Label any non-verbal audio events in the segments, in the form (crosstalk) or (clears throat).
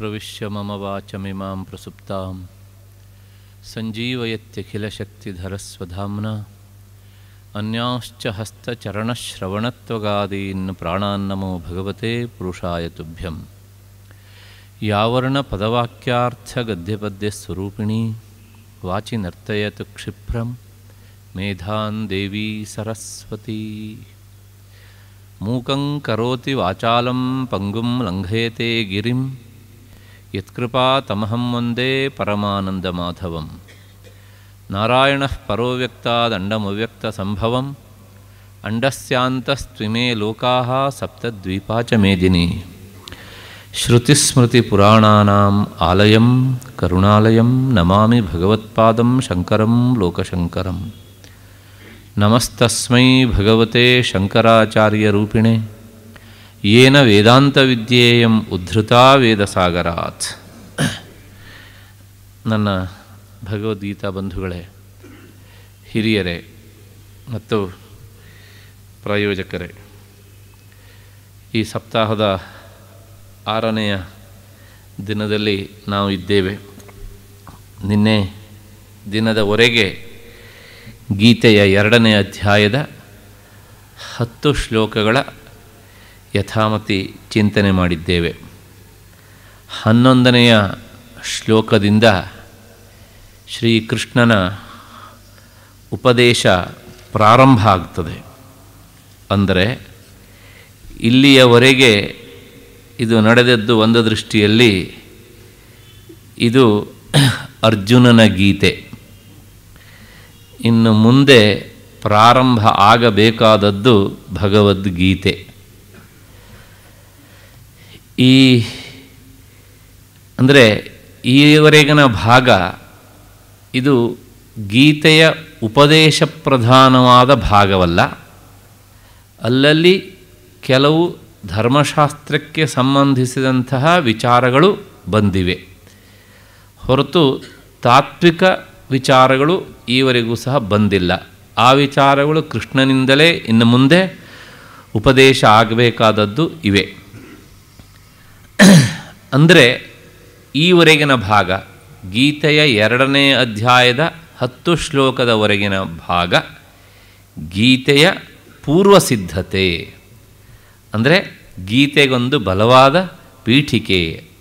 प्रविश्य मम वाचमिमां प्रसुप्तां सञ्जीवयत्यखिलशक्तिधरस्वधाम्ना अन्यांश्च हस्तचरणश्रवणत्वगादीन् प्राणान्नमो भगवते पुरुषाय तुभ्यं यावर्णपदवाक्यार्थगद्यपद्यस्वरूपिणी वाचि नर्तयतु क्षिप्रं मेधान् देवी सरस्वती मूकं करोति वाचालं पङ्गुं लङ्घयते गिरिं यत्कृपा तमहं वन्दे परमानन्दमाधवं नारायणः परोव्यक्तादण्डमव्यक्तसम्भवम् अण्डस्यान्तस्त्विमे लोकाः सप्तद्वीपा च मेदिनी श्रुतिस्मृतिपुराणानाम् आलयं करुणालयं नमामि भगवत्पादं शङ्करं लोकशङ्करं नमस्तस्मै भगवते शङ्कराचार्यरूपिणे ಏನ ವೇದಾಂತ ವಿದ್ಯೇಯಂ ಉದ್ಧೃತಾ ಸಾಗರಾತ್ ನನ್ನ ಭಗವದ್ಗೀತಾ ಬಂಧುಗಳೇ ಹಿರಿಯರೇ ಮತ್ತು ಪ್ರಾಯೋಜಕರೇ ಈ ಸಪ್ತಾಹದ ಆರನೆಯ ದಿನದಲ್ಲಿ ನಾವು ಇದ್ದೇವೆ ನಿನ್ನೆ ದಿನದವರೆಗೆ ಗೀತೆಯ ಎರಡನೇ ಅಧ್ಯಾಯದ ಹತ್ತು ಶ್ಲೋಕಗಳ ಯಥಾಮತಿ ಚಿಂತನೆ ಮಾಡಿದ್ದೇವೆ ಹನ್ನೊಂದನೆಯ ಶ್ಲೋಕದಿಂದ ಶ್ರೀಕೃಷ್ಣನ ಉಪದೇಶ ಪ್ರಾರಂಭ ಆಗ್ತದೆ ಅಂದರೆ ಇಲ್ಲಿಯವರೆಗೆ ಇದು ನಡೆದದ್ದು ಒಂದು ದೃಷ್ಟಿಯಲ್ಲಿ ಇದು ಅರ್ಜುನನ ಗೀತೆ ಇನ್ನು ಮುಂದೆ ಪ್ರಾರಂಭ ಆಗಬೇಕಾದದ್ದು ಭಗವದ್ಗೀತೆ ಈ ಅಂದರೆ ಈವರೆಗಿನ ಭಾಗ ಇದು ಗೀತೆಯ ಉಪದೇಶ ಪ್ರಧಾನವಾದ ಭಾಗವಲ್ಲ ಅಲ್ಲಲ್ಲಿ ಕೆಲವು ಧರ್ಮಶಾಸ್ತ್ರಕ್ಕೆ ಸಂಬಂಧಿಸಿದಂತಹ ವಿಚಾರಗಳು ಬಂದಿವೆ ಹೊರತು ತಾತ್ವಿಕ ವಿಚಾರಗಳು ಈವರೆಗೂ ಸಹ ಬಂದಿಲ್ಲ ಆ ವಿಚಾರಗಳು ಕೃಷ್ಣನಿಂದಲೇ ಇನ್ನು ಮುಂದೆ ಉಪದೇಶ ಆಗಬೇಕಾದದ್ದು ಇವೆ (coughs) ಅಂದರೆ ಈವರೆಗಿನ ಭಾಗ ಗೀತೆಯ ಎರಡನೇ ಅಧ್ಯಾಯದ ಹತ್ತು ಶ್ಲೋಕದವರೆಗಿನ ಭಾಗ ಗೀತೆಯ ಪೂರ್ವ ಸಿದ್ಧತೆ ಅಂದರೆ ಗೀತೆಗೊಂದು ಬಲವಾದ ಪೀಠಿಕೆ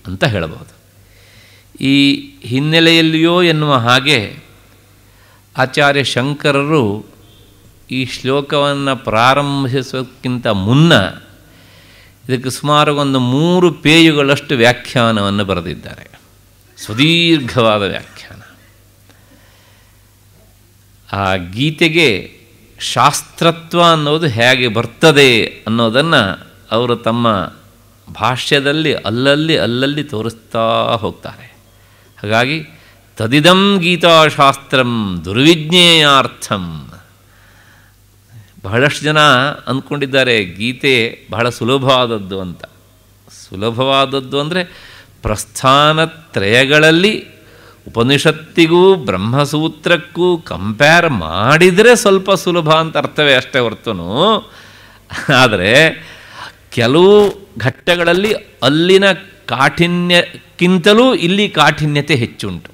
ಅಂತ ಹೇಳಬಹುದು ಈ ಹಿನ್ನೆಲೆಯಲ್ಲಿಯೋ ಎನ್ನುವ ಹಾಗೆ ಆಚಾರ್ಯ ಶಂಕರರು ಈ ಶ್ಲೋಕವನ್ನು ಪ್ರಾರಂಭಿಸೋಕ್ಕಿಂತ ಮುನ್ನ ಇದಕ್ಕೆ ಸುಮಾರು ಒಂದು ಮೂರು ಪೇಯುಗಳಷ್ಟು ವ್ಯಾಖ್ಯಾನವನ್ನು ಬರೆದಿದ್ದಾರೆ ಸುದೀರ್ಘವಾದ ವ್ಯಾಖ್ಯಾನ ಆ ಗೀತೆಗೆ ಶಾಸ್ತ್ರತ್ವ ಅನ್ನೋದು ಹೇಗೆ ಬರ್ತದೆ ಅನ್ನೋದನ್ನು ಅವರು ತಮ್ಮ ಭಾಷ್ಯದಲ್ಲಿ ಅಲ್ಲಲ್ಲಿ ಅಲ್ಲಲ್ಲಿ ತೋರಿಸ್ತಾ ಹೋಗ್ತಾರೆ ಹಾಗಾಗಿ ತದಿದಂ ಗೀತಾಶಾಸ್ತ್ರಂ ದುರ್ವಿಜ್ಞೇಯಾರ್ಥಂ ಬಹಳಷ್ಟು ಜನ ಅಂದ್ಕೊಂಡಿದ್ದಾರೆ ಗೀತೆ ಬಹಳ ಸುಲಭವಾದದ್ದು ಅಂತ ಸುಲಭವಾದದ್ದು ಅಂದರೆ ಪ್ರಸ್ಥಾನತ್ರಯಗಳಲ್ಲಿ ಉಪನಿಷತ್ತಿಗೂ ಬ್ರಹ್ಮಸೂತ್ರಕ್ಕೂ ಕಂಪೇರ್ ಮಾಡಿದರೆ ಸ್ವಲ್ಪ ಸುಲಭ ಅಂತ ಅರ್ಥವೇ ಅಷ್ಟೇ ಹೊರ್ತನು ಆದರೆ ಕೆಲವು ಘಟ್ಟಗಳಲ್ಲಿ ಅಲ್ಲಿನ ಕಾಠಿನ್ಯಕ್ಕಿಂತಲೂ ಇಲ್ಲಿ ಕಾಠಿನ್ಯತೆ ಹೆಚ್ಚುಂಟು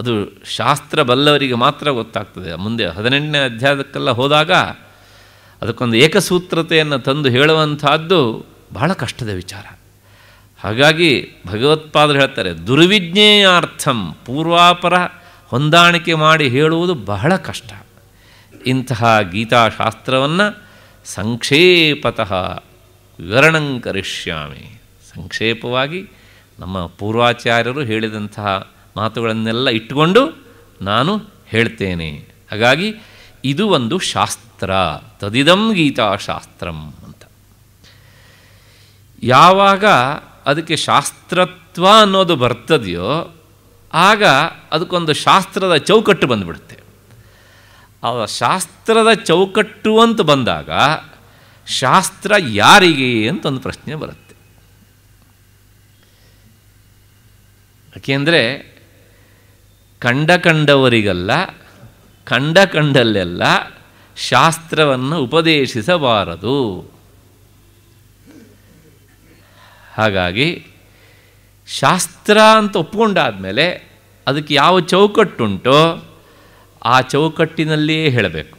ಅದು ಶಾಸ್ತ್ರ ಬಲ್ಲವರಿಗೆ ಮಾತ್ರ ಗೊತ್ತಾಗ್ತದೆ ಮುಂದೆ ಹದಿನೆಂಟನೇ ಅಧ್ಯಾಯಕ್ಕೆಲ್ಲ ಹೋದಾಗ ಅದಕ್ಕೊಂದು ಏಕಸೂತ್ರತೆಯನ್ನು ತಂದು ಹೇಳುವಂಥದ್ದು ಬಹಳ ಕಷ್ಟದ ವಿಚಾರ ಹಾಗಾಗಿ ಭಗವತ್ಪಾದರು ಹೇಳ್ತಾರೆ ದುರ್ವಿಜ್ಞೇಯಾರ್ಥಂ ಪೂರ್ವಾಪರ ಹೊಂದಾಣಿಕೆ ಮಾಡಿ ಹೇಳುವುದು ಬಹಳ ಕಷ್ಟ ಇಂತಹ ಗೀತಾಶಾಸ್ತ್ರವನ್ನು ಸಂಕ್ಷೇಪತಃ ವಿವರಣಂಕರಿಷ್ಯಾಮಿ ಸಂಕ್ಷೇಪವಾಗಿ ನಮ್ಮ ಪೂರ್ವಾಚಾರ್ಯರು ಹೇಳಿದಂತಹ ಮಾತುಗಳನ್ನೆಲ್ಲ ಇಟ್ಟುಕೊಂಡು ನಾನು ಹೇಳ್ತೇನೆ ಹಾಗಾಗಿ ಇದು ಒಂದು ಶಾಸ್ತ್ರ ತದಿದಂ ಗೀತಾಶಾಸ್ತ್ರಂ ಅಂತ ಯಾವಾಗ ಅದಕ್ಕೆ ಶಾಸ್ತ್ರತ್ವ ಅನ್ನೋದು ಬರ್ತದೆಯೋ ಆಗ ಅದಕ್ಕೊಂದು ಶಾಸ್ತ್ರದ ಚೌಕಟ್ಟು ಬಂದುಬಿಡುತ್ತೆ ಆ ಶಾಸ್ತ್ರದ ಚೌಕಟ್ಟು ಅಂತ ಬಂದಾಗ ಶಾಸ್ತ್ರ ಯಾರಿಗೆ ಅಂತ ಒಂದು ಪ್ರಶ್ನೆ ಬರುತ್ತೆ ಯಾಕೆಂದರೆ ಕಂಡ ಕಂಡವರಿಗಲ್ಲ ಕಂಡ ಕಂಡಲ್ಲೆಲ್ಲ ಶಾಸ್ತ್ರವನ್ನು ಉಪದೇಶಿಸಬಾರದು ಹಾಗಾಗಿ ಶಾಸ್ತ್ರ ಅಂತ ಒಪ್ಪಿಕೊಂಡಾದಮೇಲೆ ಅದಕ್ಕೆ ಯಾವ ಚೌಕಟ್ಟುಂಟೋ ಆ ಚೌಕಟ್ಟಿನಲ್ಲಿಯೇ ಹೇಳಬೇಕು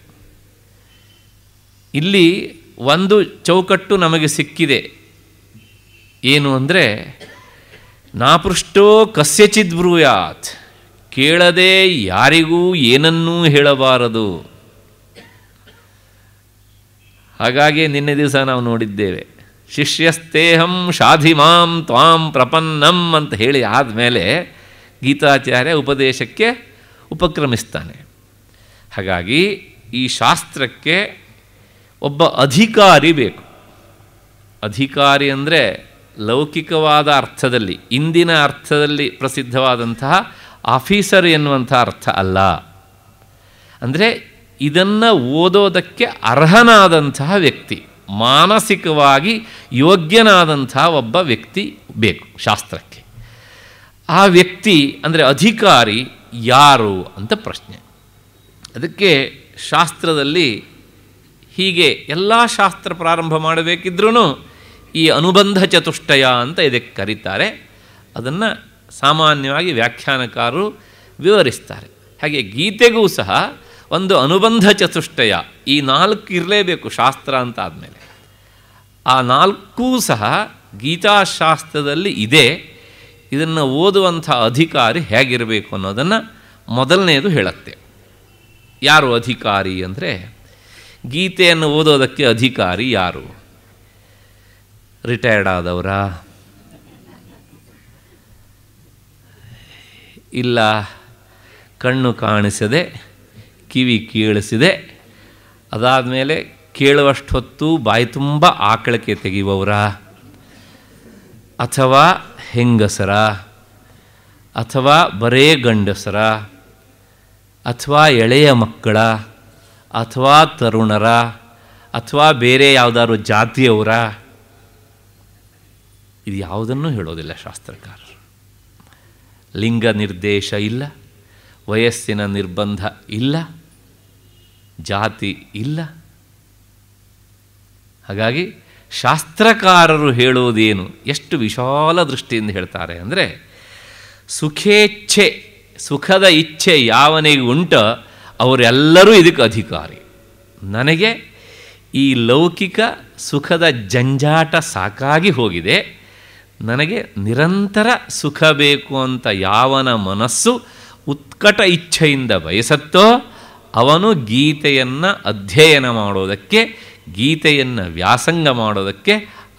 ಇಲ್ಲಿ ಒಂದು ಚೌಕಟ್ಟು ನಮಗೆ ಸಿಕ್ಕಿದೆ ಏನು ಅಂದರೆ ನಾಪೃಷ್ಟೋ ಕಸ್ಯಚಿದ್ ಬ್ರೂಯಾತ್ ಕೇಳದೆ ಯಾರಿಗೂ ಏನನ್ನೂ ಹೇಳಬಾರದು ಹಾಗಾಗಿ ನಿನ್ನೆ ದಿವಸ ನಾವು ನೋಡಿದ್ದೇವೆ ಶಿಷ್ಯಸ್ತೇಹಂ ಶಾಧಿಮಾಂ ತ್ವಾಂ ಪ್ರಪನ್ನಂ ಅಂತ ಹೇಳಿ ಆದಮೇಲೆ ಗೀತಾಚಾರ್ಯ ಉಪದೇಶಕ್ಕೆ ಉಪಕ್ರಮಿಸ್ತಾನೆ ಹಾಗಾಗಿ ಈ ಶಾಸ್ತ್ರಕ್ಕೆ ಒಬ್ಬ ಅಧಿಕಾರಿ ಬೇಕು ಅಧಿಕಾರಿ ಅಂದರೆ ಲೌಕಿಕವಾದ ಅರ್ಥದಲ್ಲಿ ಇಂದಿನ ಅರ್ಥದಲ್ಲಿ ಪ್ರಸಿದ್ಧವಾದಂತಹ ಆಫೀಸರ್ ಎನ್ನುವಂಥ ಅರ್ಥ ಅಲ್ಲ ಅಂದರೆ ಇದನ್ನು ಓದೋದಕ್ಕೆ ಅರ್ಹನಾದಂತಹ ವ್ಯಕ್ತಿ ಮಾನಸಿಕವಾಗಿ ಯೋಗ್ಯನಾದಂಥ ಒಬ್ಬ ವ್ಯಕ್ತಿ ಬೇಕು ಶಾಸ್ತ್ರಕ್ಕೆ ಆ ವ್ಯಕ್ತಿ ಅಂದರೆ ಅಧಿಕಾರಿ ಯಾರು ಅಂತ ಪ್ರಶ್ನೆ ಅದಕ್ಕೆ ಶಾಸ್ತ್ರದಲ್ಲಿ ಹೀಗೆ ಎಲ್ಲ ಶಾಸ್ತ್ರ ಪ್ರಾರಂಭ ಮಾಡಬೇಕಿದ್ರೂ ಈ ಅನುಬಂಧ ಚತುಷ್ಟಯ ಅಂತ ಇದಕ್ಕೆ ಕರೀತಾರೆ ಅದನ್ನು ಸಾಮಾನ್ಯವಾಗಿ ವ್ಯಾಖ್ಯಾನಕಾರರು ವಿವರಿಸ್ತಾರೆ ಹಾಗೆ ಗೀತೆಗೂ ಸಹ ಒಂದು ಅನುಬಂಧ ಚತುಷ್ಟಯ ಈ ನಾಲ್ಕು ಇರಲೇಬೇಕು ಶಾಸ್ತ್ರ ಅಂತ ಆದಮೇಲೆ ಆ ನಾಲ್ಕೂ ಸಹ ಗೀತಾಶಾಸ್ತ್ರದಲ್ಲಿ ಇದೆ ಇದನ್ನು ಓದುವಂಥ ಅಧಿಕಾರಿ ಹೇಗಿರಬೇಕು ಅನ್ನೋದನ್ನು ಮೊದಲನೆಯದು ಹೇಳುತ್ತೆ ಯಾರು ಅಧಿಕಾರಿ ಅಂದರೆ ಗೀತೆಯನ್ನು ಓದೋದಕ್ಕೆ ಅಧಿಕಾರಿ ಯಾರು ರಿಟೈರ್ಡ್ ಆದವರ ಇಲ್ಲ ಕಣ್ಣು ಕಾಣಿಸದೆ ಕಿವಿ ಕೀಳಿಸಿದೆ ಅದಾದ ಕೇಳುವಷ್ಟು ಹೊತ್ತು ಬಾಯಿ ತುಂಬ ಆಕಳಕ್ಕೆ ತೆಗೆಯುವವರ ಅಥವಾ ಹೆಂಗಸರ ಅಥವಾ ಬರೇ ಗಂಡಸರ ಅಥವಾ ಎಳೆಯ ಮಕ್ಕಳ ಅಥವಾ ತರುಣರ ಅಥವಾ ಬೇರೆ ಯಾವುದಾದ್ರು ಜಾತಿಯವರ ಇದು ಯಾವುದನ್ನು ಹೇಳೋದಿಲ್ಲ ಶಾಸ್ತ್ರಕಾರ ಲಿಂಗ ನಿರ್ದೇಶ ಇಲ್ಲ ವಯಸ್ಸಿನ ನಿರ್ಬಂಧ ಇಲ್ಲ ಜಾತಿ ಇಲ್ಲ ಹಾಗಾಗಿ ಶಾಸ್ತ್ರಕಾರರು ಹೇಳುವುದೇನು ಎಷ್ಟು ವಿಶಾಲ ದೃಷ್ಟಿಯಿಂದ ಹೇಳ್ತಾರೆ ಅಂದರೆ ಸುಖೇಚ್ಛೆ ಸುಖದ ಇಚ್ಛೆ ಯಾವನಿಗೆ ಉಂಟ ಅವರೆಲ್ಲರೂ ಇದಕ್ಕೆ ಅಧಿಕಾರಿ ನನಗೆ ಈ ಲೌಕಿಕ ಸುಖದ ಜಂಜಾಟ ಸಾಕಾಗಿ ಹೋಗಿದೆ ನನಗೆ ನಿರಂತರ ಸುಖ ಬೇಕು ಅಂತ ಯಾವನ ಮನಸ್ಸು ಉತ್ಕಟ ಇಚ್ಛೆಯಿಂದ ಬಯಸತ್ತೋ ಅವನು ಗೀತೆಯನ್ನು ಅಧ್ಯಯನ ಮಾಡೋದಕ್ಕೆ ಗೀತೆಯನ್ನು ವ್ಯಾಸಂಗ ಮಾಡೋದಕ್ಕೆ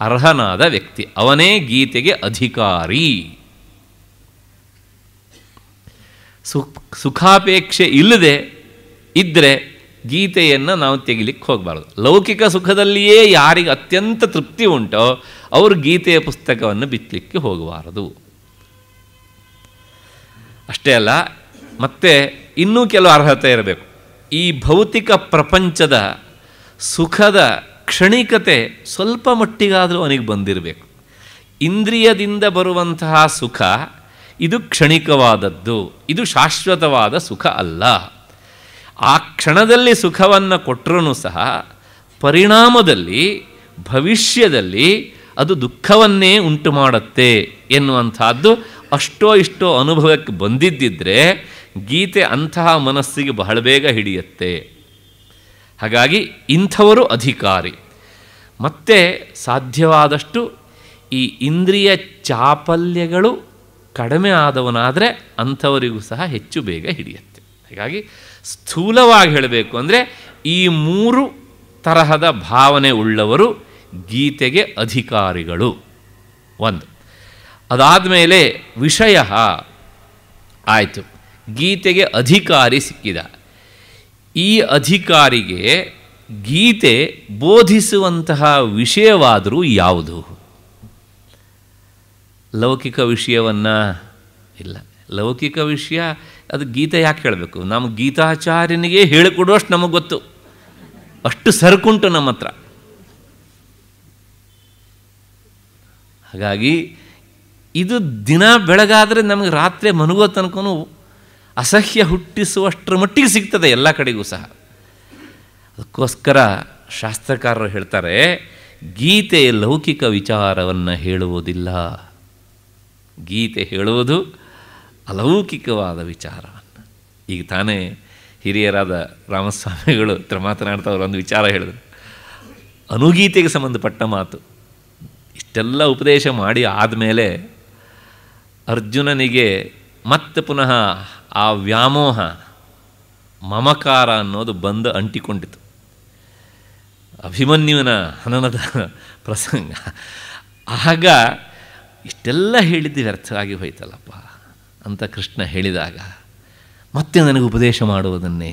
ಅರ್ಹನಾದ ವ್ಯಕ್ತಿ ಅವನೇ ಗೀತೆಗೆ ಅಧಿಕಾರಿ ಸುಖಾಪೇಕ್ಷೆ ಇಲ್ಲದೆ ಇದ್ದರೆ ಗೀತೆಯನ್ನು ನಾವು ತೆಗಿಲಿಕ್ಕೆ ಹೋಗಬಾರ್ದು ಲೌಕಿಕ ಸುಖದಲ್ಲಿಯೇ ಯಾರಿಗೆ ಅತ್ಯಂತ ತೃಪ್ತಿ ಉಂಟೋ ಅವರು ಗೀತೆಯ ಪುಸ್ತಕವನ್ನು ಬಿತ್ತಲಿಕ್ಕೆ ಹೋಗಬಾರದು ಅಷ್ಟೇ ಅಲ್ಲ ಮತ್ತೆ ಇನ್ನೂ ಕೆಲವು ಅರ್ಹತೆ ಇರಬೇಕು ಈ ಭೌತಿಕ ಪ್ರಪಂಚದ ಸುಖದ ಕ್ಷಣಿಕತೆ ಸ್ವಲ್ಪ ಮಟ್ಟಿಗಾದರೂ ಅವನಿಗೆ ಬಂದಿರಬೇಕು ಇಂದ್ರಿಯದಿಂದ ಬರುವಂತಹ ಸುಖ ಇದು ಕ್ಷಣಿಕವಾದದ್ದು ಇದು ಶಾಶ್ವತವಾದ ಸುಖ ಅಲ್ಲ ಆ ಕ್ಷಣದಲ್ಲಿ ಸುಖವನ್ನು ಕೊಟ್ಟರೂ ಸಹ ಪರಿಣಾಮದಲ್ಲಿ ಭವಿಷ್ಯದಲ್ಲಿ ಅದು ದುಃಖವನ್ನೇ ಉಂಟು ಮಾಡುತ್ತೆ ಎನ್ನುವಂಥದ್ದು ಅಷ್ಟೋ ಇಷ್ಟೋ ಅನುಭವಕ್ಕೆ ಬಂದಿದ್ದಿದ್ರೆ ಗೀತೆ ಅಂತಹ ಮನಸ್ಸಿಗೆ ಬಹಳ ಬೇಗ ಹಿಡಿಯುತ್ತೆ ಹಾಗಾಗಿ ಇಂಥವರು ಅಧಿಕಾರಿ ಮತ್ತೆ ಸಾಧ್ಯವಾದಷ್ಟು ಈ ಇಂದ್ರಿಯ ಚಾಪಲ್ಯಗಳು ಕಡಿಮೆ ಆದವನಾದರೆ ಅಂಥವರಿಗೂ ಸಹ ಹೆಚ್ಚು ಬೇಗ ಹಿಡಿಯುತ್ತೆ ಹಾಗಾಗಿ ಸ್ಥೂಲವಾಗಿ ಹೇಳಬೇಕು ಅಂದರೆ ಈ ಮೂರು ತರಹದ ಭಾವನೆ ಉಳ್ಳವರು ಗೀತೆಗೆ ಅಧಿಕಾರಿಗಳು ಒಂದು ಅದಾದಮೇಲೆ ವಿಷಯ ಆಯಿತು ಗೀತೆಗೆ ಅಧಿಕಾರಿ ಸಿಕ್ಕಿದ ಈ ಅಧಿಕಾರಿಗೆ ಗೀತೆ ಬೋಧಿಸುವಂತಹ ವಿಷಯವಾದರೂ ಯಾವುದು ಲೌಕಿಕ ವಿಷಯವನ್ನು ಇಲ್ಲ ಲೌಕಿಕ ವಿಷಯ ಅದು ಗೀತೆ ಯಾಕೆ ಹೇಳಬೇಕು ನಮ್ಮ ಗೀತಾಚಾರ್ಯನಿಗೆ ಹೇಳಿಕೊಡುವಷ್ಟು ನಮಗೆ ಗೊತ್ತು ಅಷ್ಟು ಸರಕುಂಟು ನಮ್ಮ ಹತ್ರ ಹಾಗಾಗಿ ಇದು ದಿನ ಬೆಳಗಾದರೆ ನಮಗೆ ರಾತ್ರಿ ಮನುಗೋ ತನಕ ಅಸಹ್ಯ ಹುಟ್ಟಿಸುವಷ್ಟರ ಮಟ್ಟಿಗೆ ಸಿಗ್ತದೆ ಎಲ್ಲ ಕಡೆಗೂ ಸಹ ಅದಕ್ಕೋಸ್ಕರ ಶಾಸ್ತ್ರಕಾರರು ಹೇಳ್ತಾರೆ ಗೀತೆ ಲೌಕಿಕ ವಿಚಾರವನ್ನು ಹೇಳುವುದಿಲ್ಲ ಗೀತೆ ಹೇಳುವುದು ಅಲೌಕಿಕವಾದ ವಿಚಾರವನ್ನು ಈಗ ತಾನೇ ಹಿರಿಯರಾದ ರಾಮಸ್ವಾಮಿಗಳು ಹತ್ರ ಮಾತನಾಡ್ತಾ ಅವರು ಒಂದು ವಿಚಾರ ಹೇಳಿದರು ಅನುಗೀತೆಗೆ ಸಂಬಂಧಪಟ್ಟ ಮಾತು ಇಷ್ಟೆಲ್ಲ ಉಪದೇಶ ಮಾಡಿ ಆದಮೇಲೆ ಅರ್ಜುನನಿಗೆ ಮತ್ತೆ ಪುನಃ ಆ ವ್ಯಾಮೋಹ ಮಮಕಾರ ಅನ್ನೋದು ಬಂದು ಅಂಟಿಕೊಂಡಿತು ಅಭಿಮನ್ಯುವಿನ ಹನನದ ಪ್ರಸಂಗ ಆಗ ಇಷ್ಟೆಲ್ಲ ಹೇಳಿದ್ದು ವ್ಯರ್ಥವಾಗಿ ಹೋಯ್ತಲ್ಲಪ್ಪ ಅಂತ ಕೃಷ್ಣ ಹೇಳಿದಾಗ ಮತ್ತೆ ನನಗೆ ಉಪದೇಶ ಮಾಡುವುದನ್ನೇ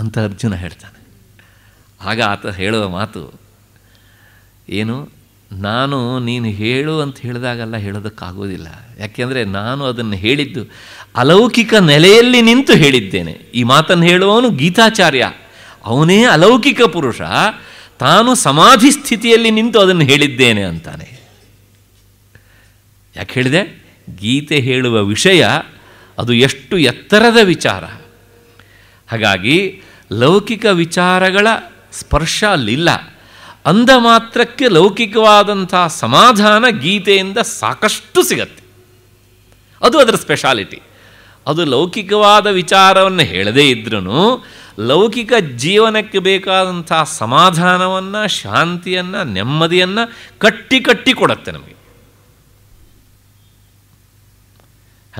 ಅಂತ ಅರ್ಜುನ ಹೇಳ್ತಾನೆ ಆಗ ಆತ ಹೇಳುವ ಮಾತು ಏನು ನಾನು ನೀನು ಹೇಳು ಅಂತ ಹೇಳಿದಾಗೆಲ್ಲ ಹೇಳೋದಕ್ಕಾಗೋದಿಲ್ಲ ಯಾಕೆಂದರೆ ನಾನು ಅದನ್ನು ಹೇಳಿದ್ದು ಅಲೌಕಿಕ ನೆಲೆಯಲ್ಲಿ ನಿಂತು ಹೇಳಿದ್ದೇನೆ ಈ ಮಾತನ್ನು ಹೇಳುವವನು ಗೀತಾಚಾರ್ಯ ಅವನೇ ಅಲೌಕಿಕ ಪುರುಷ ತಾನು ಸಮಾಧಿ ಸ್ಥಿತಿಯಲ್ಲಿ ನಿಂತು ಅದನ್ನು ಹೇಳಿದ್ದೇನೆ ಅಂತಾನೆ ಯಾಕೆ ಹೇಳಿದೆ ಗೀತೆ ಹೇಳುವ ವಿಷಯ ಅದು ಎಷ್ಟು ಎತ್ತರದ ವಿಚಾರ ಹಾಗಾಗಿ ಲೌಕಿಕ ವಿಚಾರಗಳ ಸ್ಪರ್ಶ ಅಲ್ಲಿಲ್ಲ ಅಂದ ಮಾತ್ರಕ್ಕೆ ಲೌಕಿಕವಾದಂಥ ಸಮಾಧಾನ ಗೀತೆಯಿಂದ ಸಾಕಷ್ಟು ಸಿಗತ್ತೆ ಅದು ಅದರ ಸ್ಪೆಷಾಲಿಟಿ ಅದು ಲೌಕಿಕವಾದ ವಿಚಾರವನ್ನು ಹೇಳದೇ ಇದ್ರೂ ಲೌಕಿಕ ಜೀವನಕ್ಕೆ ಬೇಕಾದಂಥ ಸಮಾಧಾನವನ್ನು ಶಾಂತಿಯನ್ನು ನೆಮ್ಮದಿಯನ್ನು ಕಟ್ಟಿ ಕಟ್ಟಿ ಕೊಡುತ್ತೆ ನಮಗೆ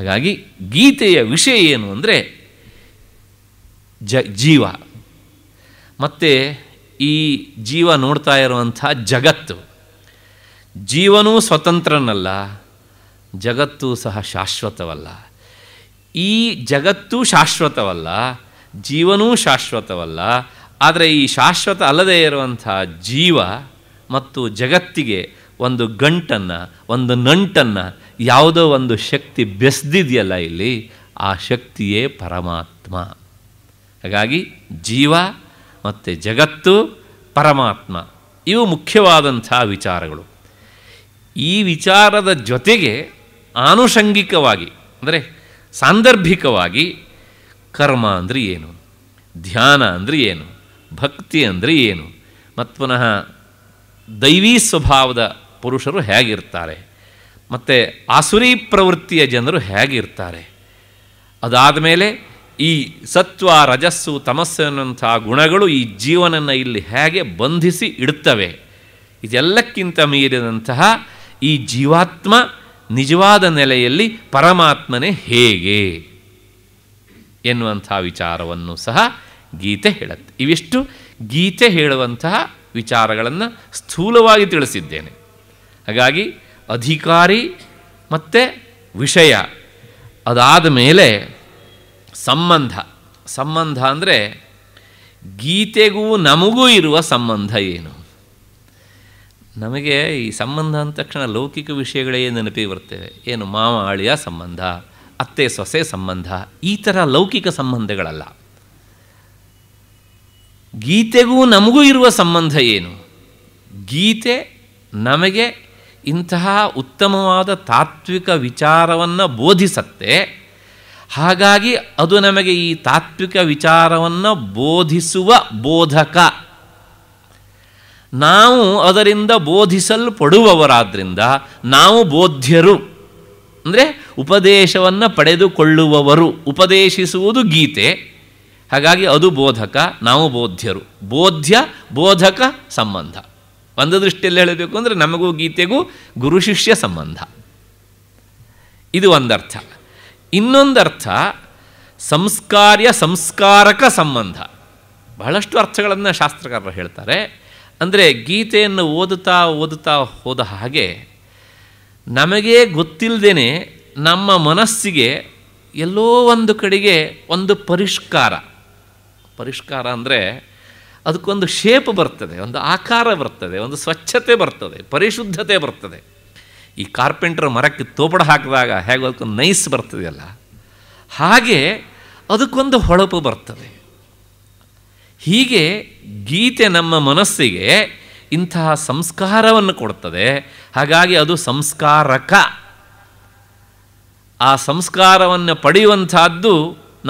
ಹಾಗಾಗಿ ಗೀತೆಯ ವಿಷಯ ಏನು ಅಂದರೆ ಜ ಜೀವ ಮತ್ತು ಈ ಜೀವ ನೋಡ್ತಾ ಇರುವಂಥ ಜಗತ್ತು ಜೀವನೂ ಸ್ವತಂತ್ರನಲ್ಲ ಜಗತ್ತು ಸಹ ಶಾಶ್ವತವಲ್ಲ ಈ ಜಗತ್ತು ಶಾಶ್ವತವಲ್ಲ ಜೀವನೂ ಶಾಶ್ವತವಲ್ಲ ಆದರೆ ಈ ಶಾಶ್ವತ ಅಲ್ಲದೇ ಇರುವಂಥ ಜೀವ ಮತ್ತು ಜಗತ್ತಿಗೆ ಒಂದು ಗಂಟನ್ನು ಒಂದು ನಂಟನ್ನು ಯಾವುದೋ ಒಂದು ಶಕ್ತಿ ಬೆಸ್ದಿದೆಯಲ್ಲ ಇಲ್ಲಿ ಆ ಶಕ್ತಿಯೇ ಪರಮಾತ್ಮ ಹಾಗಾಗಿ ಜೀವ ಮತ್ತು ಜಗತ್ತು ಪರಮಾತ್ಮ ಇವು ಮುಖ್ಯವಾದಂಥ ವಿಚಾರಗಳು ಈ ವಿಚಾರದ ಜೊತೆಗೆ ಆನುಷಂಗಿಕವಾಗಿ ಅಂದರೆ ಸಾಂದರ್ಭಿಕವಾಗಿ ಕರ್ಮ ಅಂದರೆ ಏನು ಧ್ಯಾನ ಅಂದರೆ ಏನು ಭಕ್ತಿ ಅಂದರೆ ಏನು ಮತ್ತು ಪುನಃ ದೈವೀ ಸ್ವಭಾವದ ಪುರುಷರು ಹೇಗಿರ್ತಾರೆ ಮತ್ತು ಆಸುರಿ ಪ್ರವೃತ್ತಿಯ ಜನರು ಹೇಗಿರ್ತಾರೆ ಅದಾದ ಮೇಲೆ ಈ ಸತ್ವ ರಜಸ್ಸು ತಮಸ್ಸನ್ನುವಂಥ ಗುಣಗಳು ಈ ಜೀವನನ್ನು ಇಲ್ಲಿ ಹೇಗೆ ಬಂಧಿಸಿ ಇಡುತ್ತವೆ ಇದೆಲ್ಲಕ್ಕಿಂತ ಮೀರಿದಂತಹ ಈ ಜೀವಾತ್ಮ ನಿಜವಾದ ನೆಲೆಯಲ್ಲಿ ಪರಮಾತ್ಮನೇ ಹೇಗೆ ಎನ್ನುವಂಥ ವಿಚಾರವನ್ನು ಸಹ ಗೀತೆ ಹೇಳುತ್ತೆ ಇವಿಷ್ಟು ಗೀತೆ ಹೇಳುವಂತಹ ವಿಚಾರಗಳನ್ನು ಸ್ಥೂಲವಾಗಿ ತಿಳಿಸಿದ್ದೇನೆ ಹಾಗಾಗಿ ಅಧಿಕಾರಿ ಮತ್ತು ವಿಷಯ ಅದಾದ ಮೇಲೆ ಸಂಬಂಧ ಸಂಬಂಧ ಅಂದರೆ ಗೀತೆಗೂ ನಮಗೂ ಇರುವ ಸಂಬಂಧ ಏನು ನಮಗೆ ಈ ಸಂಬಂಧ ಅಂದ ತಕ್ಷಣ ಲೌಕಿಕ ವಿಷಯಗಳೇ ನೆನಪಿಗೆ ಬರ್ತೇವೆ ಏನು ಮಾವ ಅಳಿಯ ಸಂಬಂಧ ಅತ್ತೆ ಸೊಸೆ ಸಂಬಂಧ ಈ ಥರ ಲೌಕಿಕ ಸಂಬಂಧಗಳಲ್ಲ ಗೀತೆಗೂ ನಮಗೂ ಇರುವ ಸಂಬಂಧ ಏನು ಗೀತೆ ನಮಗೆ ಇಂತಹ ಉತ್ತಮವಾದ ತಾತ್ವಿಕ ವಿಚಾರವನ್ನು ಬೋಧಿಸತ್ತೆ ಹಾಗಾಗಿ ಅದು ನಮಗೆ ಈ ತಾತ್ವಿಕ ವಿಚಾರವನ್ನು ಬೋಧಿಸುವ ಬೋಧಕ ನಾವು ಅದರಿಂದ ಬೋಧಿಸಲ್ಪಡುವವರಾದ್ರಿಂದ ನಾವು ಬೋಧ್ಯರು ಅಂದರೆ ಉಪದೇಶವನ್ನು ಪಡೆದುಕೊಳ್ಳುವವರು ಉಪದೇಶಿಸುವುದು ಗೀತೆ ಹಾಗಾಗಿ ಅದು ಬೋಧಕ ನಾವು ಬೋಧ್ಯರು ಬೋಧ್ಯ ಬೋಧಕ ಸಂಬಂಧ ಒಂದು ದೃಷ್ಟಿಯಲ್ಲಿ ಹೇಳಬೇಕು ಅಂದರೆ ನಮಗೂ ಗೀತೆಗೂ ಗುರು ಶಿಷ್ಯ ಸಂಬಂಧ ಇದು ಒಂದರ್ಥ ಇನ್ನೊಂದರ್ಥ ಸಂಸ್ಕಾರ್ಯ ಸಂಸ್ಕಾರಕ ಸಂಬಂಧ ಬಹಳಷ್ಟು ಅರ್ಥಗಳನ್ನು ಶಾಸ್ತ್ರಕಾರರು ಹೇಳ್ತಾರೆ ಅಂದರೆ ಗೀತೆಯನ್ನು ಓದುತ್ತಾ ಓದುತ್ತಾ ಹೋದ ಹಾಗೆ ನಮಗೆ ಗೊತ್ತಿಲ್ಲದೇ ನಮ್ಮ ಮನಸ್ಸಿಗೆ ಎಲ್ಲೋ ಒಂದು ಕಡೆಗೆ ಒಂದು ಪರಿಷ್ಕಾರ ಪರಿಷ್ಕಾರ ಅಂದರೆ ಅದಕ್ಕೊಂದು ಶೇಪ್ ಬರ್ತದೆ ಒಂದು ಆಕಾರ ಬರ್ತದೆ ಒಂದು ಸ್ವಚ್ಛತೆ ಬರ್ತದೆ ಪರಿಶುದ್ಧತೆ ಬರ್ತದೆ ಈ ಕಾರ್ಪೆಂಟರ್ ಮರಕ್ಕೆ ತೋಪಡ ಹಾಕಿದಾಗ ಹೇಗೆ ಅದಕ್ಕೊಂದು ನೈಸ್ ಬರ್ತದೆಯಲ್ಲ ಹಾಗೆ ಅದಕ್ಕೊಂದು ಹೊಳಪು ಬರ್ತದೆ ಹೀಗೆ ಗೀತೆ ನಮ್ಮ ಮನಸ್ಸಿಗೆ ಇಂತಹ ಸಂಸ್ಕಾರವನ್ನು ಕೊಡ್ತದೆ ಹಾಗಾಗಿ ಅದು ಸಂಸ್ಕಾರಕ ಆ ಸಂಸ್ಕಾರವನ್ನು ಪಡೆಯುವಂಥದ್ದು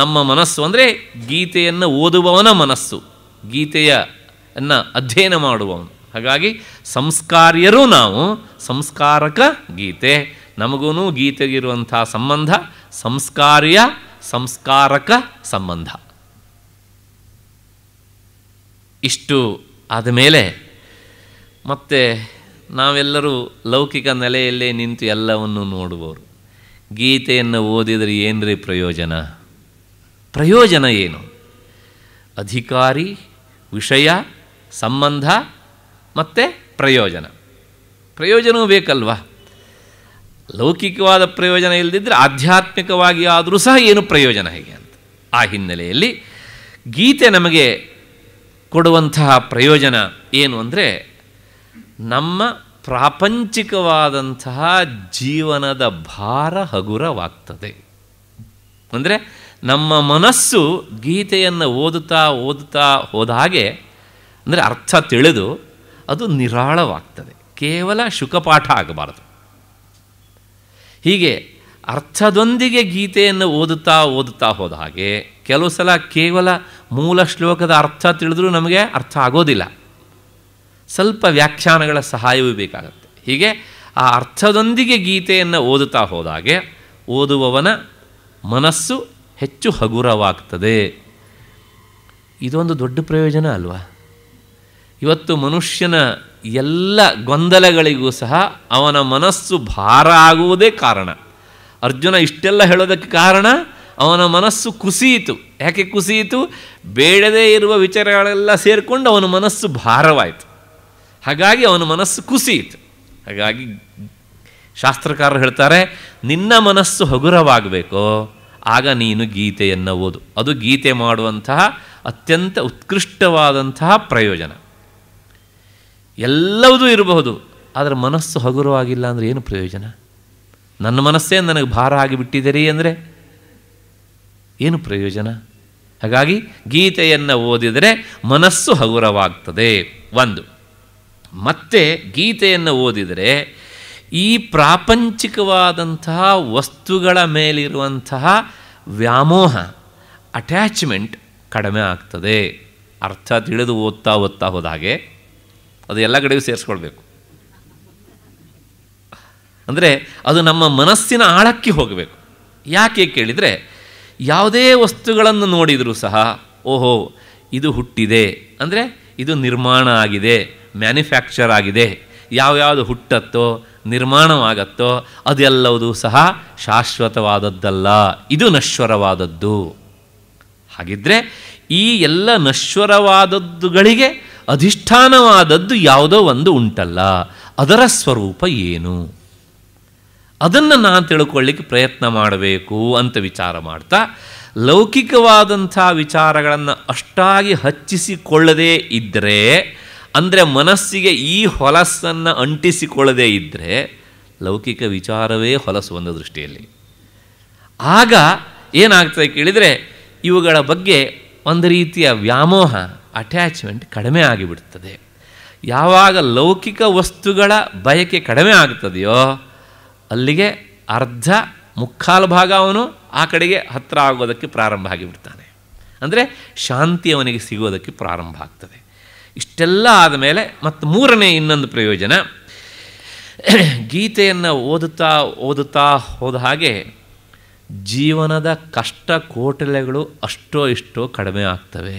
ನಮ್ಮ ಮನಸ್ಸು ಅಂದರೆ ಗೀತೆಯನ್ನು ಓದುವವನ ಮನಸ್ಸು ಗೀತೆಯನ್ನು ಅಧ್ಯಯನ ಮಾಡುವವನು ಹಾಗಾಗಿ ಸಂಸ್ಕಾರ್ಯರು ನಾವು ಸಂಸ್ಕಾರಕ ಗೀತೆ ನಮಗೂ ಗೀತೆಗಿರುವಂಥ ಸಂಬಂಧ ಸಂಸ್ಕಾರ್ಯ ಸಂಸ್ಕಾರಕ ಸಂಬಂಧ ಇಷ್ಟು ಆದಮೇಲೆ ಮತ್ತೆ ನಾವೆಲ್ಲರೂ ಲೌಕಿಕ ನೆಲೆಯಲ್ಲೇ ನಿಂತು ಎಲ್ಲವನ್ನು ನೋಡುವವರು ಗೀತೆಯನ್ನು ಓದಿದರೆ ಏನ್ರಿ ಪ್ರಯೋಜನ ಪ್ರಯೋಜನ ಏನು ಅಧಿಕಾರಿ ವಿಷಯ ಸಂಬಂಧ ಮತ್ತು ಪ್ರಯೋಜನ ಪ್ರಯೋಜನವೂ ಬೇಕಲ್ವಾ ಲೌಕಿಕವಾದ ಪ್ರಯೋಜನ ಇಲ್ಲದಿದ್ದರೆ ಆಧ್ಯಾತ್ಮಿಕವಾಗಿ ಆದರೂ ಸಹ ಏನು ಪ್ರಯೋಜನ ಹೇಗೆ ಅಂತ ಆ ಹಿನ್ನೆಲೆಯಲ್ಲಿ ಗೀತೆ ನಮಗೆ ಕೊಡುವಂತಹ ಪ್ರಯೋಜನ ಏನು ಅಂದರೆ ನಮ್ಮ ಪ್ರಾಪಂಚಿಕವಾದಂತಹ ಜೀವನದ ಭಾರ ಹಗುರವಾಗ್ತದೆ ಅಂದರೆ ನಮ್ಮ ಮನಸ್ಸು ಗೀತೆಯನ್ನು ಓದುತ್ತಾ ಓದುತ್ತಾ ಹೋದ ಹಾಗೆ ಅಂದರೆ ಅರ್ಥ ತಿಳಿದು ಅದು ನಿರಾಳವಾಗ್ತದೆ ಕೇವಲ ಶುಕಪಾಠ ಆಗಬಾರದು ಹೀಗೆ ಅರ್ಥದೊಂದಿಗೆ ಗೀತೆಯನ್ನು ಓದುತ್ತಾ ಓದುತ್ತಾ ಹೋದ ಹಾಗೆ ಕೆಲವು ಸಲ ಕೇವಲ ಮೂಲ ಶ್ಲೋಕದ ಅರ್ಥ ತಿಳಿದ್ರೂ ನಮಗೆ ಅರ್ಥ ಆಗೋದಿಲ್ಲ ಸ್ವಲ್ಪ ವ್ಯಾಖ್ಯಾನಗಳ ಸಹಾಯವೂ ಬೇಕಾಗುತ್ತೆ ಹೀಗೆ ಆ ಅರ್ಥದೊಂದಿಗೆ ಗೀತೆಯನ್ನು ಓದುತ್ತಾ ಹೋದಾಗೆ ಓದುವವನ ಮನಸ್ಸು ಹೆಚ್ಚು ಹಗುರವಾಗ್ತದೆ ಇದೊಂದು ದೊಡ್ಡ ಪ್ರಯೋಜನ ಅಲ್ವಾ ಇವತ್ತು ಮನುಷ್ಯನ ಎಲ್ಲ ಗೊಂದಲಗಳಿಗೂ ಸಹ ಅವನ ಮನಸ್ಸು ಭಾರ ಆಗುವುದೇ ಕಾರಣ ಅರ್ಜುನ ಇಷ್ಟೆಲ್ಲ ಹೇಳೋದಕ್ಕೆ ಕಾರಣ ಅವನ ಮನಸ್ಸು ಕುಸಿಯಿತು ಯಾಕೆ ಕುಸಿಯಿತು ಬೇಡದೇ ಇರುವ ವಿಚಾರಗಳೆಲ್ಲ ಸೇರಿಕೊಂಡು ಅವನ ಮನಸ್ಸು ಭಾರವಾಯಿತು ಹಾಗಾಗಿ ಅವನ ಮನಸ್ಸು ಕುಸಿಯಿತು ಹಾಗಾಗಿ ಶಾಸ್ತ್ರಕಾರರು ಹೇಳ್ತಾರೆ ನಿನ್ನ ಮನಸ್ಸು ಹಗುರವಾಗಬೇಕೋ ಆಗ ನೀನು ಗೀತೆಯನ್ನು ಓದು ಅದು ಗೀತೆ ಮಾಡುವಂತಹ ಅತ್ಯಂತ ಉತ್ಕೃಷ್ಟವಾದಂತಹ ಪ್ರಯೋಜನ ಎಲ್ಲವೂ ಇರಬಹುದು ಆದರೆ ಮನಸ್ಸು ಹಗುರವಾಗಿಲ್ಲ ಅಂದರೆ ಏನು ಪ್ರಯೋಜನ ನನ್ನ ಮನಸ್ಸೇ ನನಗೆ ಭಾರ ಆಗಿಬಿಟ್ಟಿದ್ದೀರಿ ಅಂದರೆ ಏನು ಪ್ರಯೋಜನ ಹಾಗಾಗಿ ಗೀತೆಯನ್ನು ಓದಿದರೆ ಮನಸ್ಸು ಹಗುರವಾಗ್ತದೆ ಒಂದು ಮತ್ತೆ ಗೀತೆಯನ್ನು ಓದಿದರೆ ಈ ಪ್ರಾಪಂಚಿಕವಾದಂತಹ ವಸ್ತುಗಳ ಮೇಲಿರುವಂತಹ ವ್ಯಾಮೋಹ ಅಟ್ಯಾಚ್ಮೆಂಟ್ ಕಡಿಮೆ ಆಗ್ತದೆ ಅರ್ಥ ತಿಳಿದು ಓದ್ತಾ ಓದ್ತಾ ಹೋದಾಗೆ ಅದು ಎಲ್ಲ ಕಡೆಗೂ ಸೇರಿಸ್ಕೊಳ್ಬೇಕು ಅಂದರೆ ಅದು ನಮ್ಮ ಮನಸ್ಸಿನ ಆಳಕ್ಕೆ ಹೋಗಬೇಕು ಯಾಕೆ ಕೇಳಿದರೆ ಯಾವುದೇ ವಸ್ತುಗಳನ್ನು ನೋಡಿದರೂ ಸಹ ಓಹೋ ಇದು ಹುಟ್ಟಿದೆ ಅಂದರೆ ಇದು ನಿರ್ಮಾಣ ಆಗಿದೆ ಮ್ಯಾನುಫ್ಯಾಕ್ಚರ್ ಆಗಿದೆ ಯಾವ್ಯಾವುದು ಹುಟ್ಟತ್ತೋ ನಿರ್ಮಾಣವಾಗತ್ತೋ ಅದೆಲ್ಲವೂ ಸಹ ಶಾಶ್ವತವಾದದ್ದಲ್ಲ ಇದು ನಶ್ವರವಾದದ್ದು ಹಾಗಿದ್ರೆ ಈ ಎಲ್ಲ ನಶ್ವರವಾದದ್ದುಗಳಿಗೆ ಅಧಿಷ್ಠಾನವಾದದ್ದು ಯಾವುದೋ ಒಂದು ಉಂಟಲ್ಲ ಅದರ ಸ್ವರೂಪ ಏನು ಅದನ್ನು ನಾನು ತಿಳ್ಕೊಳ್ಳಿಕ್ಕೆ ಪ್ರಯತ್ನ ಮಾಡಬೇಕು ಅಂತ ವಿಚಾರ ಮಾಡ್ತಾ ಲೌಕಿಕವಾದಂಥ ವಿಚಾರಗಳನ್ನು ಅಷ್ಟಾಗಿ ಹಚ್ಚಿಸಿಕೊಳ್ಳದೇ ಇದ್ದರೆ ಅಂದರೆ ಮನಸ್ಸಿಗೆ ಈ ಹೊಲಸನ್ನು ಅಂಟಿಸಿಕೊಳ್ಳದೇ ಇದ್ದರೆ ಲೌಕಿಕ ವಿಚಾರವೇ ಹೊಲಸು ಒಂದು ದೃಷ್ಟಿಯಲ್ಲಿ ಆಗ ಏನಾಗ್ತದೆ ಕೇಳಿದರೆ ಇವುಗಳ ಬಗ್ಗೆ ಒಂದು ರೀತಿಯ ವ್ಯಾಮೋಹ ಅಟ್ಯಾಚ್ಮೆಂಟ್ ಕಡಿಮೆ ಆಗಿಬಿಡ್ತದೆ ಯಾವಾಗ ಲೌಕಿಕ ವಸ್ತುಗಳ ಬಯಕೆ ಕಡಿಮೆ ಆಗ್ತದೆಯೋ ಅಲ್ಲಿಗೆ ಅರ್ಧ ಮುಕ್ಕಾಲು ಭಾಗ ಅವನು ಆ ಕಡೆಗೆ ಹತ್ತಿರ ಆಗೋದಕ್ಕೆ ಪ್ರಾರಂಭ ಆಗಿಬಿಡ್ತಾನೆ ಅಂದರೆ ಶಾಂತಿ ಅವನಿಗೆ ಸಿಗೋದಕ್ಕೆ ಪ್ರಾರಂಭ ಆಗ್ತದೆ ಇಷ್ಟೆಲ್ಲ ಆದಮೇಲೆ ಮತ್ತು ಮೂರನೇ ಇನ್ನೊಂದು ಪ್ರಯೋಜನ ಗೀತೆಯನ್ನು ಓದುತ್ತಾ ಓದುತ್ತಾ ಹೋದ ಹಾಗೆ ಜೀವನದ ಕಷ್ಟ ಕೋಟಲೆಗಳು ಅಷ್ಟೋ ಇಷ್ಟೋ ಕಡಿಮೆ ಆಗ್ತವೆ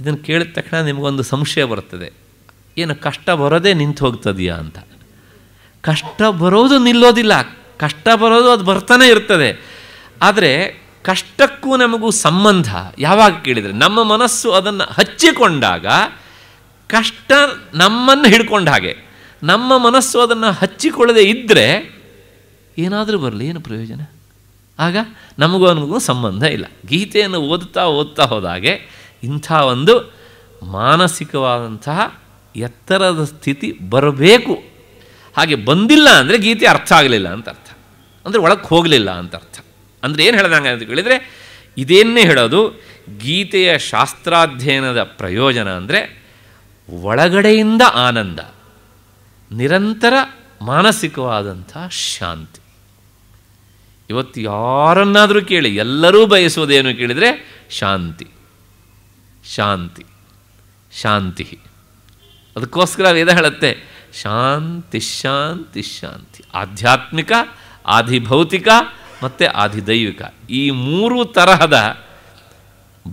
ಇದನ್ನು ಕೇಳಿದ ತಕ್ಷಣ ನಿಮಗೊಂದು ಸಂಶಯ ಬರ್ತದೆ ಏನು ಕಷ್ಟ ಬರೋದೇ ನಿಂತು ಹೋಗ್ತದೆಯಾ ಅಂತ ಕಷ್ಟ ಬರೋದು ನಿಲ್ಲೋದಿಲ್ಲ ಕಷ್ಟ ಬರೋದು ಅದು ಬರ್ತಾನೆ ಇರ್ತದೆ ಆದರೆ ಕಷ್ಟಕ್ಕೂ ನಮಗೂ ಸಂಬಂಧ ಯಾವಾಗ ಕೇಳಿದರೆ ನಮ್ಮ ಮನಸ್ಸು ಅದನ್ನು ಹಚ್ಚಿಕೊಂಡಾಗ ಕಷ್ಟ ನಮ್ಮನ್ನು ಹಿಡ್ಕೊಂಡ ಹಾಗೆ ನಮ್ಮ ಮನಸ್ಸು ಅದನ್ನು ಹಚ್ಚಿಕೊಳ್ಳದೆ ಇದ್ದರೆ ಏನಾದರೂ ಬರಲಿ ಏನು ಪ್ರಯೋಜನ ಆಗ ನಮಗೂ ಅವನಿಗೂ ಸಂಬಂಧ ಇಲ್ಲ ಗೀತೆಯನ್ನು ಓದ್ತಾ ಓದ್ತಾ ಹೋದಾಗೆ ಇಂಥ ಒಂದು ಮಾನಸಿಕವಾದಂತಹ ಎತ್ತರದ ಸ್ಥಿತಿ ಬರಬೇಕು ಹಾಗೆ ಬಂದಿಲ್ಲ ಅಂದರೆ ಗೀತೆ ಅರ್ಥ ಆಗಲಿಲ್ಲ ಅಂತ ಅರ್ಥ ಅಂದರೆ ಒಳಗೆ ಹೋಗಲಿಲ್ಲ ಅಂತ ಅರ್ಥ ಅಂದರೆ ಏನು ಹೇಳ್ದಂಗೆ ಅಂತ ಕೇಳಿದರೆ ಇದೇನೇ ಹೇಳೋದು ಗೀತೆಯ ಶಾಸ್ತ್ರಾಧ್ಯಯನದ ಪ್ರಯೋಜನ ಅಂದರೆ ಒಳಗಡೆಯಿಂದ ಆನಂದ ನಿರಂತರ ಮಾನಸಿಕವಾದಂಥ ಶಾಂತಿ ಇವತ್ತು ಯಾರನ್ನಾದರೂ ಕೇಳಿ ಎಲ್ಲರೂ ಬಯಸುವುದೇನು ಕೇಳಿದರೆ ಶಾಂತಿ ಶಾಂತಿ ಶಾಂತಿ ಅದಕ್ಕೋಸ್ಕರ ವೇದ ಹೇಳುತ್ತೆ ಶಾಂತಿ ಶಾಂತಿ ಶಾಂತಿ ಆಧ್ಯಾತ್ಮಿಕ ಆಧಿಭೌತಿಕ ಮತ್ತು ಆದಿದೈವಿಕ ಈ ಮೂರು ತರಹದ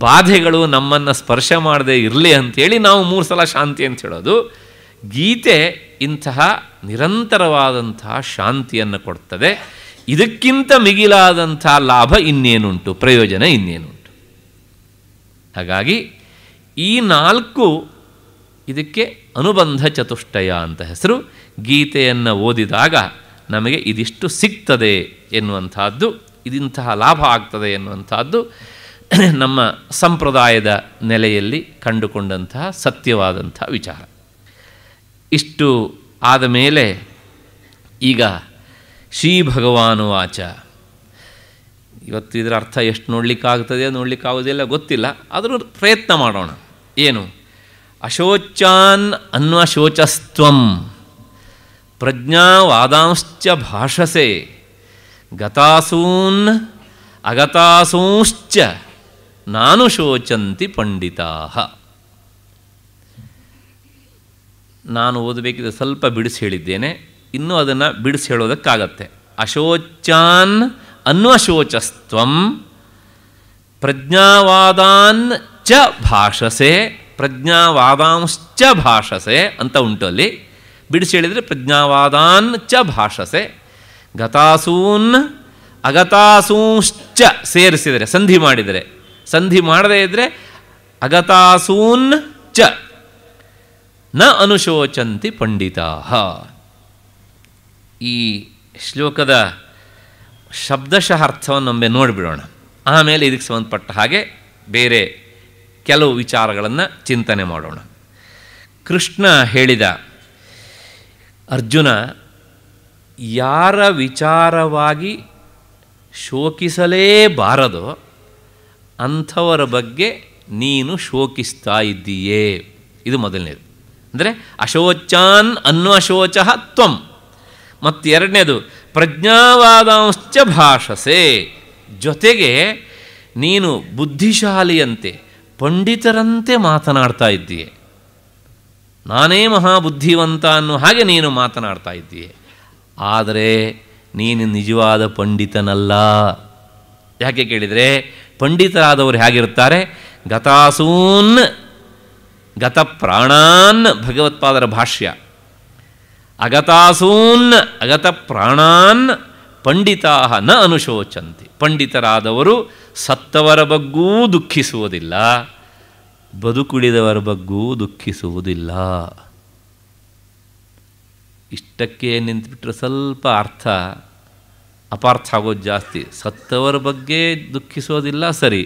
ಬಾಧೆಗಳು ನಮ್ಮನ್ನು ಸ್ಪರ್ಶ ಮಾಡದೇ ಇರಲಿ ಅಂಥೇಳಿ ನಾವು ಮೂರು ಸಲ ಶಾಂತಿ ಅಂತ ಹೇಳೋದು ಗೀತೆ ಇಂತಹ ನಿರಂತರವಾದಂತಹ ಶಾಂತಿಯನ್ನು ಕೊಡ್ತದೆ ಇದಕ್ಕಿಂತ ಮಿಗಿಲಾದಂಥ ಲಾಭ ಇನ್ನೇನುಂಟು ಪ್ರಯೋಜನ ಇನ್ನೇನುಂಟು ಹಾಗಾಗಿ ಈ ನಾಲ್ಕು ಇದಕ್ಕೆ ಅನುಬಂಧ ಚತುಷ್ಟಯ ಅಂತ ಹೆಸರು ಗೀತೆಯನ್ನು ಓದಿದಾಗ ನಮಗೆ ಇದಿಷ್ಟು ಸಿಗ್ತದೆ ಎನ್ನುವಂಥದ್ದು ಇದಿಂತಹ ಲಾಭ ಆಗ್ತದೆ ಎನ್ನುವಂಥದ್ದು (clears throat) ನಮ್ಮ ಸಂಪ್ರದಾಯದ ನೆಲೆಯಲ್ಲಿ ಕಂಡುಕೊಂಡಂತಹ ಸತ್ಯವಾದಂಥ ವಿಚಾರ ಇಷ್ಟು ಆದ ಮೇಲೆ ಈಗ ಶ್ರೀ ಭಗವಾನುವಾಚ ಇವತ್ತು ಇದರ ಅರ್ಥ ಎಷ್ಟು ನೋಡಲಿಕ್ಕಾಗ್ತದೆ ನೋಡಲಿಕ್ಕಾಗೋದಿಲ್ಲ ಗೊತ್ತಿಲ್ಲ ಆದರೂ ಪ್ರಯತ್ನ ಮಾಡೋಣ ಏನು ಅಶೋಚಾನ್ ಅನ್ವಶೋಚಸ್ತ್ವಂ ಪ್ರಜ್ಞಾವಾದಾಂಶ್ಚ ಭಾಷಸೆ ಗತಾಸೂನ್ ಅಗತಾಸೂಶ್ಚ ನಾನು ಶೋಚಂತಿ ಪಂಡಿತಾ ನಾನು ಓದಬೇಕಿದ್ದ ಸ್ವಲ್ಪ ಬಿಡಿಸಿ ಹೇಳಿದ್ದೇನೆ ಇನ್ನೂ ಅದನ್ನು ಬಿಡಿಸಿ ಹೇಳೋದಕ್ಕಾಗತ್ತೆ ಅಶೋಚಾನ್ ಅನ್ವಶೋಚಸ್ತ್ವಂ ಪ್ರಜ್ಞಾವಾದಾನ್ ಚ ಭಾಷಸೆ ಪ್ರಜ್ಞಾವಾದಾಂಶ್ಚ ಭಾಷಸೆ ಅಂತ ಉಂಟು ಅಲ್ಲಿ ಬಿಡಿಸಿ ಹೇಳಿದರೆ ಪ್ರಜ್ಞಾವಾದಾನ್ ಚ ಭಾಷಸೆ ಗತಾಸೂನ್ ಅಗತಾಸೂಂಶ್ಚ ಸೇರಿಸಿದರೆ ಸಂಧಿ ಮಾಡಿದರೆ ಸಂಧಿ ಮಾಡದೇ ಇದ್ದರೆ ಅಗತಾಸೂನ್ ಚ ನ ಅನುಶೋಚಂತಿ ಪಂಡಿತಾ ಈ ಶ್ಲೋಕದ ಶಬ್ದಶಃ ಅರ್ಥವನ್ನು ಒಮ್ಮೆ ನೋಡಿಬಿಡೋಣ ಆಮೇಲೆ ಇದಕ್ಕೆ ಸಂಬಂಧಪಟ್ಟ ಹಾಗೆ ಬೇರೆ ಕೆಲವು ವಿಚಾರಗಳನ್ನು ಚಿಂತನೆ ಮಾಡೋಣ ಕೃಷ್ಣ ಹೇಳಿದ ಅರ್ಜುನ ಯಾರ ವಿಚಾರವಾಗಿ ಶೋಕಿಸಲೇಬಾರದೋ ಅಂಥವರ ಬಗ್ಗೆ ನೀನು ಶೋಕಿಸ್ತಾ ಇದ್ದೀಯೇ ಇದು ಮೊದಲನೇದು ಅಂದರೆ ಅಶೋಚಾನ್ ಅನ್ವಶೋಚ ಅಶೋಚ ತ್ವಂ ಮತ್ತು ಎರಡನೇದು ಪ್ರಜ್ಞಾವಾದಾಂಶ್ಚ ಭಾಷಸೆ ಜೊತೆಗೆ ನೀನು ಬುದ್ಧಿಶಾಲಿಯಂತೆ ಪಂಡಿತರಂತೆ ಮಾತನಾಡ್ತಾ ಇದ್ದೀಯೆ ನಾನೇ ಮಹಾಬುದ್ಧಿವಂತ ಅನ್ನೋ ಹಾಗೆ ನೀನು ಮಾತನಾಡ್ತಾ ಇದ್ದೀಯೆ ಆದರೆ ನೀನು ನಿಜವಾದ ಪಂಡಿತನಲ್ಲ ಯಾಕೆ ಕೇಳಿದರೆ ಪಂಡಿತರಾದವರು ಹೇಗಿರುತ್ತಾರೆ ಗತಾಸೂನ್ ಗತ ಪ್ರಾಣಾನ್ ಭಗವತ್ಪಾದರ ಭಾಷ್ಯ ಅಗತಾಸೂನ್ ಅಗತ ಪ್ರಾಣಾನ್ ಪಂಡಿತಾ ನ ಅನುಶೋಚಂತಿ ಪಂಡಿತರಾದವರು ಸತ್ತವರ ಬಗ್ಗೂ ದುಃಖಿಸುವುದಿಲ್ಲ ಬದುಕುಳಿದವರ ಬಗ್ಗೂ ದುಃಖಿಸುವುದಿಲ್ಲ ಇಷ್ಟಕ್ಕೆ ನಿಂತುಬಿಟ್ರೆ ಸ್ವಲ್ಪ ಅರ್ಥ ಅಪಾರ್ಥ ಆಗೋದು ಜಾಸ್ತಿ ಸತ್ತವರ ಬಗ್ಗೆ ದುಃಖಿಸೋದಿಲ್ಲ ಸರಿ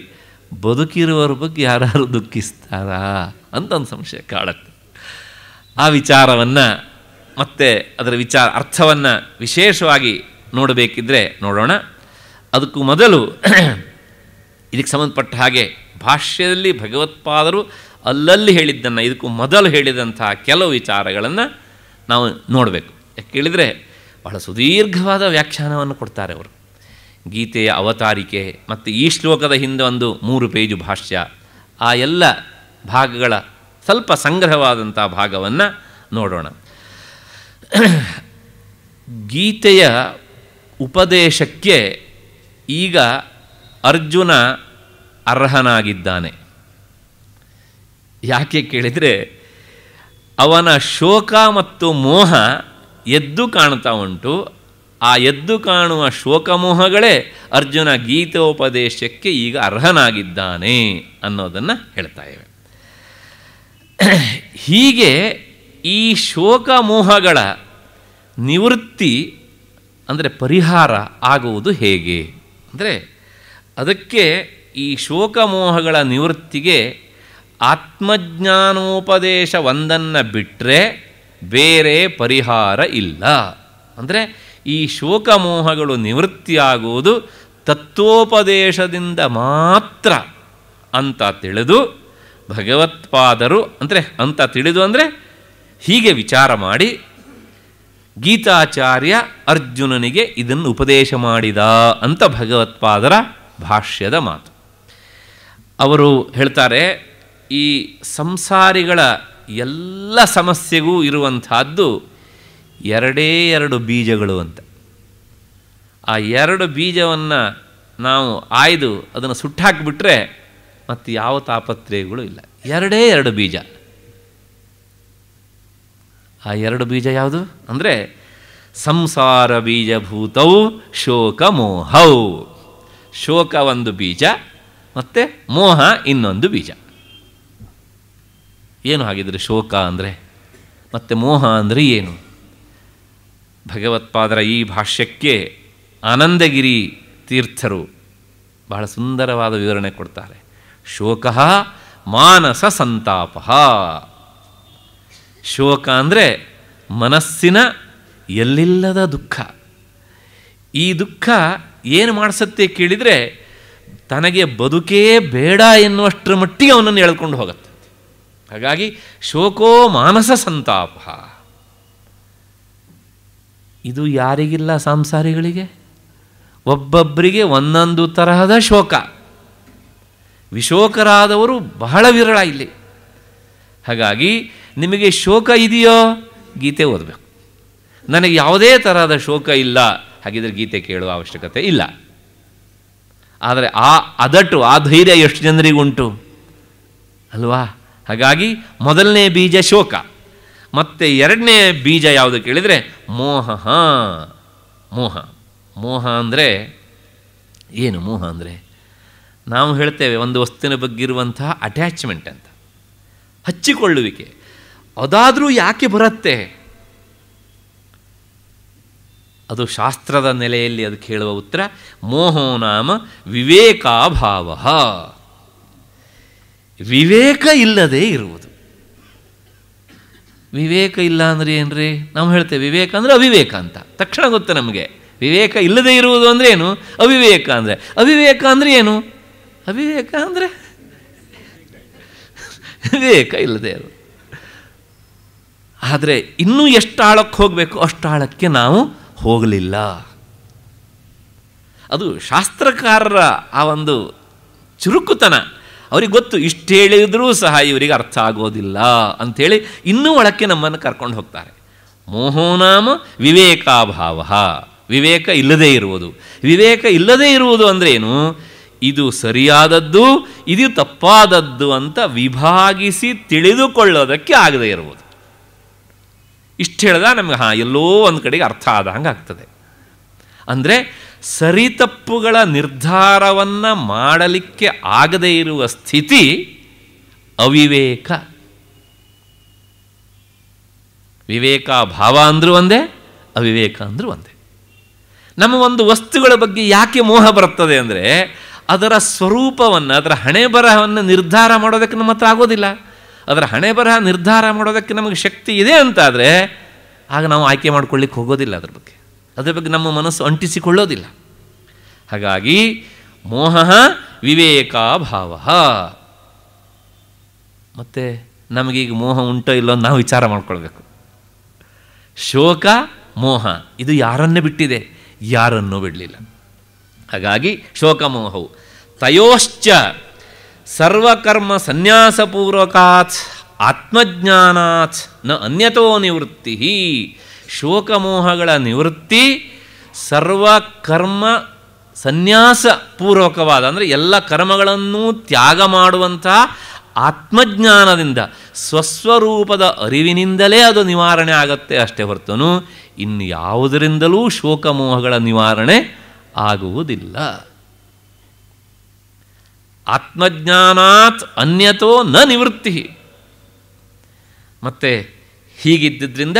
ಬದುಕಿರುವವ್ರ ಬಗ್ಗೆ ಯಾರು ದುಃಖಿಸ್ತಾರಾ ಅಂತ ಒಂದು ಸಂಶಯ ಕಾಡುತ್ತೆ ಆ ವಿಚಾರವನ್ನು ಮತ್ತೆ ಅದರ ವಿಚಾರ ಅರ್ಥವನ್ನು ವಿಶೇಷವಾಗಿ ನೋಡಬೇಕಿದ್ರೆ ನೋಡೋಣ ಅದಕ್ಕೂ ಮೊದಲು (clears throat) ಇದಕ್ಕೆ ಸಂಬಂಧಪಟ್ಟ ಹಾಗೆ ಭಾಷ್ಯದಲ್ಲಿ ಭಗವತ್ಪಾದರು ಅಲ್ಲಲ್ಲಿ ಹೇಳಿದ್ದನ್ನು ಇದಕ್ಕೂ ಮೊದಲು ಹೇಳಿದಂತಹ ಕೆಲವು ವಿಚಾರಗಳನ್ನು ನಾವು ನೋಡಬೇಕು ಯಾಕೆ ಕೇಳಿದರೆ ಬಹಳ ಸುದೀರ್ಘವಾದ ವ್ಯಾಖ್ಯಾನವನ್ನು ಕೊಡ್ತಾರೆ ಅವರು ಗೀತೆಯ ಅವತಾರಿಕೆ ಮತ್ತು ಈ ಶ್ಲೋಕದ ಹಿಂದೆ ಒಂದು ಮೂರು ಪೇಜು ಭಾಷ್ಯ ಆ ಎಲ್ಲ ಭಾಗಗಳ ಸ್ವಲ್ಪ ಸಂಗ್ರಹವಾದಂಥ ಭಾಗವನ್ನು ನೋಡೋಣ ಗೀತೆಯ ಉಪದೇಶಕ್ಕೆ ಈಗ ಅರ್ಜುನ ಅರ್ಹನಾಗಿದ್ದಾನೆ ಯಾಕೆ ಕೇಳಿದರೆ ಅವನ ಶೋಕ ಮತ್ತು ಮೋಹ ಎದ್ದು ಕಾಣ್ತಾ ಉಂಟು ಆ ಎದ್ದು ಕಾಣುವ ಶೋಕಮೋಹಗಳೇ ಅರ್ಜುನ ಗೀತೋಪದೇಶಕ್ಕೆ ಈಗ ಅರ್ಹನಾಗಿದ್ದಾನೆ ಅನ್ನೋದನ್ನು ಹೇಳ್ತಾ ಇವೆ (clears throat) ಹೀಗೆ ಈ ಶೋಕಮೋಹಗಳ ನಿವೃತ್ತಿ ಅಂದರೆ ಪರಿಹಾರ ಆಗುವುದು ಹೇಗೆ ಅಂದರೆ ಅದಕ್ಕೆ ಈ ಶೋಕಮೋಹಗಳ ನಿವೃತ್ತಿಗೆ ಆತ್ಮಜ್ಞಾನೋಪದೇಶ ಒಂದನ್ನು ಬಿಟ್ಟರೆ ಬೇರೆ ಪರಿಹಾರ ಇಲ್ಲ ಅಂದರೆ ಈ ಶೋಕಮೋಹಗಳು ನಿವೃತ್ತಿಯಾಗುವುದು ತತ್ವೋಪದೇಶದಿಂದ ಮಾತ್ರ ಅಂತ ತಿಳಿದು ಭಗವತ್ಪಾದರು ಅಂದರೆ ಅಂತ ತಿಳಿದು ಅಂದರೆ ಹೀಗೆ ವಿಚಾರ ಮಾಡಿ ಗೀತಾಚಾರ್ಯ ಅರ್ಜುನನಿಗೆ ಇದನ್ನು ಉಪದೇಶ ಮಾಡಿದ ಅಂತ ಭಗವತ್ಪಾದರ ಭಾಷ್ಯದ ಮಾತು ಅವರು ಹೇಳ್ತಾರೆ ಈ ಸಂಸಾರಿಗಳ ಎಲ್ಲ ಸಮಸ್ಯೆಗೂ ಇರುವಂತಹದ್ದು ಎರಡೇ ಎರಡು ಬೀಜಗಳು ಅಂತ ಆ ಎರಡು ಬೀಜವನ್ನು ನಾವು ಆಯ್ದು ಅದನ್ನು ಸುಟ್ಟಾಕಿಬಿಟ್ರೆ ಮತ್ತು ಯಾವ ತಾಪತ್ರಯಗಳು ಇಲ್ಲ ಎರಡೇ ಎರಡು ಬೀಜ ಆ ಎರಡು ಬೀಜ ಯಾವುದು ಅಂದರೆ ಸಂಸಾರ ಬೀಜಭೂತವು ಶೋಕ ಮೋಹೌ ಶೋಕ ಒಂದು ಬೀಜ ಮತ್ತು ಮೋಹ ಇನ್ನೊಂದು ಬೀಜ ಏನು ಹಾಗಿದ್ರೆ ಶೋಕ ಅಂದರೆ ಮತ್ತು ಮೋಹ ಅಂದರೆ ಏನು ಭಗವತ್ಪಾದರ ಈ ಭಾಷ್ಯಕ್ಕೆ ಆನಂದಗಿರಿ ತೀರ್ಥರು ಬಹಳ ಸುಂದರವಾದ ವಿವರಣೆ ಕೊಡ್ತಾರೆ ಶೋಕ ಮಾನಸ ಸಂತಾಪ ಶೋಕ ಅಂದರೆ ಮನಸ್ಸಿನ ಎಲ್ಲಿಲ್ಲದ ದುಃಖ ಈ ದುಃಖ ಏನು ಮಾಡಿಸತ್ತೆ ಕೇಳಿದರೆ ತನಗೆ ಬದುಕೇ ಬೇಡ ಎನ್ನುವಷ್ಟರ ಮಟ್ಟಿಗೆ ಅವನನ್ನು ಎಳ್ಕೊಂಡು ಹೋಗುತ್ತೆ ಹಾಗಾಗಿ ಶೋಕೋ ಮಾನಸ ಸಂತಾಪ ಇದು ಯಾರಿಗಿಲ್ಲ ಸಾಂಸಾರಿಗಳಿಗೆ ಒಬ್ಬೊಬ್ಬರಿಗೆ ಒಂದೊಂದು ತರಹದ ಶೋಕ ವಿಶೋಕರಾದವರು ಬಹಳ ವಿರಳ ಇಲ್ಲಿ ಹಾಗಾಗಿ ನಿಮಗೆ ಶೋಕ ಇದೆಯೋ ಗೀತೆ ಓದಬೇಕು ನನಗೆ ಯಾವುದೇ ತರಹದ ಶೋಕ ಇಲ್ಲ ಹಾಗಿದ್ರೆ ಗೀತೆ ಕೇಳುವ ಅವಶ್ಯಕತೆ ಇಲ್ಲ ಆದರೆ ಆ ಅದಟ್ಟು ಆ ಧೈರ್ಯ ಎಷ್ಟು ಜನರಿಗುಂಟು ಅಲ್ವಾ ಹಾಗಾಗಿ ಮೊದಲನೇ ಬೀಜ ಶೋಕ ಮತ್ತು ಎರಡನೇ ಬೀಜ ಯಾವುದು ಕೇಳಿದರೆ ಮೋಹ ಮೋಹ ಮೋಹ ಅಂದರೆ ಏನು ಮೋಹ ಅಂದರೆ ನಾವು ಹೇಳ್ತೇವೆ ಒಂದು ವಸ್ತುವಿನ ಬಗ್ಗೆ ಇರುವಂತಹ ಅಟ್ಯಾಚ್ಮೆಂಟ್ ಅಂತ ಹಚ್ಚಿಕೊಳ್ಳುವಿಕೆ ಅದಾದರೂ ಯಾಕೆ ಬರುತ್ತೆ ಅದು ಶಾಸ್ತ್ರದ ನೆಲೆಯಲ್ಲಿ ಅದು ಕೇಳುವ ಉತ್ತರ ಮೋಹೋ ನಾಮ ವಿವೇಕಾಭಾವ ವಿವೇಕ ಇಲ್ಲದೆ ಇರುವುದು ವಿವೇಕ ಇಲ್ಲ ಅಂದರೆ ಏನ್ರಿ ನಾವು ಹೇಳ್ತೇವೆ ವಿವೇಕ ಅಂದರೆ ಅವಿವೇಕ ಅಂತ ತಕ್ಷಣ ಗೊತ್ತು ನಮಗೆ ವಿವೇಕ ಇಲ್ಲದೆ ಇರುವುದು ಅಂದರೆ ಏನು ಅವಿವೇಕ ಅಂದರೆ ಅವಿವೇಕ ಅಂದರೆ ಏನು ಅವಿವೇಕ ಅಂದರೆ ವಿವೇಕ ಇಲ್ಲದೆ ಇರೋದು ಆದರೆ ಇನ್ನೂ ಎಷ್ಟು ಆಳಕ್ಕೆ ಹೋಗಬೇಕು ಅಷ್ಟು ಆಳಕ್ಕೆ ನಾವು ಹೋಗಲಿಲ್ಲ ಅದು ಶಾಸ್ತ್ರಕಾರರ ಆ ಒಂದು ಚುರುಕುತನ ಅವ್ರಿಗೆ ಗೊತ್ತು ಇಷ್ಟು ಹೇಳಿದರೂ ಸಹ ಇವರಿಗೆ ಅರ್ಥ ಆಗೋದಿಲ್ಲ ಅಂಥೇಳಿ ಇನ್ನೂ ಒಳಕ್ಕೆ ನಮ್ಮನ್ನು ಕರ್ಕೊಂಡು ಹೋಗ್ತಾರೆ ಮೋಹೋನಾಮ ವಿವೇಕಾಭಾವ ವಿವೇಕ ಇಲ್ಲದೇ ಇರುವುದು ವಿವೇಕ ಇಲ್ಲದೇ ಇರುವುದು ಏನು ಇದು ಸರಿಯಾದದ್ದು ಇದು ತಪ್ಪಾದದ್ದು ಅಂತ ವಿಭಾಗಿಸಿ ತಿಳಿದುಕೊಳ್ಳೋದಕ್ಕೆ ಆಗದೇ ಇರುವುದು ಇಷ್ಟು ಹೇಳ್ದ ನಮಗೆ ಹಾಂ ಎಲ್ಲೋ ಒಂದು ಕಡೆಗೆ ಅರ್ಥ ಆದ ಆಗ್ತದೆ ಅಂದರೆ ಸರಿತಪ್ಪುಗಳ ನಿರ್ಧಾರವನ್ನು ಮಾಡಲಿಕ್ಕೆ ಆಗದೇ ಇರುವ ಸ್ಥಿತಿ ಅವಿವೇಕ ವಿವೇಕ ಭಾವ ಅಂದರೂ ಒಂದೇ ಅವಿವೇಕ ಅಂದರೂ ಒಂದೇ ನಮ್ಮ ಒಂದು ವಸ್ತುಗಳ ಬಗ್ಗೆ ಯಾಕೆ ಮೋಹ ಬರ್ತದೆ ಅಂದರೆ ಅದರ ಸ್ವರೂಪವನ್ನು ಅದರ ಹಣೆ ಬರಹವನ್ನು ನಿರ್ಧಾರ ಮಾಡೋದಕ್ಕೆ ನಮ್ಮ ಹತ್ರ ಆಗೋದಿಲ್ಲ ಅದರ ಹಣೆ ಬರಹ ನಿರ್ಧಾರ ಮಾಡೋದಕ್ಕೆ ನಮಗೆ ಶಕ್ತಿ ಇದೆ ಅಂತಾದರೆ ಆಗ ನಾವು ಆಯ್ಕೆ ಮಾಡ್ಕೊಳ್ಳಿಕ್ಕೆ ಹೋಗೋದಿಲ್ಲ ಅದ್ರ ಬಗ್ಗೆ ಅದರ ಬಗ್ಗೆ ನಮ್ಮ ಮನಸ್ಸು ಅಂಟಿಸಿಕೊಳ್ಳೋದಿಲ್ಲ ಹಾಗಾಗಿ ಮೋಹ ವಿವೇಕಾಭಾವ ಮತ್ತು ನಮಗೀಗ ಮೋಹ ಉಂಟೋ ಇಲ್ಲೋ ನಾವು ವಿಚಾರ ಮಾಡ್ಕೊಳ್ಬೇಕು ಶೋಕ ಮೋಹ ಇದು ಯಾರನ್ನೇ ಬಿಟ್ಟಿದೆ ಯಾರನ್ನೂ ಬಿಡಲಿಲ್ಲ ಹಾಗಾಗಿ ಶೋಕ ಮೋಹವು ತಯೋಶ್ಚ ಸರ್ವಕರ್ಮ ಸನ್ಯಾಸಪೂರ್ವಕಾತ್ ಆತ್ಮಜ್ಞಾನಾತ್ ನ ಅನ್ಯತೋ ನಿವೃತ್ತಿ ಶೋಕಮೋಹಗಳ ನಿವೃತ್ತಿ ಸರ್ವ ಕರ್ಮ ಸನ್ಯಾಸ ಪೂರ್ವಕವಾದ ಅಂದರೆ ಎಲ್ಲ ಕರ್ಮಗಳನ್ನು ತ್ಯಾಗ ಮಾಡುವಂತಹ ಆತ್ಮಜ್ಞಾನದಿಂದ ಸ್ವಸ್ವರೂಪದ ಅರಿವಿನಿಂದಲೇ ಅದು ನಿವಾರಣೆ ಆಗತ್ತೆ ಅಷ್ಟೇ ಹೊರತನು ಇನ್ನು ಯಾವುದರಿಂದಲೂ ಶೋಕಮೋಹಗಳ ನಿವಾರಣೆ ಆಗುವುದಿಲ್ಲ ಆತ್ಮಜ್ಞಾನಾತ್ ಅನ್ಯತೋ ನ ನಿವೃತ್ತಿ ಮತ್ತೆ ಹೀಗಿದ್ದರಿಂದ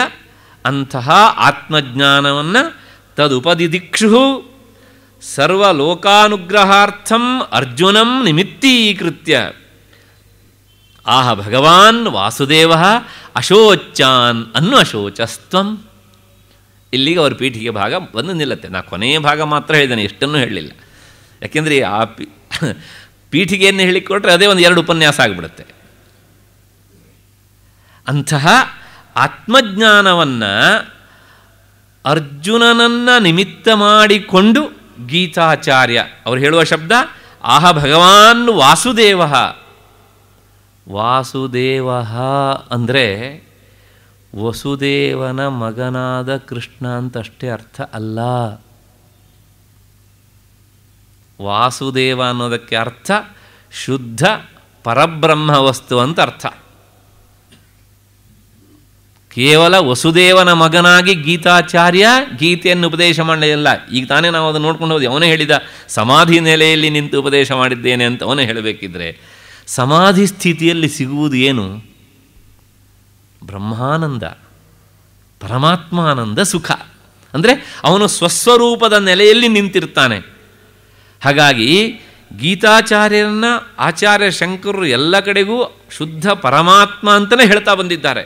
ಅಂತಹ ಆತ್ಮಜ್ಞಾನವನ್ನು ತದುಪದಿದಿಕ್ಷು ಸರ್ವಲೋಕಾನುಗ್ರಹಾರ್ಥಂ ಅರ್ಜುನಂ ನಿಮಿತ್ತೀಕೃತ್ಯ ಆಹ ಭಗವಾನ್ ವಾಸುದೇವ ಅಶೋಚಾನ್ ಅನ್ನು ಅಶೋಚಸ್ತ್ವಂ ಇಲ್ಲಿಗೆ ಅವರ ಪೀಠಿಗೆ ಭಾಗ ಬಂದು ನಿಲ್ಲತ್ತೆ ನಾ ಕೊನೆಯ ಭಾಗ ಮಾತ್ರ ಹೇಳಿದ್ದೇನೆ ಎಷ್ಟನ್ನು ಹೇಳಲಿಲ್ಲ ಯಾಕೆಂದರೆ ಆ ಪಿ ಪೀಠಿಗೆಯನ್ನು ಹೇಳಿಕೊಟ್ರೆ ಅದೇ ಒಂದು ಎರಡು ಉಪನ್ಯಾಸ ಆಗಿಬಿಡುತ್ತೆ ಅಂತಹ ಆತ್ಮಜ್ಞಾನವನ್ನು ಅರ್ಜುನನನ್ನು ನಿಮಿತ್ತ ಮಾಡಿಕೊಂಡು ಗೀತಾಚಾರ್ಯ ಅವರು ಹೇಳುವ ಶಬ್ದ ಆಹ ಭಗವಾನ್ ವಾಸುದೇವ ವಾಸುದೇವ ಅಂದರೆ ವಸುದೇವನ ಮಗನಾದ ಕೃಷ್ಣ ಅಂತಷ್ಟೇ ಅರ್ಥ ಅಲ್ಲ ವಾಸುದೇವ ಅನ್ನೋದಕ್ಕೆ ಅರ್ಥ ಶುದ್ಧ ಪರಬ್ರಹ್ಮ ವಸ್ತು ಅಂತ ಅರ್ಥ ಕೇವಲ ವಸುದೇವನ ಮಗನಾಗಿ ಗೀತಾಚಾರ್ಯ ಗೀತೆಯನ್ನು ಉಪದೇಶ ಮಾಡಲಿಲ್ಲ ಈಗ ತಾನೇ ನಾವು ಅದನ್ನು ನೋಡ್ಕೊಂಡು ಹೋದ್ವಿ ಅವನೇ ಹೇಳಿದ ಸಮಾಧಿ ನೆಲೆಯಲ್ಲಿ ನಿಂತು ಉಪದೇಶ ಮಾಡಿದ್ದೇನೆ ಅಂತ ಅವನೇ ಹೇಳಬೇಕಿದ್ರೆ ಸಮಾಧಿ ಸ್ಥಿತಿಯಲ್ಲಿ ಸಿಗುವುದು ಏನು ಬ್ರಹ್ಮಾನಂದ ಪರಮಾತ್ಮಾನಂದ ಸುಖ ಅಂದರೆ ಅವನು ಸ್ವಸ್ವರೂಪದ ನೆಲೆಯಲ್ಲಿ ನಿಂತಿರ್ತಾನೆ ಹಾಗಾಗಿ ಗೀತಾಚಾರ್ಯರನ್ನ ಆಚಾರ್ಯ ಶಂಕರರು ಎಲ್ಲ ಕಡೆಗೂ ಶುದ್ಧ ಪರಮಾತ್ಮ ಅಂತಲೇ ಹೇಳ್ತಾ ಬಂದಿದ್ದಾರೆ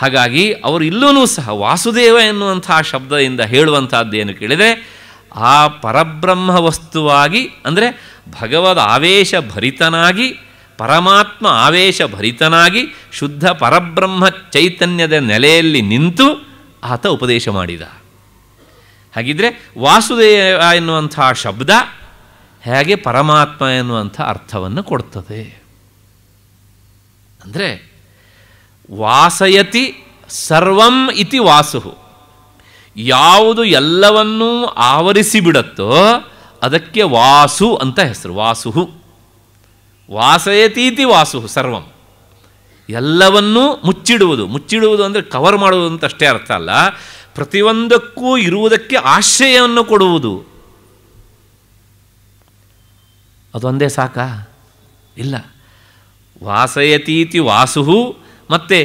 ಹಾಗಾಗಿ ಅವರು ಇಲ್ಲೂ ಸಹ ವಾಸುದೇವ ಎನ್ನುವಂಥ ಶಬ್ದದಿಂದ ಹೇಳುವಂಥದ್ದೇನು ಕೇಳಿದರೆ ಆ ಪರಬ್ರಹ್ಮ ವಸ್ತುವಾಗಿ ಅಂದರೆ ಭಗವದ್ ಆವೇಶ ಭರಿತನಾಗಿ ಪರಮಾತ್ಮ ಆವೇಶ ಭರಿತನಾಗಿ ಶುದ್ಧ ಪರಬ್ರಹ್ಮ ಚೈತನ್ಯದ ನೆಲೆಯಲ್ಲಿ ನಿಂತು ಆತ ಉಪದೇಶ ಮಾಡಿದ ಹಾಗಿದ್ರೆ ವಾಸುದೇವ ಎನ್ನುವಂಥ ಶಬ್ದ ಹೇಗೆ ಪರಮಾತ್ಮ ಎನ್ನುವಂಥ ಅರ್ಥವನ್ನು ಕೊಡ್ತದೆ ಅಂದರೆ ವಾಸಯತಿ ಸರ್ವಂ ಇತಿ ವಾಸು ಯಾವುದು ಎಲ್ಲವನ್ನೂ ಆವರಿಸಿಬಿಡತ್ತೋ ಅದಕ್ಕೆ ವಾಸು ಅಂತ ಹೆಸರು ವಾಸು ವಾಸಯತೀತಿ ವಾಸು ಸರ್ವಂ ಎಲ್ಲವನ್ನೂ ಮುಚ್ಚಿಡುವುದು ಮುಚ್ಚಿಡುವುದು ಅಂದರೆ ಕವರ್ ಮಾಡುವುದು ಅಂತ ಅಷ್ಟೇ ಅರ್ಥ ಅಲ್ಲ ಪ್ರತಿಯೊಂದಕ್ಕೂ ಇರುವುದಕ್ಕೆ ಆಶ್ರಯವನ್ನು ಕೊಡುವುದು ಅದೊಂದೇ ಸಾಕ ಇಲ್ಲ ವಾಸಯತೀತಿ ವಾಸು ಮತ್ತು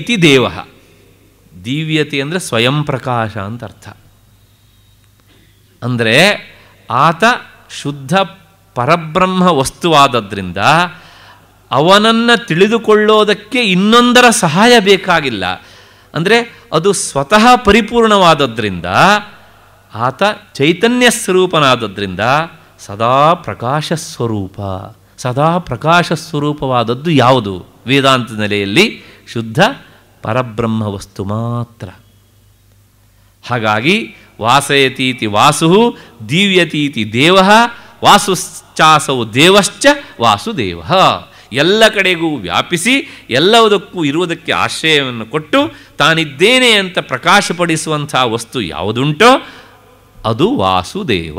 ಇತಿ ದೇವ ದಿವ್ಯತೆ ಅಂದರೆ ಸ್ವಯಂ ಪ್ರಕಾಶ ಅಂತ ಅರ್ಥ ಅಂದರೆ ಆತ ಶುದ್ಧ ಪರಬ್ರಹ್ಮ ವಸ್ತುವಾದದ್ರಿಂದ ಅವನನ್ನು ತಿಳಿದುಕೊಳ್ಳೋದಕ್ಕೆ ಇನ್ನೊಂದರ ಸಹಾಯ ಬೇಕಾಗಿಲ್ಲ ಅಂದರೆ ಅದು ಸ್ವತಃ ಪರಿಪೂರ್ಣವಾದದ್ರಿಂದ ಆತ ಚೈತನ್ಯ ಸ್ವರೂಪನಾದದ್ರಿಂದ ಸದಾ ಪ್ರಕಾಶ ಸ್ವರೂಪ ಸದಾ ಪ್ರಕಾಶ ಸ್ವರೂಪವಾದದ್ದು ಯಾವುದು ವೇದಾಂತ ನೆಲೆಯಲ್ಲಿ ಶುದ್ಧ ಪರಬ್ರಹ್ಮ ವಸ್ತು ಮಾತ್ರ ಹಾಗಾಗಿ ವಾಸಯತೀತಿ ವಾಸು ದಿವ್ಯತೀತಿ ದೇವ ವಾಸುಶ್ಚಾಸವು ದೇವಶ್ಚ ವಾಸುದೇವ ಎಲ್ಲ ಕಡೆಗೂ ವ್ಯಾಪಿಸಿ ಎಲ್ಲವುದಕ್ಕೂ ಇರುವುದಕ್ಕೆ ಆಶ್ರಯವನ್ನು ಕೊಟ್ಟು ತಾನಿದ್ದೇನೆ ಅಂತ ಪ್ರಕಾಶಪಡಿಸುವಂಥ ವಸ್ತು ಯಾವುದುಂಟೋ ಅದು ವಾಸುದೇವ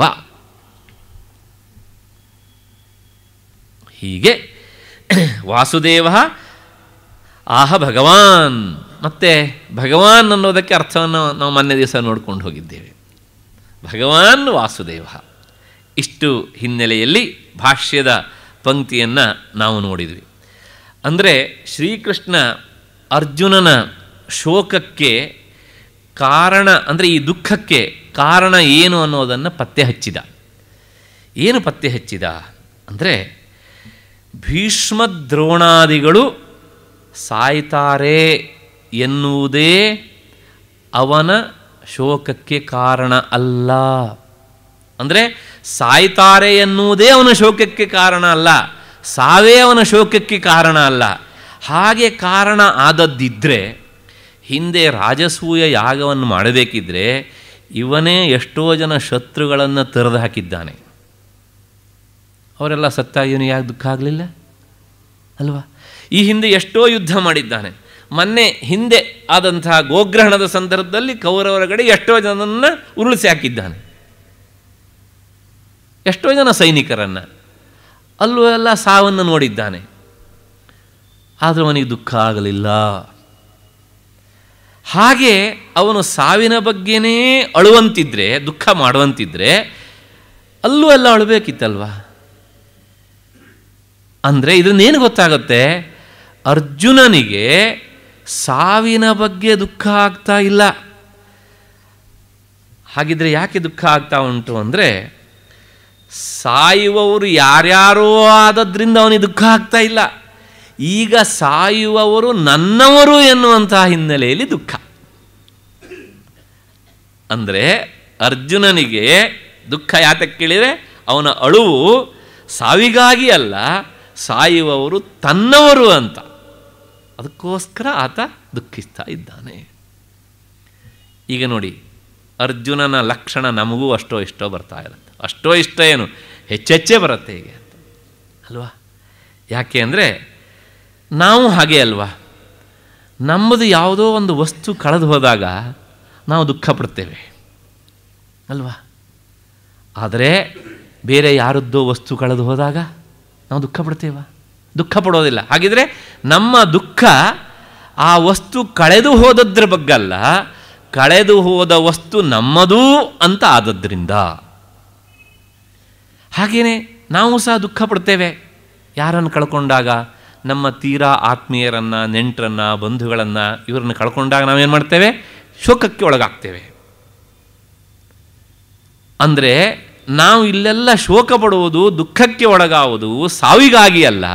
ಹೀಗೆ (clears throat) ವಾಸುದೇವ ಆಹ ಭಗವಾನ್ ಮತ್ತು ಭಗವಾನ್ ಅನ್ನೋದಕ್ಕೆ ಅರ್ಥವನ್ನು ನಾವು ಮೊನ್ನೆ ದಿವಸ ನೋಡ್ಕೊಂಡು ಹೋಗಿದ್ದೇವೆ ಭಗವಾನ್ ವಾಸುದೇವ ಇಷ್ಟು ಹಿನ್ನೆಲೆಯಲ್ಲಿ ಭಾಷ್ಯದ ಪಂಕ್ತಿಯನ್ನು ನಾವು ನೋಡಿದ್ವಿ ಅಂದರೆ ಶ್ರೀಕೃಷ್ಣ ಅರ್ಜುನನ ಶೋಕಕ್ಕೆ ಕಾರಣ ಅಂದರೆ ಈ ದುಃಖಕ್ಕೆ ಕಾರಣ ಏನು ಅನ್ನೋದನ್ನು ಪತ್ತೆ ಹಚ್ಚಿದ ಏನು ಪತ್ತೆ ಹಚ್ಚಿದ ಅಂದರೆ ಭೀಷ್ಮ ದ್ರೋಣಾದಿಗಳು ಸಾಯ್ತಾರೆ ಎನ್ನುವುದೇ ಅವನ ಶೋಕಕ್ಕೆ ಕಾರಣ ಅಲ್ಲ ಅಂದರೆ ಸಾಯ್ತಾರೆ ಎನ್ನುವುದೇ ಅವನ ಶೋಕಕ್ಕೆ ಕಾರಣ ಅಲ್ಲ ಸಾವೇ ಅವನ ಶೋಕಕ್ಕೆ ಕಾರಣ ಅಲ್ಲ ಹಾಗೆ ಕಾರಣ ಆದದ್ದಿದ್ದರೆ ಹಿಂದೆ ರಾಜಸೂಯ ಯಾಗವನ್ನು ಮಾಡಬೇಕಿದ್ರೆ ಇವನೇ ಎಷ್ಟೋ ಜನ ಶತ್ರುಗಳನ್ನು ತೆರೆದು ಹಾಕಿದ್ದಾನೆ ಅವರೆಲ್ಲ ಸತ್ತ ಇವನು ಯಾಕೆ ದುಃಖ ಆಗಲಿಲ್ಲ ಅಲ್ವಾ ಈ ಹಿಂದೆ ಎಷ್ಟೋ ಯುದ್ಧ ಮಾಡಿದ್ದಾನೆ ಮೊನ್ನೆ ಹಿಂದೆ ಆದಂತಹ ಗೋಗ್ರಹಣದ ಸಂದರ್ಭದಲ್ಲಿ ಕೌರವರ ಕಡೆ ಎಷ್ಟೋ ಜನರನ್ನು ಉರುಳಿಸಿ ಹಾಕಿದ್ದಾನೆ ಎಷ್ಟೋ ಜನ ಸೈನಿಕರನ್ನು ಅಲ್ಲೂ ಎಲ್ಲ ಸಾವನ್ನು ನೋಡಿದ್ದಾನೆ ಆದರೂ ಅವನಿಗೆ ದುಃಖ ಆಗಲಿಲ್ಲ ಹಾಗೆ ಅವನು ಸಾವಿನ ಬಗ್ಗೆನೇ ಅಳುವಂತಿದ್ರೆ ದುಃಖ ಮಾಡುವಂತಿದ್ರೆ ಅಲ್ಲೂ ಎಲ್ಲ ಅಳಬೇಕಿತ್ತಲ್ವಾ ಅಂದರೆ ಇದನ್ನೇನು ಗೊತ್ತಾಗುತ್ತೆ ಅರ್ಜುನನಿಗೆ ಸಾವಿನ ಬಗ್ಗೆ ದುಃಖ ಆಗ್ತಾ ಇಲ್ಲ ಹಾಗಿದ್ರೆ ಯಾಕೆ ದುಃಖ ಆಗ್ತಾ ಉಂಟು ಅಂದರೆ ಸಾಯುವವರು ಯಾರ್ಯಾರೋ ಆದದ್ರಿಂದ ಅವನಿಗೆ ದುಃಖ ಆಗ್ತಾ ಇಲ್ಲ ಈಗ ಸಾಯುವವರು ನನ್ನವರು ಎನ್ನುವಂತಹ ಹಿನ್ನೆಲೆಯಲ್ಲಿ ದುಃಖ ಅಂದರೆ ಅರ್ಜುನನಿಗೆ ದುಃಖ ಯಾತಕ್ಕೆ ಕೇಳಿದರೆ ಅವನ ಅಳುವು ಸಾವಿಗಾಗಿ ಅಲ್ಲ ಸಾಯುವವರು ತನ್ನವರು ಅಂತ ಅದಕ್ಕೋಸ್ಕರ ಆತ ದುಃಖಿಸ್ತಾ ಇದ್ದಾನೆ ಈಗ ನೋಡಿ ಅರ್ಜುನನ ಲಕ್ಷಣ ನಮಗೂ ಅಷ್ಟೋ ಇಷ್ಟೋ ಬರ್ತಾ ಇರುತ್ತೆ ಅಷ್ಟೋ ಇಷ್ಟ ಏನು ಹೆಚ್ಚೆಚ್ಚೇ ಬರುತ್ತೆ ಹೀಗೆ ಅಂತ ಅಲ್ವಾ ಯಾಕೆ ಅಂದರೆ ನಾವು ಹಾಗೆ ಅಲ್ವಾ ನಮ್ಮದು ಯಾವುದೋ ಒಂದು ವಸ್ತು ಕಳೆದು ಹೋದಾಗ ನಾವು ದುಃಖ ಪಡ್ತೇವೆ ಅಲ್ವಾ ಆದರೆ ಬೇರೆ ಯಾರದ್ದೋ ವಸ್ತು ಕಳೆದು ಹೋದಾಗ ನಾವು ದುಃಖ ಪಡ್ತೇವ ದುಃಖ ಪಡೋದಿಲ್ಲ ಹಾಗಿದ್ರೆ ನಮ್ಮ ದುಃಖ ಆ ವಸ್ತು ಕಳೆದು ಹೋದದ್ರ ಅಲ್ಲ ಕಳೆದು ಹೋದ ವಸ್ತು ನಮ್ಮದು ಅಂತ ಆದದ್ರಿಂದ ಹಾಗೇನೆ ನಾವು ಸಹ ದುಃಖ ಪಡ್ತೇವೆ ಯಾರನ್ನು ಕಳ್ಕೊಂಡಾಗ ನಮ್ಮ ತೀರಾ ಆತ್ಮೀಯರನ್ನು ನೆಂಟರನ್ನು ಬಂಧುಗಳನ್ನು ಇವರನ್ನು ಕಳ್ಕೊಂಡಾಗ ನಾವೇನು ಮಾಡ್ತೇವೆ ಶೋಕಕ್ಕೆ ಒಳಗಾಗ್ತೇವೆ ಅಂದರೆ ನಾವು ಇಲ್ಲೆಲ್ಲ ಶೋಕ ಪಡುವುದು ದುಃಖಕ್ಕೆ ಒಳಗಾವುದು ಸಾವಿಗಾಗಿ ಅಲ್ಲ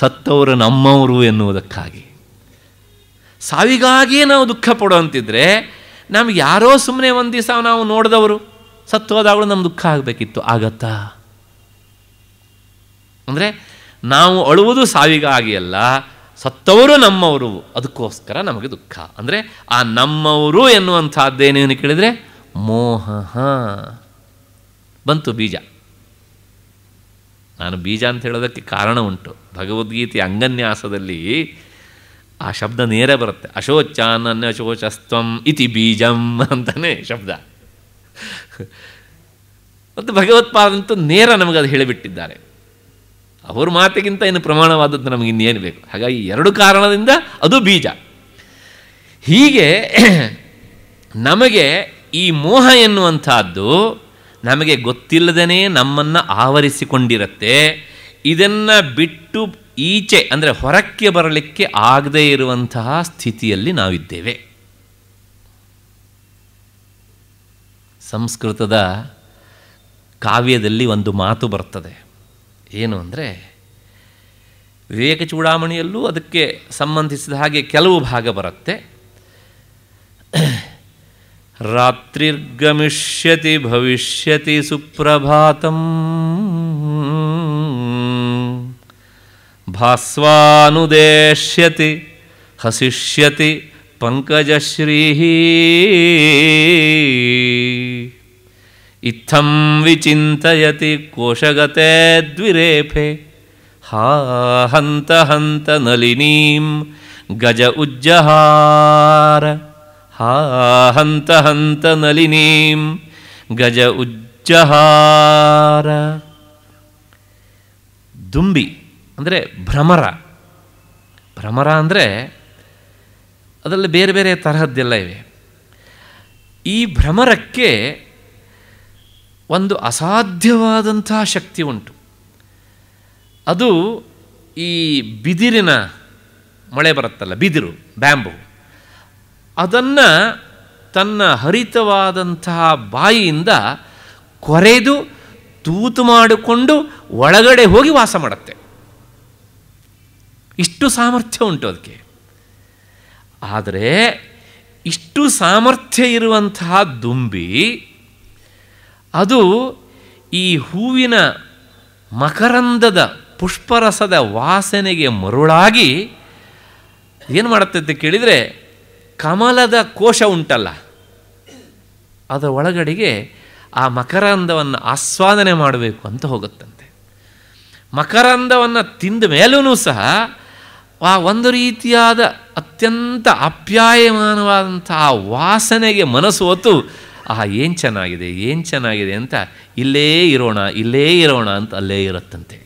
ಸತ್ತವರು ನಮ್ಮವರು ಎನ್ನುವುದಕ್ಕಾಗಿ ಸಾವಿಗಾಗಿಯೇ ನಾವು ದುಃಖ ಪಡುವಂತಿದ್ರೆ ನಮ್ಗೆ ಯಾರೋ ಸುಮ್ಮನೆ ಒಂದು ದಿವಸ ನಾವು ನೋಡಿದವರು ಸತ್ತೋದಾಗಲೂ ನಮ್ಮ ದುಃಖ ಆಗಬೇಕಿತ್ತು ಆಗತ್ತಾ ಅಂದರೆ ನಾವು ಅಳುವುದು ಸಾವಿಗಾಗಿ ಅಲ್ಲ ಸತ್ತವರು ನಮ್ಮವರು ಅದಕ್ಕೋಸ್ಕರ ನಮಗೆ ದುಃಖ ಅಂದರೆ ಆ ನಮ್ಮವರು ಎನ್ನುವಂಥದ್ದೇನೇನು ಕೇಳಿದರೆ ಮೋಹ ಬಂತು ಬೀಜ ನಾನು ಬೀಜ ಅಂತ ಹೇಳೋದಕ್ಕೆ ಕಾರಣ ಉಂಟು ಭಗವದ್ಗೀತೆ ಅಂಗನ್ಯಾಸದಲ್ಲಿ ಆ ಶಬ್ದ ನೇರ ಬರುತ್ತೆ ಅಶೋಚಾನ್ ಅಶೋಚಸ್ತ್ವಂ ಇತಿ ಬೀಜಂ ಅಂತಲೇ ಶಬ್ದ ಮತ್ತು ಭಗವತ್ಪಾದಂತೂ ನೇರ ನಮಗೆ ಅದು ಹೇಳಿಬಿಟ್ಟಿದ್ದಾರೆ ಅವ್ರ ಮಾತಿಗಿಂತ ಇನ್ನು ಪ್ರಮಾಣವಾದದ್ದು ನಮಗೆ ಇನ್ನೇನು ಬೇಕು ಹಾಗಾಗಿ ಎರಡು ಕಾರಣದಿಂದ ಅದು ಬೀಜ ಹೀಗೆ (clears throat) ನಮಗೆ ಈ ಮೋಹ ಎನ್ನುವಂಥದ್ದು ನಮಗೆ ಗೊತ್ತಿಲ್ಲದೇ ನಮ್ಮನ್ನು ಆವರಿಸಿಕೊಂಡಿರುತ್ತೆ ಇದನ್ನು ಬಿಟ್ಟು ಈಚೆ ಅಂದರೆ ಹೊರಕ್ಕೆ ಬರಲಿಕ್ಕೆ ಆಗದೇ ಇರುವಂತಹ ಸ್ಥಿತಿಯಲ್ಲಿ ನಾವಿದ್ದೇವೆ ಸಂಸ್ಕೃತದ ಕಾವ್ಯದಲ್ಲಿ ಒಂದು ಮಾತು ಬರ್ತದೆ ಏನು ಅಂದರೆ ವಿವೇಕ ಚೂಡಾಮಣಿಯಲ್ಲೂ ಅದಕ್ಕೆ ಸಂಬಂಧಿಸಿದ ಹಾಗೆ ಕೆಲವು ಭಾಗ ಬರುತ್ತೆ रात्रिर्गमिष्यति भविष्यति सुप्रभातम् भास्वानुदेश्यति हसिष्यति पङ्कजश्रीः इत्थं विचिन्तयति कोशगते द्विरेफे हा हन्त हन्त नलिनीं गज उज्जहार ಹಾ ಹಂತ ಹಂತ ನಲಿನೀಂ ಗಜ ಉಜ್ಜಹಾರ ದುಂಬಿ ಅಂದರೆ ಭ್ರಮರ ಭ್ರಮರ ಅಂದರೆ ಅದರಲ್ಲಿ ಬೇರೆ ಬೇರೆ ತರಹದ್ದೆಲ್ಲ ಇವೆ ಈ ಭ್ರಮರಕ್ಕೆ ಒಂದು ಅಸಾಧ್ಯವಾದಂಥ ಶಕ್ತಿ ಉಂಟು ಅದು ಈ ಬಿದಿರಿನ ಮಳೆ ಬರುತ್ತಲ್ಲ ಬಿದಿರು ಬ್ಯಾಂಬು ಅದನ್ನು ತನ್ನ ಹರಿತವಾದಂತಹ ಬಾಯಿಯಿಂದ ಕೊರೆದು ತೂತು ಮಾಡಿಕೊಂಡು ಒಳಗಡೆ ಹೋಗಿ ವಾಸ ಮಾಡುತ್ತೆ ಇಷ್ಟು ಸಾಮರ್ಥ್ಯ ಉಂಟು ಅದಕ್ಕೆ ಆದರೆ ಇಷ್ಟು ಸಾಮರ್ಥ್ಯ ಇರುವಂತಹ ದುಂಬಿ ಅದು ಈ ಹೂವಿನ ಮಕರಂದದ ಪುಷ್ಪರಸದ ವಾಸನೆಗೆ ಮರುಳಾಗಿ ಏನು ಮಾಡುತ್ತೆ ಅಂತ ಕೇಳಿದರೆ ಕಮಲದ ಕೋಶ ಉಂಟಲ್ಲ ಅದರ ಒಳಗಡೆಗೆ ಆ ಮಕರಂದವನ್ನು ಆಸ್ವಾದನೆ ಮಾಡಬೇಕು ಅಂತ ಹೋಗುತ್ತಂತೆ ಮಕರಂದವನ್ನು ತಿಂದ ಮೇಲೂ ಸಹ ಆ ಒಂದು ರೀತಿಯಾದ ಅತ್ಯಂತ ಅಪ್ಯಾಯಮಾನವಾದಂಥ ಆ ವಾಸನೆಗೆ ಮನಸ್ಸು ಹೊತ್ತು ಆ ಏನು ಚೆನ್ನಾಗಿದೆ ಏನು ಚೆನ್ನಾಗಿದೆ ಅಂತ ಇಲ್ಲೇ ಇರೋಣ ಇಲ್ಲೇ ಇರೋಣ ಅಂತ ಅಲ್ಲೇ ಇರುತ್ತಂತೆ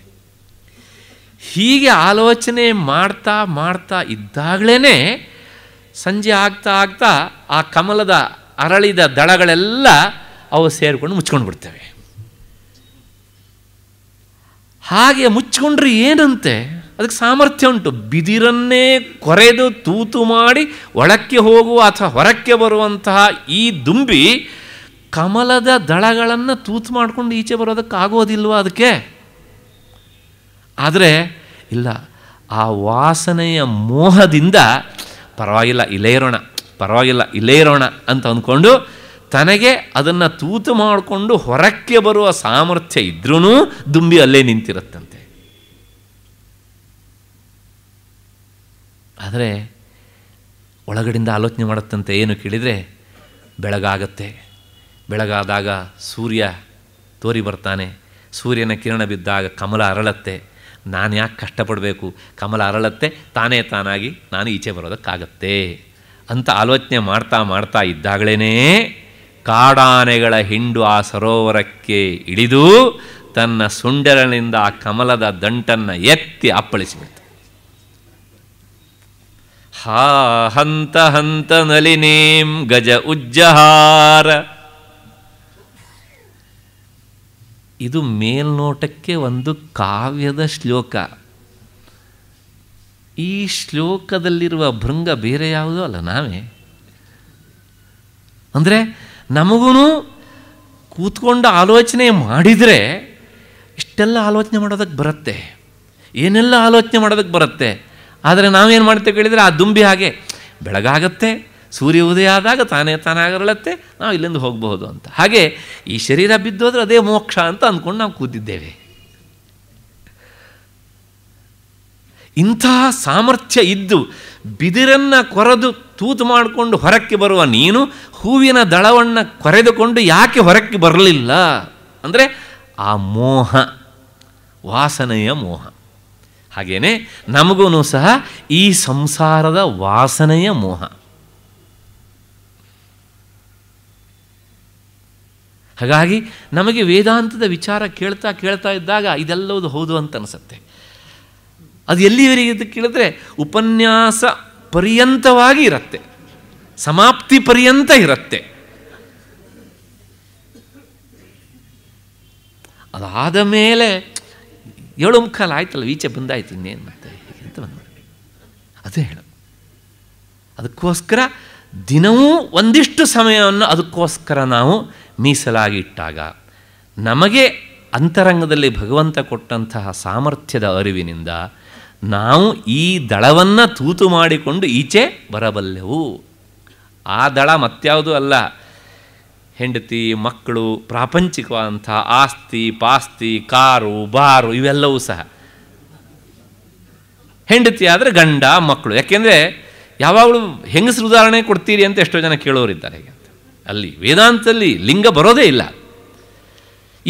ಹೀಗೆ ಆಲೋಚನೆ ಮಾಡ್ತಾ ಮಾಡ್ತಾ ಇದ್ದಾಗಲೇ ಸಂಜೆ ಆಗ್ತಾ ಆಗ್ತಾ ಆ ಕಮಲದ ಅರಳಿದ ದಳಗಳೆಲ್ಲ ಅವು ಸೇರಿಕೊಂಡು ಮುಚ್ಕೊಂಡು ಬಿಡ್ತವೆ ಹಾಗೆ ಮುಚ್ಕೊಂಡ್ರೆ ಏನಂತೆ ಅದಕ್ಕೆ ಸಾಮರ್ಥ್ಯ ಉಂಟು ಬಿದಿರನ್ನೇ ಕೊರೆದು ತೂತು ಮಾಡಿ ಒಳಕ್ಕೆ ಹೋಗುವ ಅಥವಾ ಹೊರಕ್ಕೆ ಬರುವಂತಹ ಈ ದುಂಬಿ ಕಮಲದ ದಳಗಳನ್ನು ತೂತು ಮಾಡಿಕೊಂಡು ಈಚೆ ಬರೋದಕ್ಕೆ ಆಗೋದಿಲ್ವ ಅದಕ್ಕೆ ಆದರೆ ಇಲ್ಲ ಆ ವಾಸನೆಯ ಮೋಹದಿಂದ ಪರವಾಗಿಲ್ಲ ಇಲ್ಲೇ ಇರೋಣ ಪರವಾಗಿಲ್ಲ ಇಲ್ಲೇ ಇರೋಣ ಅಂತ ಅಂದ್ಕೊಂಡು ತನಗೆ ಅದನ್ನು ತೂತು ಮಾಡಿಕೊಂಡು ಹೊರಕ್ಕೆ ಬರುವ ಸಾಮರ್ಥ್ಯ ಇದ್ರೂ ದುಂಬಿ ಅಲ್ಲೇ ನಿಂತಿರುತ್ತಂತೆ ಆದರೆ ಒಳಗಡೆಯಿಂದ ಆಲೋಚನೆ ಮಾಡುತ್ತಂತೆ ಏನು ಕೇಳಿದರೆ ಬೆಳಗಾಗತ್ತೆ ಬೆಳಗಾದಾಗ ಸೂರ್ಯ ತೋರಿ ಬರ್ತಾನೆ ಸೂರ್ಯನ ಕಿರಣ ಬಿದ್ದಾಗ ಕಮಲ ಅರಳತ್ತೆ ನಾನು ಯಾಕೆ ಕಷ್ಟಪಡಬೇಕು ಕಮಲ ಅರಳತ್ತೆ ತಾನೇ ತಾನಾಗಿ ನಾನು ಈಚೆ ಬರೋದಕ್ಕಾಗತ್ತೆ ಅಂತ ಆಲೋಚನೆ ಮಾಡ್ತಾ ಮಾಡ್ತಾ ಇದ್ದಾಗಲೇ ಕಾಡಾನೆಗಳ ಹಿಂಡು ಆ ಸರೋವರಕ್ಕೆ ಇಳಿದು ತನ್ನ ಸುಂಡರನಿಂದ ಆ ಕಮಲದ ದಂಟನ್ನು ಎತ್ತಿ ಅಪ್ಪಳಿಸಿಬಿಡ್ತು ಹಾ ಹಂತ ಹಂತ ನಲಿನೀಂ ಗಜ ಉಜ್ಜಹಾರ ಇದು ಮೇಲ್ನೋಟಕ್ಕೆ ಒಂದು ಕಾವ್ಯದ ಶ್ಲೋಕ ಈ ಶ್ಲೋಕದಲ್ಲಿರುವ ಭೃಂಗ ಬೇರೆ ಯಾವುದೂ ಅಲ್ಲ ನಾವೇ ಅಂದರೆ ನಮಗೂ ಕೂತ್ಕೊಂಡು ಆಲೋಚನೆ ಮಾಡಿದರೆ ಇಷ್ಟೆಲ್ಲ ಆಲೋಚನೆ ಮಾಡೋದಕ್ಕೆ ಬರುತ್ತೆ ಏನೆಲ್ಲ ಆಲೋಚನೆ ಮಾಡೋದಕ್ಕೆ ಬರುತ್ತೆ ಆದರೆ ನಾವೇನು ಮಾಡ್ತೇವೆ ಕೇಳಿದರೆ ಆ ದುಂಬಿ ಹಾಗೆ ಬೆಳಗಾಗತ್ತೆ ಸೂರ್ಯ ಉದಯ ಆದಾಗ ತಾನೇ ಆಗಿರಲತ್ತೆ ನಾವು ಇಲ್ಲಿಂದ ಹೋಗಬಹುದು ಅಂತ ಹಾಗೆ ಈ ಶರೀರ ಬಿದ್ದೋದ್ರೆ ಅದೇ ಮೋಕ್ಷ ಅಂತ ಅಂದ್ಕೊಂಡು ನಾವು ಕೂತಿದ್ದೇವೆ ಇಂತಹ ಸಾಮರ್ಥ್ಯ ಇದ್ದು ಬಿದಿರನ್ನು ಕೊರೆದು ತೂತು ಮಾಡಿಕೊಂಡು ಹೊರಕ್ಕೆ ಬರುವ ನೀನು ಹೂವಿನ ದಳವನ್ನು ಕೊರೆದುಕೊಂಡು ಯಾಕೆ ಹೊರಕ್ಕೆ ಬರಲಿಲ್ಲ ಅಂದರೆ ಆ ಮೋಹ ವಾಸನೆಯ ಮೋಹ ಹಾಗೆಯೇ ನಮಗೂ ಸಹ ಈ ಸಂಸಾರದ ವಾಸನೆಯ ಮೋಹ ಹಾಗಾಗಿ ನಮಗೆ ವೇದಾಂತದ ವಿಚಾರ ಕೇಳ್ತಾ ಕೇಳ್ತಾ ಇದ್ದಾಗ ಇದೆಲ್ಲವುದು ಹೌದು ಅಂತ ಅನಿಸುತ್ತೆ ಅದು ಎಲ್ಲಿವರೆಗೆ ಇದು ಕೇಳಿದ್ರೆ ಉಪನ್ಯಾಸ ಪರ್ಯಂತವಾಗಿ ಇರತ್ತೆ ಸಮಾಪ್ತಿ ಪರ್ಯಂತ ಇರತ್ತೆ ಅದಾದ ಮೇಲೆ ಏಳು ಮುಖಾಲ ಆಯ್ತಲ್ಲ ಈಚೆ ಬಂದಾಯ್ತು ಇನ್ನೇನು ಮತ್ತೆ ಅಂತ ಬಂದ್ಬಿಡ್ಬೇಕು ಅದೇ ಹೇಳ ಅದಕ್ಕೋಸ್ಕರ ದಿನವೂ ಒಂದಿಷ್ಟು ಸಮಯವನ್ನು ಅದಕ್ಕೋಸ್ಕರ ನಾವು ಮೀಸಲಾಗಿಟ್ಟಾಗ ನಮಗೆ ಅಂತರಂಗದಲ್ಲಿ ಭಗವಂತ ಕೊಟ್ಟಂತಹ ಸಾಮರ್ಥ್ಯದ ಅರಿವಿನಿಂದ ನಾವು ಈ ದಳವನ್ನು ತೂತು ಮಾಡಿಕೊಂಡು ಈಚೆ ಬರಬಲ್ಲೆವು ಆ ದಳ ಮತ್ಯಾವುದೂ ಅಲ್ಲ ಹೆಂಡತಿ ಮಕ್ಕಳು ಪ್ರಾಪಂಚಿಕವಾದಂಥ ಆಸ್ತಿ ಪಾಸ್ತಿ ಕಾರು ಬಾರು ಇವೆಲ್ಲವೂ ಸಹ ಹೆಂಡತಿ ಆದರೆ ಗಂಡ ಮಕ್ಕಳು ಯಾಕೆಂದರೆ ಯಾವಾಗಲೂ ಹೆಂಗಸರು ಉದಾಹರಣೆ ಕೊಡ್ತೀರಿ ಅಂತ ಎಷ್ಟೋ ಜನ ಕೇಳೋರಿದ್ದಾರೆ ಈಗ ಅಲ್ಲಿ ವೇದಾಂತದಲ್ಲಿ ಲಿಂಗ ಬರೋದೇ ಇಲ್ಲ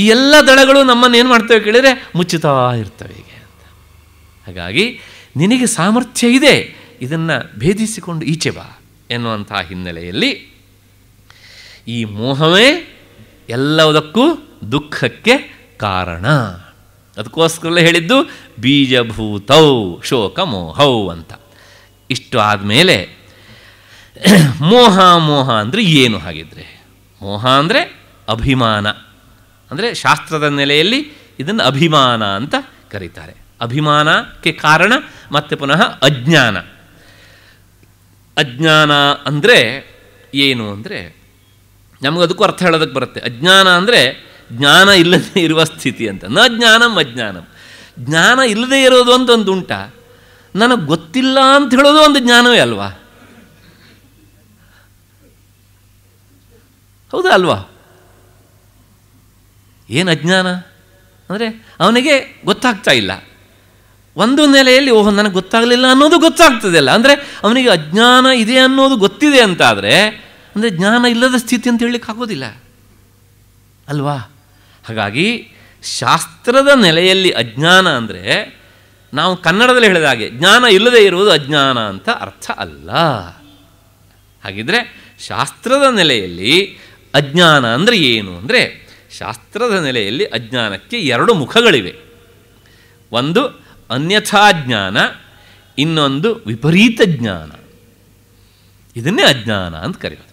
ಈ ಎಲ್ಲ ದಳಗಳು ಏನು ಮಾಡ್ತವೆ ಕೇಳಿದರೆ ಮುಚ್ಚುತ್ತಾ ಇರ್ತವೆ ಹೀಗೆ ಅಂತ ಹಾಗಾಗಿ ನಿನಗೆ ಸಾಮರ್ಥ್ಯ ಇದೆ ಇದನ್ನು ಭೇದಿಸಿಕೊಂಡು ಈಚೆ ಬಾ ಎನ್ನುವಂತಹ ಹಿನ್ನೆಲೆಯಲ್ಲಿ ಈ ಮೋಹವೇ ಎಲ್ಲದಕ್ಕೂ ದುಃಖಕ್ಕೆ ಕಾರಣ ಅದಕ್ಕೋಸ್ಕರಲ್ಲೇ ಹೇಳಿದ್ದು ಬೀಜಭೂತೌ ಶೋಕ ಮೋಹೌ ಅಂತ ಇಷ್ಟು ಆದಮೇಲೆ (coughs) ಮೋಹ ಮೋಹ ಅಂದರೆ ಏನು ಹಾಗಿದ್ರೆ ಮೋಹ ಅಂದರೆ ಅಭಿಮಾನ ಅಂದರೆ ಶಾಸ್ತ್ರದ ನೆಲೆಯಲ್ಲಿ ಇದನ್ನು ಅಭಿಮಾನ ಅಂತ ಕರೀತಾರೆ ಅಭಿಮಾನಕ್ಕೆ ಕಾರಣ ಮತ್ತೆ ಪುನಃ ಅಜ್ಞಾನ ಅಜ್ಞಾನ ಅಂದರೆ ಏನು ಅಂದರೆ ನಮಗದಕ್ಕೂ ಅರ್ಥ ಹೇಳೋದಕ್ಕೆ ಬರುತ್ತೆ ಅಜ್ಞಾನ ಅಂದರೆ ಜ್ಞಾನ ಇಲ್ಲದೆ ಇರುವ ಸ್ಥಿತಿ ಅಂತ ನ ಜ್ಞಾನಂ ಅಜ್ಞಾನಂ ಜ್ಞಾನ ಇಲ್ಲದೆ ಇರೋದು ಅಂತ ಒಂದು ಉಂಟ ನನಗೆ ಗೊತ್ತಿಲ್ಲ ಅಂತ ಹೇಳೋದು ಒಂದು ಜ್ಞಾನವೇ ಅಲ್ವಾ ಹೌದಾ ಅಲ್ವಾ ಏನು ಅಜ್ಞಾನ ಅಂದರೆ ಅವನಿಗೆ ಗೊತ್ತಾಗ್ತಾ ಇಲ್ಲ ಒಂದು ನೆಲೆಯಲ್ಲಿ ಓಹೋ ನನಗೆ ಗೊತ್ತಾಗಲಿಲ್ಲ ಅನ್ನೋದು ಅಲ್ಲ ಅಂದರೆ ಅವನಿಗೆ ಅಜ್ಞಾನ ಇದೆ ಅನ್ನೋದು ಗೊತ್ತಿದೆ ಅಂತಾದರೆ ಅಂದರೆ ಜ್ಞಾನ ಇಲ್ಲದ ಸ್ಥಿತಿ ಅಂತ ಹೇಳಲಿಕ್ಕೆ ಆಗೋದಿಲ್ಲ ಅಲ್ವಾ ಹಾಗಾಗಿ ಶಾಸ್ತ್ರದ ನೆಲೆಯಲ್ಲಿ ಅಜ್ಞಾನ ಅಂದರೆ ನಾವು ಕನ್ನಡದಲ್ಲಿ ಹೇಳಿದ ಹಾಗೆ ಜ್ಞಾನ ಇಲ್ಲದೆ ಇರುವುದು ಅಜ್ಞಾನ ಅಂತ ಅರ್ಥ ಅಲ್ಲ ಹಾಗಿದ್ರೆ ಶಾಸ್ತ್ರದ ನೆಲೆಯಲ್ಲಿ ಅಜ್ಞಾನ ಅಂದರೆ ಏನು ಅಂದರೆ ಶಾಸ್ತ್ರದ ನೆಲೆಯಲ್ಲಿ ಅಜ್ಞಾನಕ್ಕೆ ಎರಡು ಮುಖಗಳಿವೆ ಒಂದು ಅನ್ಯಥಾಜ್ಞಾನ ಇನ್ನೊಂದು ವಿಪರೀತ ಜ್ಞಾನ ಇದನ್ನೇ ಅಜ್ಞಾನ ಅಂತ ಕರೆಯೋದು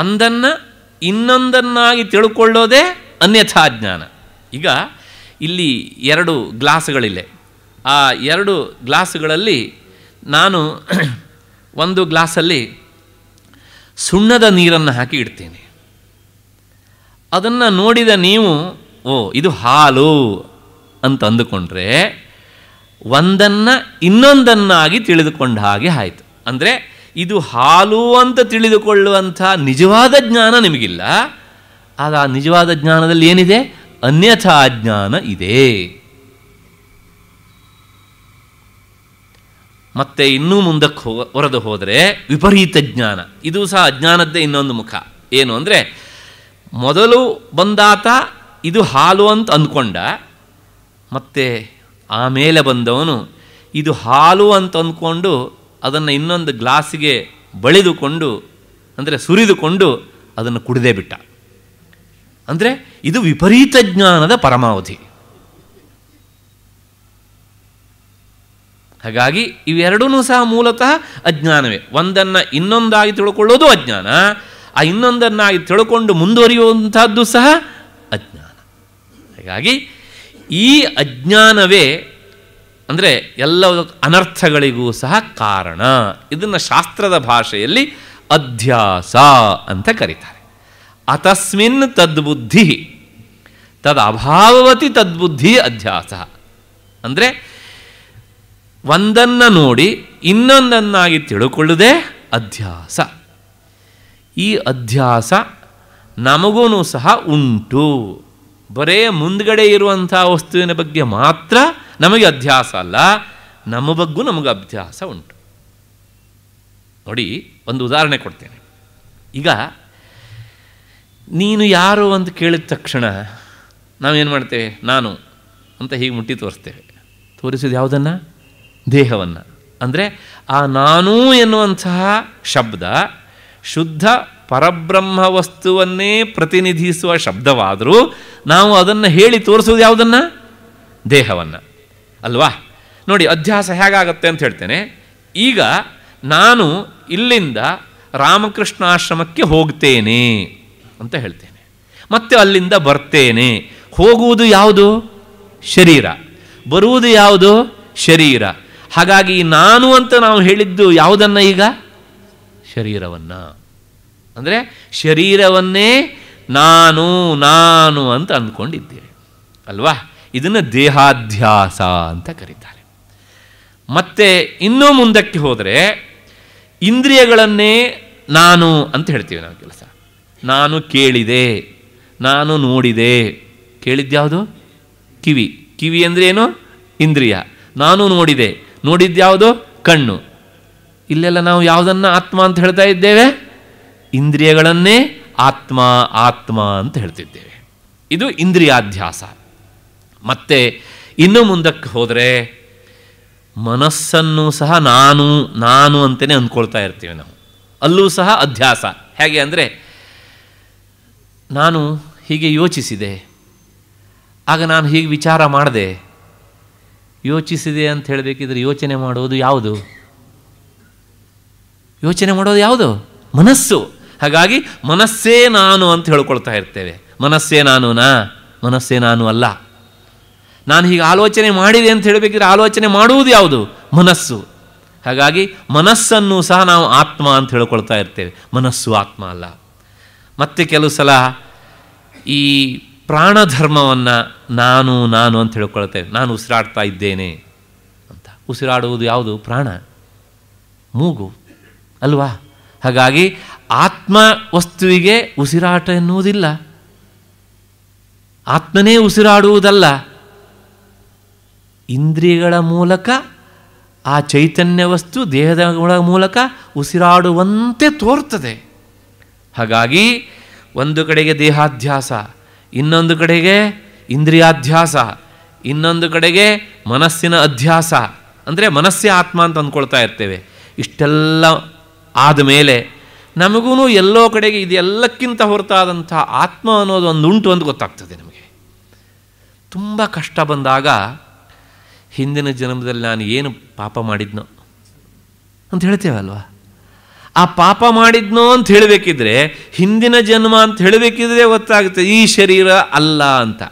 ಒಂದನ್ನು ಇನ್ನೊಂದನ್ನಾಗಿ ತಿಳ್ಕೊಳ್ಳೋದೇ ಅನ್ಯಥಾಜ್ಞಾನ ಈಗ ಇಲ್ಲಿ ಎರಡು ಗ್ಲಾಸ್ಗಳಿಲ್ಲ ಆ ಎರಡು ಗ್ಲಾಸ್ಗಳಲ್ಲಿ ನಾನು ಒಂದು ಗ್ಲಾಸಲ್ಲಿ ಸುಣ್ಣದ ನೀರನ್ನು ಹಾಕಿ ಇಡ್ತೇನೆ ಅದನ್ನು ನೋಡಿದ ನೀವು ಓ ಇದು ಹಾಲು ಅಂತ ಅಂದುಕೊಂಡ್ರೆ ಒಂದನ್ನು ಇನ್ನೊಂದನ್ನಾಗಿ ತಿಳಿದುಕೊಂಡ ಹಾಗೆ ಆಯಿತು ಅಂದರೆ ಇದು ಹಾಲು ಅಂತ ತಿಳಿದುಕೊಳ್ಳುವಂಥ ನಿಜವಾದ ಜ್ಞಾನ ನಿಮಗಿಲ್ಲ ಆದ ಆ ನಿಜವಾದ ಜ್ಞಾನದಲ್ಲಿ ಏನಿದೆ ಅನ್ಯಥಾ ಜ್ಞಾನ ಇದೆ ಮತ್ತು ಇನ್ನೂ ಮುಂದಕ್ಕೆ ಹೋ ಹೊರದು ಹೋದರೆ ವಿಪರೀತ ಜ್ಞಾನ ಇದು ಸಹ ಅಜ್ಞಾನದ್ದೇ ಇನ್ನೊಂದು ಮುಖ ಏನು ಅಂದರೆ ಮೊದಲು ಬಂದಾತ ಇದು ಹಾಲು ಅಂತ ಅಂದ್ಕೊಂಡ ಮತ್ತೆ ಆಮೇಲೆ ಬಂದವನು ಇದು ಹಾಲು ಅಂತ ಅಂದ್ಕೊಂಡು ಅದನ್ನು ಇನ್ನೊಂದು ಗ್ಲಾಸಿಗೆ ಬಳಿದುಕೊಂಡು ಅಂದರೆ ಸುರಿದುಕೊಂಡು ಅದನ್ನು ಕುಡಿದೇ ಬಿಟ್ಟ ಅಂದರೆ ಇದು ವಿಪರೀತ ಜ್ಞಾನದ ಪರಮಾವಧಿ ಹಾಗಾಗಿ ಇವೆರಡೂ ಸಹ ಮೂಲತಃ ಅಜ್ಞಾನವೇ ಒಂದನ್ನು ಇನ್ನೊಂದಾಗಿ ತಿಳ್ಕೊಳ್ಳೋದು ಅಜ್ಞಾನ ಆ ಇನ್ನೊಂದನ್ನಾಗಿ ತಿಳ್ಕೊಂಡು ಮುಂದುವರಿಯುವಂಥದ್ದು ಸಹ ಅಜ್ಞಾನ ಹಾಗಾಗಿ ಈ ಅಜ್ಞಾನವೇ ಅಂದರೆ ಎಲ್ಲ ಅನರ್ಥಗಳಿಗೂ ಸಹ ಕಾರಣ ಇದನ್ನು ಶಾಸ್ತ್ರದ ಭಾಷೆಯಲ್ಲಿ ಅಧ್ಯಾಸ ಅಂತ ಕರೀತಾರೆ ಅತಸ್ಮಿನ್ ತದ್ಬುದ್ಧಿ ಅಭಾವವತಿ ತದ್ಬುದ್ಧಿ ಅಧ್ಯಾಸ ಅಂದರೆ ಒಂದನ್ನು ನೋಡಿ ಇನ್ನೊಂದನ್ನಾಗಿ ತಿಳ್ಕೊಳ್ಳದೆ ಅಧ್ಯಾಸ ಈ ಅಧ್ಯಾಸ ನಮಗೂ ಸಹ ಉಂಟು ಬರೇ ಮುಂದ್ಗಡೆ ಇರುವಂಥ ವಸ್ತುವಿನ ಬಗ್ಗೆ ಮಾತ್ರ ನಮಗೆ ಅಧ್ಯಾಸ ಅಲ್ಲ ನಮ್ಮ ಬಗ್ಗೂ ನಮಗೆ ಅಭ್ಯಾಸ ಉಂಟು ನೋಡಿ ಒಂದು ಉದಾಹರಣೆ ಕೊಡ್ತೇನೆ ಈಗ ನೀನು ಯಾರು ಅಂತ ಕೇಳಿದ ತಕ್ಷಣ ನಾವೇನು ಮಾಡ್ತೇವೆ ನಾನು ಅಂತ ಹೀಗೆ ಮುಟ್ಟಿ ತೋರಿಸ್ತೇವೆ ತೋರಿಸಿದ ಯಾವುದನ್ನು ದೇಹವನ್ನು ಅಂದರೆ ಆ ನಾನು ಎನ್ನುವಂತಹ ಶಬ್ದ ಶುದ್ಧ ಪರಬ್ರಹ್ಮ ವಸ್ತುವನ್ನೇ ಪ್ರತಿನಿಧಿಸುವ ಶಬ್ದವಾದರೂ ನಾವು ಅದನ್ನು ಹೇಳಿ ತೋರಿಸೋದು ಯಾವುದನ್ನು ದೇಹವನ್ನು ಅಲ್ವಾ ನೋಡಿ ಅಧ್ಯಾಸ ಹೇಗಾಗತ್ತೆ ಅಂತ ಹೇಳ್ತೇನೆ ಈಗ ನಾನು ಇಲ್ಲಿಂದ ರಾಮಕೃಷ್ಣ ಆಶ್ರಮಕ್ಕೆ ಹೋಗ್ತೇನೆ ಅಂತ ಹೇಳ್ತೇನೆ ಮತ್ತೆ ಅಲ್ಲಿಂದ ಬರ್ತೇನೆ ಹೋಗುವುದು ಯಾವುದು ಶರೀರ ಬರುವುದು ಯಾವುದು ಶರೀರ ಹಾಗಾಗಿ ನಾನು ಅಂತ ನಾವು ಹೇಳಿದ್ದು ಯಾವುದನ್ನು ಈಗ ಶರೀರವನ್ನು ಅಂದರೆ ಶರೀರವನ್ನೇ ನಾನು ನಾನು ಅಂತ ಅಂದ್ಕೊಂಡಿದ್ದೇವೆ ಅಲ್ವಾ ಇದನ್ನು ದೇಹಾಧ್ಯಾಸ ಅಂತ ಕರೀತಾರೆ ಮತ್ತೆ ಇನ್ನೂ ಮುಂದಕ್ಕೆ ಹೋದರೆ ಇಂದ್ರಿಯಗಳನ್ನೇ ನಾನು ಅಂತ ಹೇಳ್ತೀವಿ ನಾವು ಕೆಲಸ ನಾನು ಕೇಳಿದೆ ನಾನು ನೋಡಿದೆ ಕೇಳಿದ್ಯಾವುದು ಕಿವಿ ಕಿವಿ ಅಂದರೆ ಏನು ಇಂದ್ರಿಯ ನಾನು ನೋಡಿದೆ ನೋಡಿದ್ಯಾವುದು ಕಣ್ಣು ಇಲ್ಲೆಲ್ಲ ನಾವು ಯಾವುದನ್ನು ಆತ್ಮ ಅಂತ ಹೇಳ್ತಾ ಇದ್ದೇವೆ ಇಂದ್ರಿಯಗಳನ್ನೇ ಆತ್ಮ ಆತ್ಮ ಅಂತ ಹೇಳ್ತಿದ್ದೇವೆ ಇದು ಇಂದ್ರಿಯಾಧ್ಯಾಸ ಮತ್ತೆ ಇನ್ನು ಮುಂದಕ್ಕೆ ಹೋದರೆ ಮನಸ್ಸನ್ನು ಸಹ ನಾನು ನಾನು ಅಂತಲೇ ಅಂದ್ಕೊಳ್ತಾ ಇರ್ತೀವಿ ನಾವು ಅಲ್ಲೂ ಸಹ ಅಧ್ಯಾಸ ಹೇಗೆ ಅಂದರೆ ನಾನು ಹೀಗೆ ಯೋಚಿಸಿದೆ ಆಗ ನಾನು ಹೀಗೆ ವಿಚಾರ ಮಾಡಿದೆ ಯೋಚಿಸಿದೆ ಅಂತ ಹೇಳಬೇಕಿದ್ರೆ ಯೋಚನೆ ಮಾಡೋದು ಯಾವುದು ಯೋಚನೆ ಮಾಡೋದು ಯಾವುದು ಮನಸ್ಸು ಹಾಗಾಗಿ ಮನಸ್ಸೇ ನಾನು ಅಂತ ಹೇಳ್ಕೊಳ್ತಾ ಇರ್ತೇವೆ ಮನಸ್ಸೇ ನಾನು ನಾ ಮನಸ್ಸೇ ನಾನು ಅಲ್ಲ ನಾನು ಹೀಗೆ ಆಲೋಚನೆ ಮಾಡಿದೆ ಅಂತ ಹೇಳಬೇಕಿದ್ರೆ ಆಲೋಚನೆ ಮಾಡುವುದು ಯಾವುದು ಮನಸ್ಸು ಹಾಗಾಗಿ ಮನಸ್ಸನ್ನು ಸಹ ನಾವು ಆತ್ಮ ಅಂತ ಹೇಳ್ಕೊಳ್ತಾ ಇರ್ತೇವೆ ಮನಸ್ಸು ಆತ್ಮ ಅಲ್ಲ ಮತ್ತೆ ಕೆಲವು ಸಲ ಈ ಪ್ರಾಣಧರ್ಮವನ್ನು ನಾನು ನಾನು ಅಂತ ಹೇಳ್ಕೊಳ್ತೇವೆ ನಾನು ಉಸಿರಾಡ್ತಾ ಇದ್ದೇನೆ ಅಂತ ಉಸಿರಾಡುವುದು ಯಾವುದು ಪ್ರಾಣ ಮೂಗು ಅಲ್ವಾ ಹಾಗಾಗಿ ಆತ್ಮ ವಸ್ತುವಿಗೆ ಉಸಿರಾಟ ಎನ್ನುವುದಿಲ್ಲ ಆತ್ಮನೇ ಉಸಿರಾಡುವುದಲ್ಲ ಇಂದ್ರಿಯಗಳ ಮೂಲಕ ಆ ಚೈತನ್ಯ ವಸ್ತು ದೇಹದ ಮೂಲಕ ಉಸಿರಾಡುವಂತೆ ತೋರ್ತದೆ ಹಾಗಾಗಿ ಒಂದು ಕಡೆಗೆ ದೇಹಾಧ್ಯಾಸ ಇನ್ನೊಂದು ಕಡೆಗೆ ಇಂದ್ರಿಯಾಧ್ಯಾಸ ಇನ್ನೊಂದು ಕಡೆಗೆ ಮನಸ್ಸಿನ ಅಧ್ಯಾಸ ಅಂದರೆ ಮನಸ್ಸೇ ಆತ್ಮ ಅಂತ ಅಂದ್ಕೊಳ್ತಾ ಇರ್ತೇವೆ ಇಷ್ಟೆಲ್ಲ ಆದಮೇಲೆ ನಮಗೂ ಎಲ್ಲೋ ಕಡೆಗೆ ಇದೆಲ್ಲಕ್ಕಿಂತ ಹೊರತಾದಂಥ ಆತ್ಮ ಅನ್ನೋದು ಒಂದು ಉಂಟು ಅಂತ ಗೊತ್ತಾಗ್ತದೆ ನಮಗೆ ತುಂಬ ಕಷ್ಟ ಬಂದಾಗ ಹಿಂದಿನ ಜನ್ಮದಲ್ಲಿ ನಾನು ಏನು ಪಾಪ ಮಾಡಿದ್ನೋ ಅಂತ ಹೇಳ್ತೇವಲ್ವಾ ಆ ಪಾಪ ಮಾಡಿದ್ನೋ ಅಂತ ಹೇಳಬೇಕಿದ್ರೆ ಹಿಂದಿನ ಜನ್ಮ ಅಂತ ಹೇಳಬೇಕಿದ್ರೆ ಗೊತ್ತಾಗುತ್ತೆ ಈ ಶರೀರ ಅಲ್ಲ ಅಂತ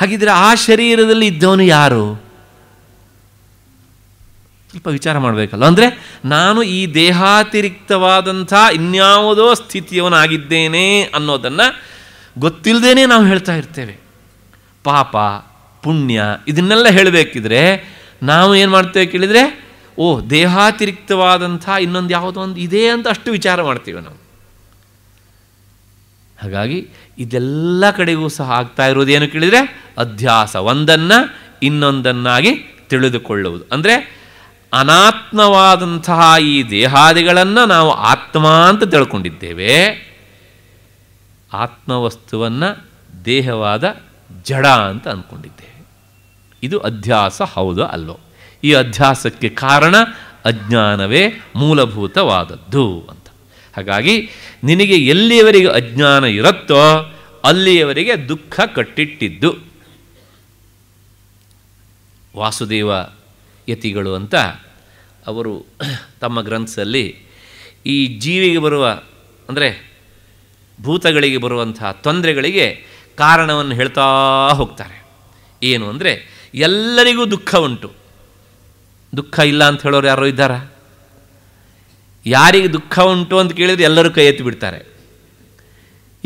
ಹಾಗಿದ್ರೆ ಆ ಶರೀರದಲ್ಲಿ ಇದ್ದವನು ಯಾರು ಸ್ವಲ್ಪ ವಿಚಾರ ಮಾಡಬೇಕಲ್ಲ ಅಂದರೆ ನಾನು ಈ ದೇಹಾತಿರಿಕ್ತವಾದಂಥ ಇನ್ಯಾವುದೋ ಸ್ಥಿತಿಯವನಾಗಿದ್ದೇನೆ ಅನ್ನೋದನ್ನು ಗೊತ್ತಿಲ್ಲದೇನೆ ನಾವು ಹೇಳ್ತಾ ಇರ್ತೇವೆ ಪಾಪ ಪುಣ್ಯ ಇದನ್ನೆಲ್ಲ ಹೇಳಬೇಕಿದ್ರೆ ನಾವು ಏನು ಮಾಡ್ತೇವೆ ಕೇಳಿದರೆ ಓಹ್ ದೇಹಾತಿರಿಕ್ತವಾದಂಥ ಇನ್ನೊಂದು ಯಾವುದೋ ಒಂದು ಇದೆ ಅಂತ ಅಷ್ಟು ವಿಚಾರ ಮಾಡ್ತೀವಿ ನಾವು ಹಾಗಾಗಿ ಇದೆಲ್ಲ ಕಡೆಗೂ ಸಹ ಆಗ್ತಾ ಇರೋದೇನು ಕೇಳಿದರೆ ಅಧ್ಯಾಸ ಒಂದನ್ನು ಇನ್ನೊಂದನ್ನಾಗಿ ತಿಳಿದುಕೊಳ್ಳುವುದು ಅಂದರೆ ಅನಾತ್ಮವಾದಂತಹ ಈ ದೇಹಾದಿಗಳನ್ನು ನಾವು ಆತ್ಮ ಅಂತ ತಿಳ್ಕೊಂಡಿದ್ದೇವೆ ಆತ್ಮವಸ್ತುವನ್ನು ದೇಹವಾದ ಜಡ ಅಂತ ಅಂದ್ಕೊಂಡಿದ್ದೇವೆ ಇದು ಅಧ್ಯಾಸ ಹೌದು ಅಲ್ಲೋ ಈ ಅಧ್ಯಾಸಕ್ಕೆ ಕಾರಣ ಅಜ್ಞಾನವೇ ಮೂಲಭೂತವಾದದ್ದು ಅಂತ ಹಾಗಾಗಿ ನಿನಗೆ ಎಲ್ಲಿಯವರೆಗೆ ಅಜ್ಞಾನ ಇರುತ್ತೋ ಅಲ್ಲಿಯವರೆಗೆ ದುಃಖ ಕಟ್ಟಿಟ್ಟಿದ್ದು ವಾಸುದೇವ ಯತಿಗಳು ಅಂತ ಅವರು ತಮ್ಮ ಗ್ರಂಥದಲ್ಲಿ ಈ ಜೀವಿಗೆ ಬರುವ ಅಂದರೆ ಭೂತಗಳಿಗೆ ಬರುವಂತಹ ತೊಂದರೆಗಳಿಗೆ ಕಾರಣವನ್ನು ಹೇಳ್ತಾ ಹೋಗ್ತಾರೆ ಏನು ಅಂದರೆ ಎಲ್ಲರಿಗೂ ದುಃಖ ಉಂಟು ದುಃಖ ಇಲ್ಲ ಅಂತ ಹೇಳೋರು ಯಾರೋ ಇದ್ದಾರಾ ಯಾರಿಗೆ ದುಃಖ ಉಂಟು ಅಂತ ಕೇಳಿದರೆ ಎಲ್ಲರೂ ಕೈ ಎತ್ತಿ ಬಿಡ್ತಾರೆ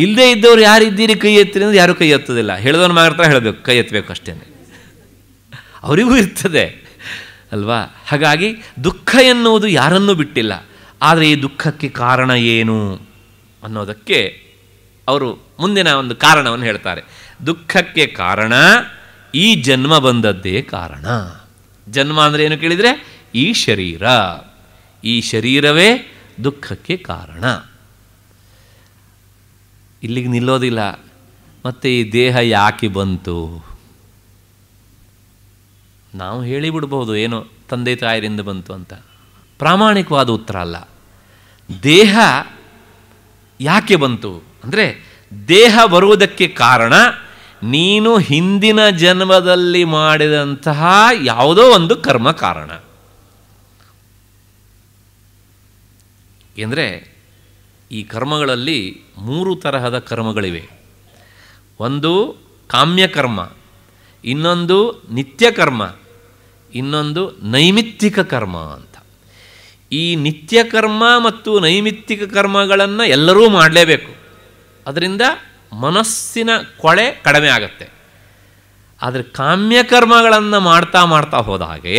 ಇಲ್ಲದೇ ಇದ್ದವ್ರು ಯಾರಿದ್ದೀರಿ ಕೈ ಎತ್ತಿರಿ ಅಂದ್ರೆ ಯಾರೂ ಕೈ ಎತ್ತೋದಿಲ್ಲ ಹೇಳಿದವನು ಮಾತ್ರ ಹೇಳಬೇಕು ಕೈ ಎತ್ತಬೇಕು ಅಷ್ಟೇ ಅವರಿಗೂ ಇರ್ತದೆ ಅಲ್ವಾ ಹಾಗಾಗಿ ದುಃಖ ಎನ್ನುವುದು ಯಾರನ್ನೂ ಬಿಟ್ಟಿಲ್ಲ ಆದರೆ ಈ ದುಃಖಕ್ಕೆ ಕಾರಣ ಏನು ಅನ್ನೋದಕ್ಕೆ ಅವರು ಮುಂದಿನ ಒಂದು ಕಾರಣವನ್ನು ಹೇಳ್ತಾರೆ ದುಃಖಕ್ಕೆ ಕಾರಣ ಈ ಜನ್ಮ ಬಂದದ್ದೇ ಕಾರಣ ಜನ್ಮ ಅಂದರೆ ಏನು ಕೇಳಿದರೆ ಈ ಶರೀರ ಈ ಶರೀರವೇ ದುಃಖಕ್ಕೆ ಕಾರಣ ಇಲ್ಲಿಗೆ ನಿಲ್ಲೋದಿಲ್ಲ ಮತ್ತು ಈ ದೇಹ ಯಾಕೆ ಬಂತು ನಾವು ಹೇಳಿಬಿಡ್ಬೋದು ಏನು ತಂದೆ ತಾಯಿರಿಂದ ಬಂತು ಅಂತ ಪ್ರಾಮಾಣಿಕವಾದ ಉತ್ತರ ಅಲ್ಲ ದೇಹ ಯಾಕೆ ಬಂತು ಅಂದರೆ ದೇಹ ಬರುವುದಕ್ಕೆ ಕಾರಣ ನೀನು ಹಿಂದಿನ ಜನ್ಮದಲ್ಲಿ ಮಾಡಿದಂತಹ ಯಾವುದೋ ಒಂದು ಕರ್ಮ ಕಾರಣ ಎಂದರೆ ಈ ಕರ್ಮಗಳಲ್ಲಿ ಮೂರು ತರಹದ ಕರ್ಮಗಳಿವೆ ಒಂದು ಕಾಮ್ಯಕರ್ಮ ಇನ್ನೊಂದು ನಿತ್ಯ ಕರ್ಮ ಇನ್ನೊಂದು ನೈಮಿತ್ತಿಕ ಕರ್ಮ ಅಂತ ಈ ನಿತ್ಯಕರ್ಮ ಮತ್ತು ನೈಮಿತ್ತಿಕ ಕರ್ಮಗಳನ್ನು ಎಲ್ಲರೂ ಮಾಡಲೇಬೇಕು ಅದರಿಂದ ಮನಸ್ಸಿನ ಕೊಳೆ ಕಡಿಮೆ ಆಗುತ್ತೆ ಆದರೆ ಕಾಮ್ಯಕರ್ಮಗಳನ್ನು ಮಾಡ್ತಾ ಮಾಡ್ತಾ ಹೋದಾಗೆ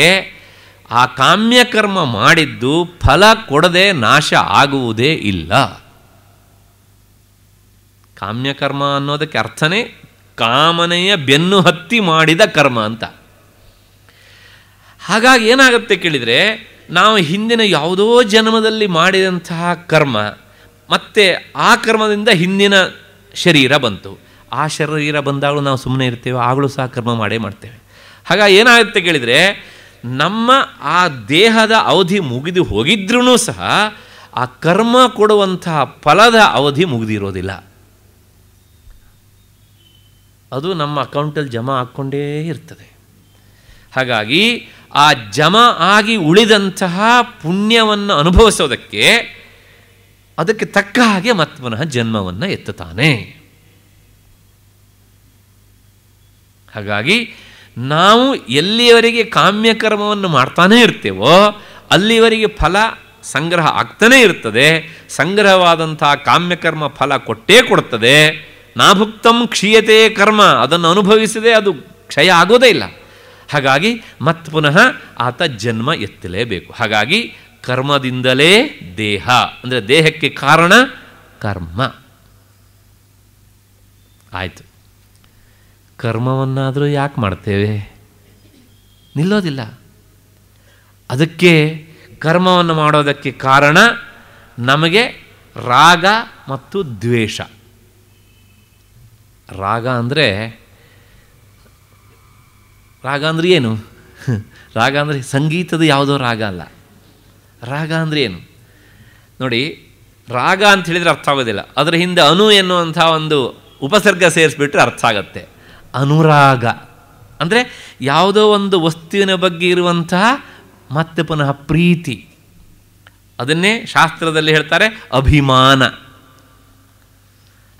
ಆ ಕಾಮ್ಯಕರ್ಮ ಮಾಡಿದ್ದು ಫಲ ಕೊಡದೆ ನಾಶ ಆಗುವುದೇ ಇಲ್ಲ ಕಾಮ್ಯಕರ್ಮ ಅನ್ನೋದಕ್ಕೆ ಅರ್ಥನೇ ಕಾಮನೆಯ ಬೆನ್ನು ಹತ್ತಿ ಮಾಡಿದ ಕರ್ಮ ಅಂತ ಹಾಗಾಗಿ ಏನಾಗುತ್ತೆ ಕೇಳಿದರೆ ನಾವು ಹಿಂದಿನ ಯಾವುದೋ ಜನ್ಮದಲ್ಲಿ ಮಾಡಿದಂತಹ ಕರ್ಮ ಮತ್ತು ಆ ಕರ್ಮದಿಂದ ಹಿಂದಿನ ಶರೀರ ಬಂತು ಆ ಶರೀರ ಬಂದಾಗಲೂ ನಾವು ಸುಮ್ಮನೆ ಇರ್ತೇವೆ ಆಗಲೂ ಸಹ ಕರ್ಮ ಮಾಡೇ ಮಾಡ್ತೇವೆ ಹಾಗಾಗಿ ಏನಾಗುತ್ತೆ ಕೇಳಿದರೆ ನಮ್ಮ ಆ ದೇಹದ ಅವಧಿ ಮುಗಿದು ಹೋಗಿದ್ರೂ ಸಹ ಆ ಕರ್ಮ ಕೊಡುವಂತಹ ಫಲದ ಅವಧಿ ಮುಗಿದಿರೋದಿಲ್ಲ ಅದು ನಮ್ಮ ಅಕೌಂಟಲ್ಲಿ ಜಮಾ ಹಾಕ್ಕೊಂಡೇ ಇರ್ತದೆ ಹಾಗಾಗಿ ಆ ಜಮಾ ಆಗಿ ಉಳಿದಂತಹ ಪುಣ್ಯವನ್ನು ಅನುಭವಿಸೋದಕ್ಕೆ ಅದಕ್ಕೆ ತಕ್ಕ ಹಾಗೆ ಮತ್ ಪುನಃ ಜನ್ಮವನ್ನು ಎತ್ತುತ್ತಾನೆ ಹಾಗಾಗಿ ನಾವು ಎಲ್ಲಿಯವರೆಗೆ ಕಾಮ್ಯಕರ್ಮವನ್ನು ಮಾಡ್ತಾನೇ ಇರ್ತೇವೋ ಅಲ್ಲಿವರೆಗೆ ಫಲ ಸಂಗ್ರಹ ಆಗ್ತಾನೇ ಇರ್ತದೆ ಸಂಗ್ರಹವಾದಂಥ ಕಾಮ್ಯಕರ್ಮ ಫಲ ಕೊಟ್ಟೇ ಕೊಡ್ತದೆ ನಾಭುಕ್ತಂ ಕ್ಷೀಯತೆ ಕರ್ಮ ಅದನ್ನು ಅನುಭವಿಸದೆ ಅದು ಕ್ಷಯ ಆಗೋದೇ ಇಲ್ಲ ಹಾಗಾಗಿ ಮತ್ತೆ ಪುನಃ ಆತ ಜನ್ಮ ಎತ್ತಲೇಬೇಕು ಹಾಗಾಗಿ ಕರ್ಮದಿಂದಲೇ ದೇಹ ಅಂದರೆ ದೇಹಕ್ಕೆ ಕಾರಣ ಕರ್ಮ ಆಯಿತು ಕರ್ಮವನ್ನಾದರೂ ಯಾಕೆ ಮಾಡ್ತೇವೆ ನಿಲ್ಲೋದಿಲ್ಲ ಅದಕ್ಕೆ ಕರ್ಮವನ್ನು ಮಾಡೋದಕ್ಕೆ ಕಾರಣ ನಮಗೆ ರಾಗ ಮತ್ತು ದ್ವೇಷ ರಾಗ ಅಂದರೆ ರಾಗ ಅಂದರೆ ಏನು ರಾಗ ಅಂದರೆ ಸಂಗೀತದ ಯಾವುದೋ ರಾಗ ಅಲ್ಲ ರಾಗ ಅಂದರೆ ಏನು ನೋಡಿ ರಾಗ ಅಂತ ಹೇಳಿದರೆ ಅರ್ಥ ಆಗೋದಿಲ್ಲ ಅದರ ಹಿಂದೆ ಅನು ಎನ್ನುವಂಥ ಒಂದು ಉಪಸರ್ಗ ಸೇರಿಸ್ಬಿಟ್ರೆ ಅರ್ಥ ಆಗತ್ತೆ ಅನುರಾಗ ಅಂದರೆ ಯಾವುದೋ ಒಂದು ವಸ್ತುವಿನ ಬಗ್ಗೆ ಇರುವಂತಹ ಮತ್ತೆ ಪುನಃ ಪ್ರೀತಿ ಅದನ್ನೇ ಶಾಸ್ತ್ರದಲ್ಲಿ ಹೇಳ್ತಾರೆ ಅಭಿಮಾನ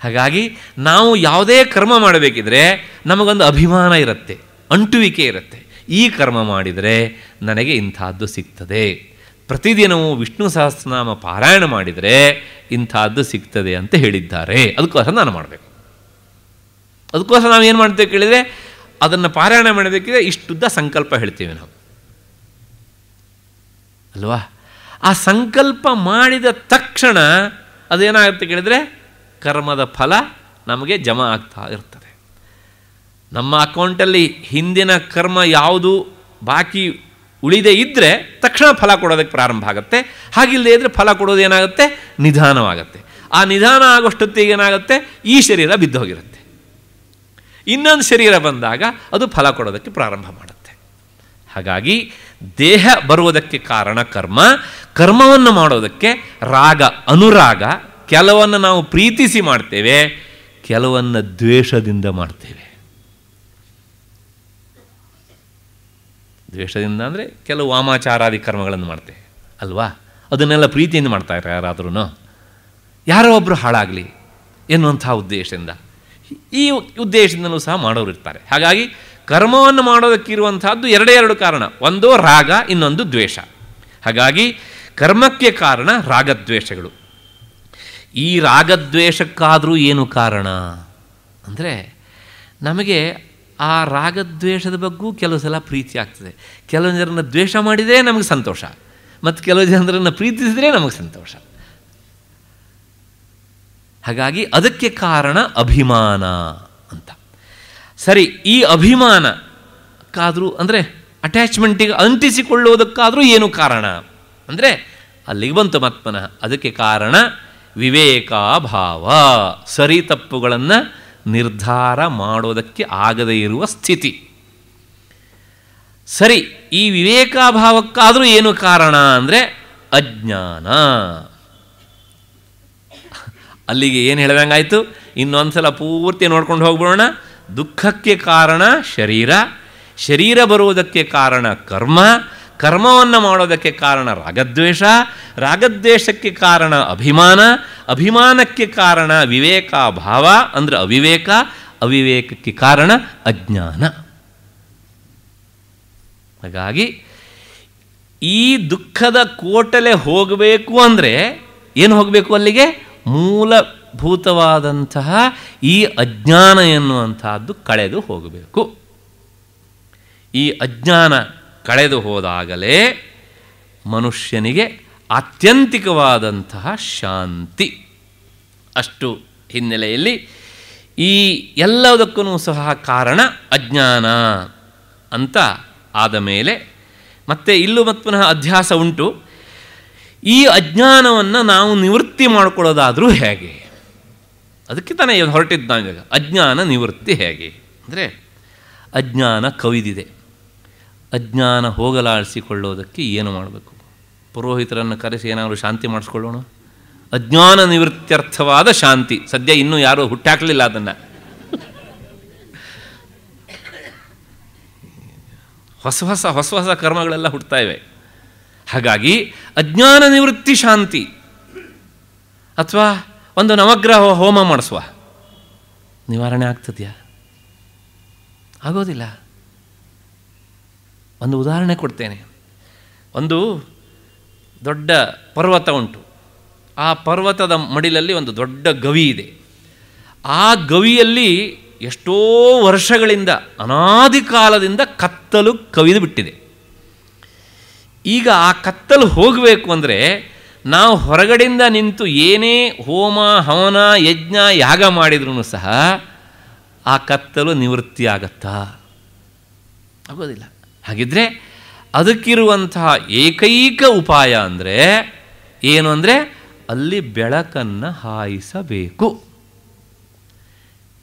ಹಾಗಾಗಿ ನಾವು ಯಾವುದೇ ಕರ್ಮ ಮಾಡಬೇಕಿದ್ರೆ ನಮಗೊಂದು ಅಭಿಮಾನ ಇರುತ್ತೆ ಅಂಟುವಿಕೆ ಇರುತ್ತೆ ಈ ಕರ್ಮ ಮಾಡಿದರೆ ನನಗೆ ಇಂಥದ್ದು ಸಿಗ್ತದೆ ಪ್ರತಿದಿನವೂ ವಿಷ್ಣು ಸಹಸ್ರನಾಮ ಪಾರಾಯಣ ಮಾಡಿದರೆ ಇಂಥದ್ದು ಸಿಗ್ತದೆ ಅಂತ ಹೇಳಿದ್ದಾರೆ ಅದಕ್ಕೋಸ್ಕರ ನಾನು ಮಾಡಬೇಕು ಅದಕ್ಕೋಸ್ಕರ ನಾವು ಏನು ಮಾಡ್ತೇವೆ ಕೇಳಿದರೆ ಅದನ್ನು ಪಾರಾಯಣ ಮಾಡಬೇಕಿದ್ರೆ ಇಷ್ಟುದ್ದ ಸಂಕಲ್ಪ ಹೇಳ್ತೀವಿ ನಾವು ಅಲ್ವಾ ಆ ಸಂಕಲ್ಪ ಮಾಡಿದ ತಕ್ಷಣ ಅದೇನಾಗುತ್ತೆ ಕೇಳಿದರೆ ಕರ್ಮದ ಫಲ ನಮಗೆ ಜಮಾ ಆಗ್ತಾ ಇರ್ತದೆ ನಮ್ಮ ಅಕೌಂಟಲ್ಲಿ ಹಿಂದಿನ ಕರ್ಮ ಯಾವುದು ಬಾಕಿ ಉಳಿದೇ ಇದ್ದರೆ ತಕ್ಷಣ ಫಲ ಕೊಡೋದಕ್ಕೆ ಪ್ರಾರಂಭ ಆಗುತ್ತೆ ಹಾಗಿಲ್ಲದೆ ಇದ್ದರೆ ಫಲ ಕೊಡೋದೇನಾಗುತ್ತೆ ನಿಧಾನವಾಗುತ್ತೆ ಆ ನಿಧಾನ ಆಗೋಷ್ಟೊತ್ತಿಗೆ ಏನಾಗುತ್ತೆ ಈ ಶರೀರ ಹೋಗಿರುತ್ತೆ ಇನ್ನೊಂದು ಶರೀರ ಬಂದಾಗ ಅದು ಫಲ ಕೊಡೋದಕ್ಕೆ ಪ್ರಾರಂಭ ಮಾಡುತ್ತೆ ಹಾಗಾಗಿ ದೇಹ ಬರುವುದಕ್ಕೆ ಕಾರಣ ಕರ್ಮ ಕರ್ಮವನ್ನು ಮಾಡೋದಕ್ಕೆ ರಾಗ ಅನುರಾಗ ಕೆಲವನ್ನು ನಾವು ಪ್ರೀತಿಸಿ ಮಾಡ್ತೇವೆ ಕೆಲವನ್ನು ದ್ವೇಷದಿಂದ ಮಾಡ್ತೇವೆ ದ್ವೇಷದಿಂದ ಅಂದರೆ ಕೆಲವು ವಾಮಾಚಾರಾದಿ ಕರ್ಮಗಳನ್ನು ಮಾಡ್ತೇವೆ ಅಲ್ವಾ ಅದನ್ನೆಲ್ಲ ಪ್ರೀತಿಯಿಂದ ಮಾಡ್ತಾರೆ ಯಾರಾದ್ರೂ ಯಾರೋ ಒಬ್ಬರು ಹಾಳಾಗಲಿ ಎನ್ನುವಂಥ ಉದ್ದೇಶದಿಂದ ಈ ಉದ್ದೇಶದಿಂದಲೂ ಸಹ ಮಾಡೋರು ಇರ್ತಾರೆ ಹಾಗಾಗಿ ಕರ್ಮವನ್ನು ಮಾಡೋದಕ್ಕಿರುವಂತಹದ್ದು ಎರಡೇ ಎರಡು ಕಾರಣ ಒಂದು ರಾಗ ಇನ್ನೊಂದು ದ್ವೇಷ ಹಾಗಾಗಿ ಕರ್ಮಕ್ಕೆ ಕಾರಣ ರಾಗದ್ವೇಷಗಳು ಈ ರಾಗದ್ವೇಷಕ್ಕಾದರೂ ಏನು ಕಾರಣ ಅಂದರೆ ನಮಗೆ ಆ ರಾಗದ್ವೇಷದ ಬಗ್ಗೂ ಕೆಲವು ಸಲ ಪ್ರೀತಿ ಆಗ್ತದೆ ಕೆಲವು ಜನರನ್ನ ದ್ವೇಷ ಮಾಡಿದರೆ ನಮಗೆ ಸಂತೋಷ ಮತ್ತು ಕೆಲವು ಜನರನ್ನು ಪ್ರೀತಿಸಿದರೆ ನಮಗೆ ಸಂತೋಷ ಹಾಗಾಗಿ ಅದಕ್ಕೆ ಕಾರಣ ಅಭಿಮಾನ ಅಂತ ಸರಿ ಈ ಅಭಿಮಾನಕ್ಕಾದರೂ ಅಂದರೆ ಅಟ್ಯಾಚ್ಮೆಂಟಿಗೆ ಅಂಟಿಸಿಕೊಳ್ಳುವುದಕ್ಕಾದರೂ ಏನು ಕಾರಣ ಅಂದರೆ ಅಲ್ಲಿಗೆ ಬಂತು ಮತ್ಮನಃ ಅದಕ್ಕೆ ಕಾರಣ ವಿವೇಕಾಭಾವ ಸರಿ ತಪ್ಪುಗಳನ್ನು ನಿರ್ಧಾರ ಮಾಡೋದಕ್ಕೆ ಆಗದೇ ಇರುವ ಸ್ಥಿತಿ ಸರಿ ಈ ವಿವೇಕಾಭಾವಕ್ಕಾದರೂ ಏನು ಕಾರಣ ಅಂದರೆ ಅಜ್ಞಾನ ಅಲ್ಲಿಗೆ ಏನು ಹೇಳ್ದಂಗಾಯಿತು ಇನ್ನೊಂದು ಸಲ ಪೂರ್ತಿ ನೋಡ್ಕೊಂಡು ಹೋಗ್ಬಿಡೋಣ ದುಃಖಕ್ಕೆ ಕಾರಣ ಶರೀರ ಶರೀರ ಬರುವುದಕ್ಕೆ ಕಾರಣ ಕರ್ಮ ಕರ್ಮವನ್ನು ಮಾಡೋದಕ್ಕೆ ಕಾರಣ ರಾಗದ್ವೇಷ ರಾಗದ್ವೇಷಕ್ಕೆ ಕಾರಣ ಅಭಿಮಾನ ಅಭಿಮಾನಕ್ಕೆ ಕಾರಣ ವಿವೇಕ ಭಾವ ಅಂದರೆ ಅವಿವೇಕ ಅವಿವೇಕಕ್ಕೆ ಕಾರಣ ಅಜ್ಞಾನ ಹಾಗಾಗಿ ಈ ದುಃಖದ ಕೋಟಲೆ ಹೋಗಬೇಕು ಅಂದರೆ ಏನು ಹೋಗಬೇಕು ಅಲ್ಲಿಗೆ ಮೂಲಭೂತವಾದಂತಹ ಈ ಅಜ್ಞಾನ ಎನ್ನುವಂತಹದ್ದು ಕಳೆದು ಹೋಗಬೇಕು ಈ ಅಜ್ಞಾನ ಕಳೆದು ಹೋದಾಗಲೇ ಮನುಷ್ಯನಿಗೆ ಆತ್ಯಂತಿಕವಾದಂತಹ ಶಾಂತಿ ಅಷ್ಟು ಹಿನ್ನೆಲೆಯಲ್ಲಿ ಈ ಎಲ್ಲದಕ್ಕೂ ಸಹ ಕಾರಣ ಅಜ್ಞಾನ ಅಂತ ಆದ ಮೇಲೆ ಮತ್ತೆ ಇಲ್ಲೂ ಮತ್ತು ಪುನಃ ಅಧ್ಯಾಸ ಉಂಟು ಈ ಅಜ್ಞಾನವನ್ನು ನಾವು ನಿವೃತ್ತಿ ಮಾಡಿಕೊಳ್ಳೋದಾದರೂ ಹೇಗೆ ಅದಕ್ಕೆ ತಾನೇ ಹೊರಟಿದ್ದಂಗೆ ಅಜ್ಞಾನ ನಿವೃತ್ತಿ ಹೇಗೆ ಅಂದರೆ ಅಜ್ಞಾನ ಕವಿದಿದೆ ಅಜ್ಞಾನ ಹೋಗಲಾಡಿಸಿಕೊಳ್ಳೋದಕ್ಕೆ ಏನು ಮಾಡಬೇಕು ಪುರೋಹಿತರನ್ನು ಕರೆಸಿ ಏನಾದರೂ ಶಾಂತಿ ಮಾಡಿಸ್ಕೊಳ್ಳೋಣ ಅಜ್ಞಾನ ನಿವೃತ್ತ್ಯರ್ಥವಾದ ಶಾಂತಿ ಸದ್ಯ ಇನ್ನೂ ಯಾರೂ ಹುಟ್ಟಾಕಲಿಲ್ಲ ಅದನ್ನು ಹೊಸ ಹೊಸ ಹೊಸ ಹೊಸ ಕರ್ಮಗಳೆಲ್ಲ ಹುಟ್ಟುತ್ತಾ ಇವೆ ಹಾಗಾಗಿ ಅಜ್ಞಾನ ನಿವೃತ್ತಿ ಶಾಂತಿ ಅಥವಾ ಒಂದು ನವಗ್ರಹ ಹೋಮ ಮಾಡಿಸುವ ನಿವಾರಣೆ ಆಗ್ತದೆಯಾ ಆಗೋದಿಲ್ಲ ಒಂದು ಉದಾಹರಣೆ ಕೊಡ್ತೇನೆ ಒಂದು ದೊಡ್ಡ ಪರ್ವತ ಉಂಟು ಆ ಪರ್ವತದ ಮಡಿಲಲ್ಲಿ ಒಂದು ದೊಡ್ಡ ಗವಿ ಇದೆ ಆ ಗವಿಯಲ್ಲಿ ಎಷ್ಟೋ ವರ್ಷಗಳಿಂದ ಅನಾದಿ ಕಾಲದಿಂದ ಕತ್ತಲು ಕವಿದು ಬಿಟ್ಟಿದೆ ಈಗ ಆ ಕತ್ತಲು ಹೋಗಬೇಕು ಅಂದರೆ ನಾವು ಹೊರಗಡೆಯಿಂದ ನಿಂತು ಏನೇ ಹೋಮ ಹವನ ಯಜ್ಞ ಯಾಗ ಮಾಡಿದ್ರೂ ಸಹ ಆ ಕತ್ತಲು ನಿವೃತ್ತಿ ಆಗತ್ತಾ ಆಗೋದಿಲ್ಲ ಹಾಗಿದ್ರೆ ಅದಕ್ಕಿರುವಂತಹ ಏಕೈಕ ಉಪಾಯ ಅಂದರೆ ಏನು ಅಂದರೆ ಅಲ್ಲಿ ಬೆಳಕನ್ನು ಹಾಯಿಸಬೇಕು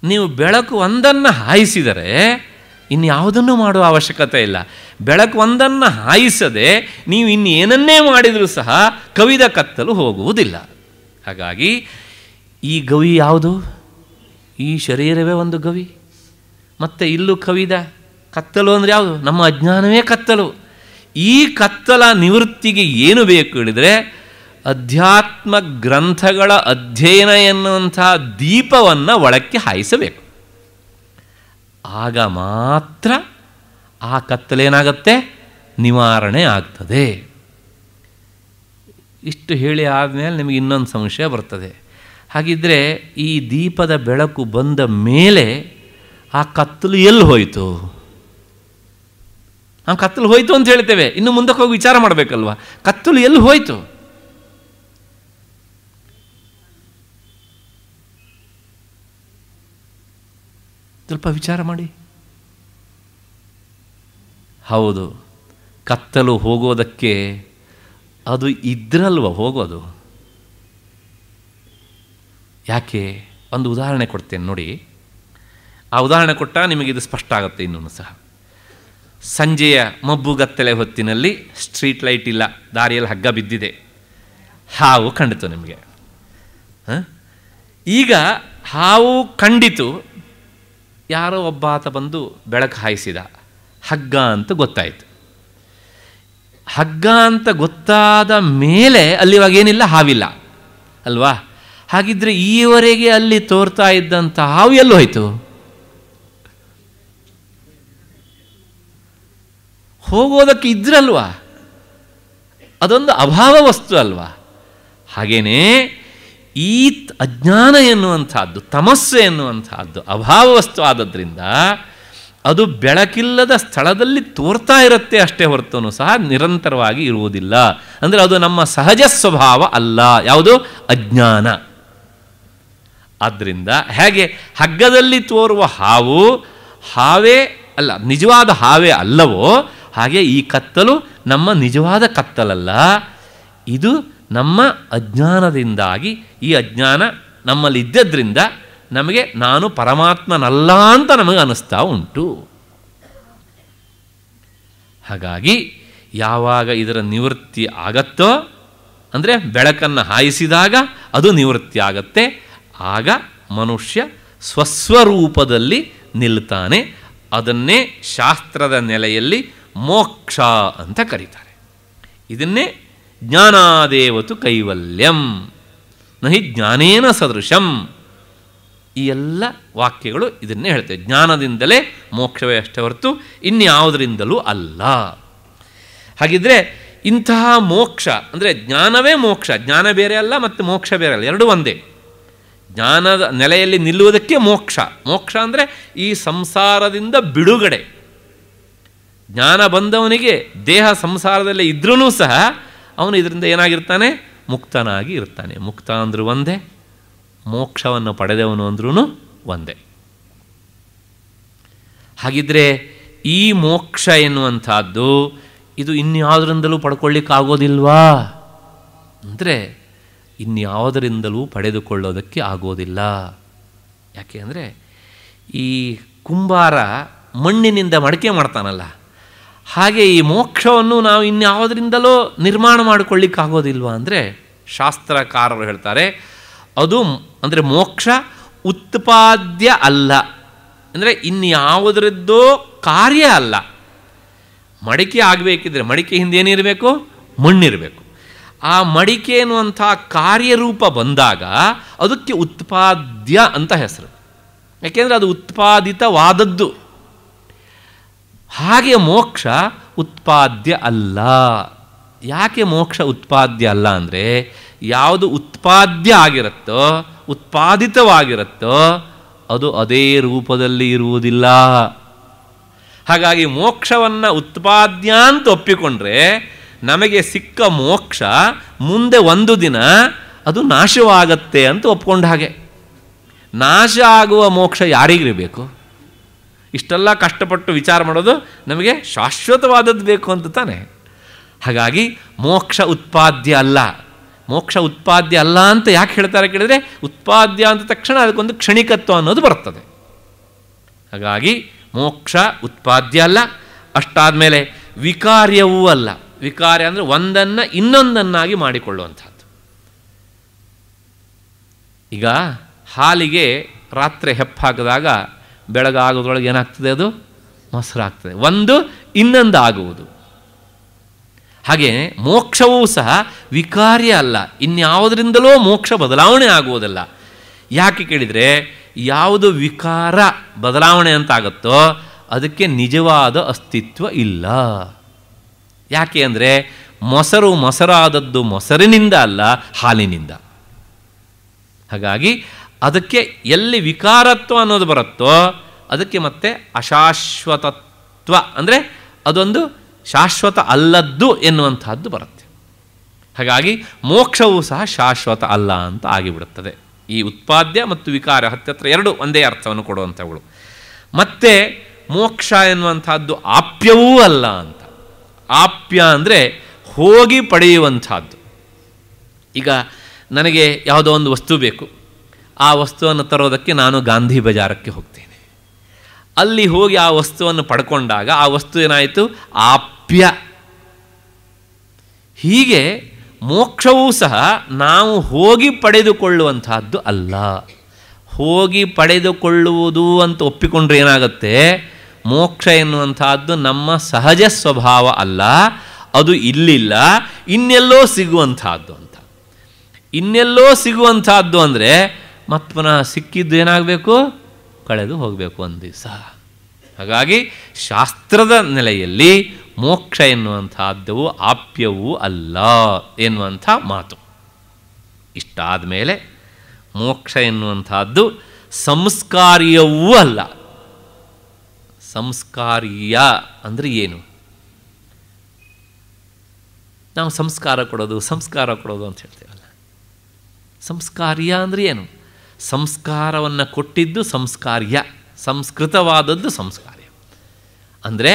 ನೀವು ಬೆಳಕು ಒಂದನ್ನು ಹಾಯಿಸಿದರೆ ಇನ್ಯಾವುದನ್ನು ಮಾಡುವ ಅವಶ್ಯಕತೆ ಇಲ್ಲ ಬೆಳಕು ಒಂದನ್ನು ಹಾಯಿಸದೆ ನೀವು ಇನ್ನೇನನ್ನೇ ಮಾಡಿದರೂ ಸಹ ಕವಿದ ಕತ್ತಲು ಹೋಗುವುದಿಲ್ಲ ಹಾಗಾಗಿ ಈ ಗವಿ ಯಾವುದು ಈ ಶರೀರವೇ ಒಂದು ಗವಿ ಮತ್ತು ಇಲ್ಲೂ ಕವಿದ ಕತ್ತಲು ಅಂದರೆ ಯಾವುದು ನಮ್ಮ ಅಜ್ಞಾನವೇ ಕತ್ತಲು ಈ ಕತ್ತಲ ನಿವೃತ್ತಿಗೆ ಏನು ಬೇಕು ಹೇಳಿದರೆ ಅಧ್ಯಾತ್ಮ ಗ್ರಂಥಗಳ ಅಧ್ಯಯನ ಎನ್ನುವಂಥ ದೀಪವನ್ನು ಒಳಕ್ಕೆ ಹಾಯಿಸಬೇಕು ಆಗ ಮಾತ್ರ ಆ ಕತ್ತಲೇನಾಗತ್ತೆ ನಿವಾರಣೆ ಆಗ್ತದೆ ಇಷ್ಟು ಹೇಳಿ ಆದಮೇಲೆ ನಿಮಗೆ ಇನ್ನೊಂದು ಸಂಶಯ ಬರ್ತದೆ ಹಾಗಿದ್ದರೆ ಈ ದೀಪದ ಬೆಳಕು ಬಂದ ಮೇಲೆ ಆ ಕತ್ತಲು ಎಲ್ಲಿ ಹೋಯಿತು ನಾವು ಕತ್ತಲು ಹೋಯಿತು ಅಂತ ಹೇಳ್ತೇವೆ ಇನ್ನು ಮುಂದಕ್ಕೆ ಹೋಗಿ ವಿಚಾರ ಮಾಡಬೇಕಲ್ವ ಕತ್ತಲು ಎಲ್ಲಿ ಹೋಯಿತು ಸ್ವಲ್ಪ ವಿಚಾರ ಮಾಡಿ ಹೌದು ಕತ್ತಲು ಹೋಗೋದಕ್ಕೆ ಅದು ಇದ್ರಲ್ವ ಹೋಗೋದು ಯಾಕೆ ಒಂದು ಉದಾಹರಣೆ ಕೊಡ್ತೇನೆ ನೋಡಿ ಆ ಉದಾಹರಣೆ ಕೊಟ್ಟ ನಿಮಗಿದು ಸ್ಪಷ್ಟ ಆಗುತ್ತೆ ಇನ್ನೂ ಸಹ ಸಂಜೆಯ ಮಬ್ಬುಗತ್ತಲೆ ಹೊತ್ತಿನಲ್ಲಿ ಸ್ಟ್ರೀಟ್ ಲೈಟ್ ಇಲ್ಲ ದಾರಿಯಲ್ಲಿ ಹಗ್ಗ ಬಿದ್ದಿದೆ ಹಾವು ಕಂಡಿತು ನಿಮಗೆ ಈಗ ಹಾವು ಕಂಡಿತು ಯಾರೋ ಒಬ್ಬ ಆತ ಬಂದು ಬೆಳಕು ಹಾಯಿಸಿದ ಹಗ್ಗ ಅಂತ ಗೊತ್ತಾಯಿತು ಹಗ್ಗ ಅಂತ ಗೊತ್ತಾದ ಮೇಲೆ ಅಲ್ಲಿವಾಗ ಏನಿಲ್ಲ ಹಾವಿಲ್ಲ ಅಲ್ವಾ ಹಾಗಿದ್ರೆ ಈವರೆಗೆ ಅಲ್ಲಿ ತೋರ್ತಾ ಇದ್ದಂಥ ಹಾವು ಎಲ್ಲೂ ಹೋಯಿತು ಹೋಗೋದಕ್ಕೆ ಇದ್ರಲ್ವಾ ಅದೊಂದು ಅಭಾವ ವಸ್ತು ಅಲ್ವಾ ಹಾಗೆಯೇ ಈ ಅಜ್ಞಾನ ಎನ್ನುವಂಥದ್ದು ತಮಸ್ಸು ಎನ್ನುವಂಥದ್ದು ಅಭಾವ ವಸ್ತು ಆದದ್ರಿಂದ ಅದು ಬೆಳಕಿಲ್ಲದ ಸ್ಥಳದಲ್ಲಿ ತೋರ್ತಾ ಇರುತ್ತೆ ಅಷ್ಟೇ ಹೊರತೂ ಸಹ ನಿರಂತರವಾಗಿ ಇರುವುದಿಲ್ಲ ಅಂದರೆ ಅದು ನಮ್ಮ ಸಹಜ ಸ್ವಭಾವ ಅಲ್ಲ ಯಾವುದು ಅಜ್ಞಾನ ಆದ್ದರಿಂದ ಹೇಗೆ ಹಗ್ಗದಲ್ಲಿ ತೋರುವ ಹಾವು ಹಾವೇ ಅಲ್ಲ ನಿಜವಾದ ಹಾವೇ ಅಲ್ಲವೋ ಹಾಗೆ ಈ ಕತ್ತಲು ನಮ್ಮ ನಿಜವಾದ ಕತ್ತಲಲ್ಲ ಇದು ನಮ್ಮ ಅಜ್ಞಾನದಿಂದಾಗಿ ಈ ಅಜ್ಞಾನ ನಮ್ಮಲ್ಲಿದ್ದದ್ರಿಂದ ನಮಗೆ ನಾನು ಪರಮಾತ್ಮನಲ್ಲ ಅಂತ ನಮಗೆ ಅನ್ನಿಸ್ತಾ ಉಂಟು ಹಾಗಾಗಿ ಯಾವಾಗ ಇದರ ನಿವೃತ್ತಿ ಆಗತ್ತೋ ಅಂದರೆ ಬೆಳಕನ್ನು ಹಾಯಿಸಿದಾಗ ಅದು ನಿವೃತ್ತಿ ಆಗತ್ತೆ ಆಗ ಮನುಷ್ಯ ಸ್ವಸ್ವರೂಪದಲ್ಲಿ ನಿಲ್ತಾನೆ ಅದನ್ನೇ ಶಾಸ್ತ್ರದ ನೆಲೆಯಲ್ಲಿ ಮೋಕ್ಷ ಅಂತ ಕರೀತಾರೆ ಇದನ್ನೇ ಜ್ಞಾನಾದೇವತು ಕೈವಲ್ಯಂ ನಹಿ ಜ್ಞಾನೇನ ಸದೃಶಂ ಈ ಎಲ್ಲ ವಾಕ್ಯಗಳು ಇದನ್ನೇ ಹೇಳ್ತವೆ ಜ್ಞಾನದಿಂದಲೇ ಮೋಕ್ಷವೇ ಅಷ್ಟೇ ಹೊರತು ಇನ್ಯಾವುದರಿಂದಲೂ ಅಲ್ಲ ಹಾಗಿದ್ರೆ ಇಂತಹ ಮೋಕ್ಷ ಅಂದರೆ ಜ್ಞಾನವೇ ಮೋಕ್ಷ ಜ್ಞಾನ ಬೇರೆ ಅಲ್ಲ ಮತ್ತು ಮೋಕ್ಷ ಬೇರೆ ಅಲ್ಲ ಎರಡೂ ಒಂದೇ ಜ್ಞಾನದ ನೆಲೆಯಲ್ಲಿ ನಿಲ್ಲುವುದಕ್ಕೆ ಮೋಕ್ಷ ಮೋಕ್ಷ ಅಂದರೆ ಈ ಸಂಸಾರದಿಂದ ಬಿಡುಗಡೆ ಜ್ಞಾನ ಬಂದವನಿಗೆ ದೇಹ ಸಂಸಾರದಲ್ಲೇ ಇದ್ರೂ ಸಹ ಅವನು ಇದರಿಂದ ಏನಾಗಿರ್ತಾನೆ ಮುಕ್ತನಾಗಿ ಇರ್ತಾನೆ ಮುಕ್ತ ಅಂದರೂ ಒಂದೇ ಮೋಕ್ಷವನ್ನು ಪಡೆದವನು ಅಂದ್ರೂ ಒಂದೇ ಹಾಗಿದ್ರೆ ಈ ಮೋಕ್ಷ ಎನ್ನುವಂಥದ್ದು ಇದು ಇನ್ಯಾವುದರಿಂದಲೂ ಪಡ್ಕೊಳ್ಳಿಕ್ಕಾಗೋದಿಲ್ವಾ ಅಂದರೆ ಇನ್ಯಾವುದರಿಂದಲೂ ಪಡೆದುಕೊಳ್ಳೋದಕ್ಕೆ ಆಗೋದಿಲ್ಲ ಯಾಕೆ ಅಂದರೆ ಈ ಕುಂಬಾರ ಮಣ್ಣಿನಿಂದ ಮಡಕೆ ಮಾಡ್ತಾನಲ್ಲ ಹಾಗೆ ಈ ಮೋಕ್ಷವನ್ನು ನಾವು ಇನ್ಯಾವುದರಿಂದಲೋ ನಿರ್ಮಾಣ ಮಾಡಿಕೊಳ್ಳಿಕ್ಕಾಗೋದಿಲ್ವಾ ಅಂದರೆ ಶಾಸ್ತ್ರಕಾರರು ಹೇಳ್ತಾರೆ ಅದು ಅಂದರೆ ಮೋಕ್ಷ ಉತ್ಪಾದ್ಯ ಅಲ್ಲ ಅಂದರೆ ಇನ್ಯಾವುದರದ್ದೋ ಕಾರ್ಯ ಅಲ್ಲ ಮಡಿಕೆ ಆಗಬೇಕಿದ್ರೆ ಮಡಿಕೆ ಹಿಂದೆ ಏನಿರಬೇಕು ಮಣ್ಣಿರಬೇಕು ಆ ಮಡಿಕೆ ಎನ್ನುವಂಥ ಕಾರ್ಯರೂಪ ಬಂದಾಗ ಅದಕ್ಕೆ ಉತ್ಪಾದ್ಯ ಅಂತ ಹೆಸರು ಯಾಕೆಂದರೆ ಅದು ಉತ್ಪಾದಿತವಾದದ್ದು ಹಾಗೆ ಮೋಕ್ಷ ಉತ್ಪಾದ್ಯ ಅಲ್ಲ ಯಾಕೆ ಮೋಕ್ಷ ಉತ್ಪಾದ್ಯ ಅಲ್ಲ ಅಂದರೆ ಯಾವುದು ಉತ್ಪಾದ್ಯ ಆಗಿರುತ್ತೋ ಉತ್ಪಾದಿತವಾಗಿರುತ್ತೋ ಅದು ಅದೇ ರೂಪದಲ್ಲಿ ಇರುವುದಿಲ್ಲ ಹಾಗಾಗಿ ಮೋಕ್ಷವನ್ನು ಉತ್ಪಾದ್ಯ ಅಂತ ಒಪ್ಪಿಕೊಂಡ್ರೆ ನಮಗೆ ಸಿಕ್ಕ ಮೋಕ್ಷ ಮುಂದೆ ಒಂದು ದಿನ ಅದು ನಾಶವಾಗತ್ತೆ ಅಂತ ಒಪ್ಕೊಂಡ ಹಾಗೆ ನಾಶ ಆಗುವ ಮೋಕ್ಷ ಯಾರಿಗಿರಬೇಕು ಇಷ್ಟೆಲ್ಲ ಕಷ್ಟಪಟ್ಟು ವಿಚಾರ ಮಾಡೋದು ನಮಗೆ ಶಾಶ್ವತವಾದದ್ದು ಬೇಕು ಅಂತ ತಾನೆ ಹಾಗಾಗಿ ಮೋಕ್ಷ ಉತ್ಪಾದ್ಯ ಅಲ್ಲ ಮೋಕ್ಷ ಉತ್ಪಾದ್ಯ ಅಲ್ಲ ಅಂತ ಯಾಕೆ ಹೇಳ್ತಾರೆ ಕೇಳಿದರೆ ಉತ್ಪಾದ್ಯ ಅಂತ ತಕ್ಷಣ ಅದಕ್ಕೊಂದು ಕ್ಷಣಿಕತ್ವ ಅನ್ನೋದು ಬರ್ತದೆ ಹಾಗಾಗಿ ಮೋಕ್ಷ ಉತ್ಪಾದ್ಯ ಅಲ್ಲ ಅಷ್ಟಾದ ಮೇಲೆ ವಿಕಾರ್ಯವೂ ಅಲ್ಲ ವಿಕಾರ್ಯ ಅಂದರೆ ಒಂದನ್ನು ಇನ್ನೊಂದನ್ನಾಗಿ ಮಾಡಿಕೊಳ್ಳುವಂಥದ್ದು ಈಗ ಹಾಲಿಗೆ ರಾತ್ರಿ ಹೆಪ್ಪಾಕಿದಾಗ ಬೆಳಗಾಗೋದ್ರೊಳಗೆ ಏನಾಗ್ತದೆ ಅದು ಮೊಸರಾಗ್ತದೆ ಒಂದು ಇನ್ನೊಂದು ಆಗುವುದು ಹಾಗೆ ಮೋಕ್ಷವೂ ಸಹ ವಿಕಾರ್ಯ ಅಲ್ಲ ಇನ್ಯಾವುದರಿಂದಲೋ ಮೋಕ್ಷ ಬದಲಾವಣೆ ಆಗುವುದಲ್ಲ ಯಾಕೆ ಕೇಳಿದರೆ ಯಾವುದು ವಿಕಾರ ಬದಲಾವಣೆ ಅಂತಾಗುತ್ತೋ ಅದಕ್ಕೆ ನಿಜವಾದ ಅಸ್ತಿತ್ವ ಇಲ್ಲ ಯಾಕೆ ಅಂದರೆ ಮೊಸರು ಮೊಸರಾದದ್ದು ಮೊಸರಿನಿಂದ ಅಲ್ಲ ಹಾಲಿನಿಂದ ಹಾಗಾಗಿ ಅದಕ್ಕೆ ಎಲ್ಲಿ ವಿಕಾರತ್ವ ಅನ್ನೋದು ಬರುತ್ತೋ ಅದಕ್ಕೆ ಮತ್ತೆ ಅಶಾಶ್ವತತ್ವ ಅಂದರೆ ಅದೊಂದು ಶಾಶ್ವತ ಅಲ್ಲದ್ದು ಎನ್ನುವಂಥದ್ದು ಬರುತ್ತೆ ಹಾಗಾಗಿ ಮೋಕ್ಷವೂ ಸಹ ಶಾಶ್ವತ ಅಲ್ಲ ಅಂತ ಆಗಿಬಿಡುತ್ತದೆ ಈ ಉತ್ಪಾದ್ಯ ಮತ್ತು ವಿಕಾರ ಹತ್ತಿರ ಎರಡು ಒಂದೇ ಅರ್ಥವನ್ನು ಕೊಡುವಂಥವುಗಳು ಮತ್ತೆ ಮೋಕ್ಷ ಎನ್ನುವಂಥದ್ದು ಆಪ್ಯವೂ ಅಲ್ಲ ಅಂತ ಆಪ್ಯ ಅಂದರೆ ಹೋಗಿ ಪಡೆಯುವಂಥದ್ದು ಈಗ ನನಗೆ ಯಾವುದೋ ಒಂದು ವಸ್ತು ಬೇಕು ಆ ವಸ್ತುವನ್ನು ತರೋದಕ್ಕೆ ನಾನು ಗಾಂಧಿ ಬಜಾರಕ್ಕೆ ಹೋಗ್ತೇನೆ ಅಲ್ಲಿ ಹೋಗಿ ಆ ವಸ್ತುವನ್ನು ಪಡ್ಕೊಂಡಾಗ ಆ ವಸ್ತು ಏನಾಯಿತು ಆಪ್ಯ ಹೀಗೆ ಮೋಕ್ಷವೂ ಸಹ ನಾವು ಹೋಗಿ ಪಡೆದುಕೊಳ್ಳುವಂತಹದ್ದು ಅಲ್ಲ ಹೋಗಿ ಪಡೆದುಕೊಳ್ಳುವುದು ಅಂತ ಒಪ್ಪಿಕೊಂಡ್ರೆ ಏನಾಗುತ್ತೆ ಮೋಕ್ಷ ಎನ್ನುವಂತಹದ್ದು ನಮ್ಮ ಸಹಜ ಸ್ವಭಾವ ಅಲ್ಲ ಅದು ಇಲ್ಲಿಲ್ಲ ಇನ್ನೆಲ್ಲೋ ಸಿಗುವಂತಹದ್ದು ಅಂತ ಇನ್ನೆಲ್ಲೋ ಸಿಗುವಂತಹದ್ದು ಅಂದರೆ ಮತ್ತು ಪುನಃ ಸಿಕ್ಕಿದ್ದು ಏನಾಗಬೇಕು ಕಳೆದು ಹೋಗಬೇಕು ಒಂದು ದಿವಸ ಹಾಗಾಗಿ ಶಾಸ್ತ್ರದ ನೆಲೆಯಲ್ಲಿ ಮೋಕ್ಷ ಎನ್ನುವಂಥದ್ದು ಆಪ್ಯವೂ ಅಲ್ಲ ಎನ್ನುವಂಥ ಮಾತು ಇಷ್ಟಾದ ಮೇಲೆ ಮೋಕ್ಷ ಎನ್ನುವಂಥದ್ದು ಸಂಸ್ಕಾರಿಯವೂ ಅಲ್ಲ ಸಂಸ್ಕಾರಿಯ ಅಂದರೆ ಏನು ನಾವು ಸಂಸ್ಕಾರ ಕೊಡೋದು ಸಂಸ್ಕಾರ ಕೊಡೋದು ಅಂತ ಹೇಳ್ತೇವಲ್ಲ ಸಂಸ್ಕಾರಿಯ ಅಂದರೆ ಏನು ಸಂಸ್ಕಾರವನ್ನು ಕೊಟ್ಟಿದ್ದು ಸಂಸ್ಕಾರ್ಯ ಸಂಸ್ಕೃತವಾದದ್ದು ಸಂಸ್ಕಾರ್ಯ ಅಂದರೆ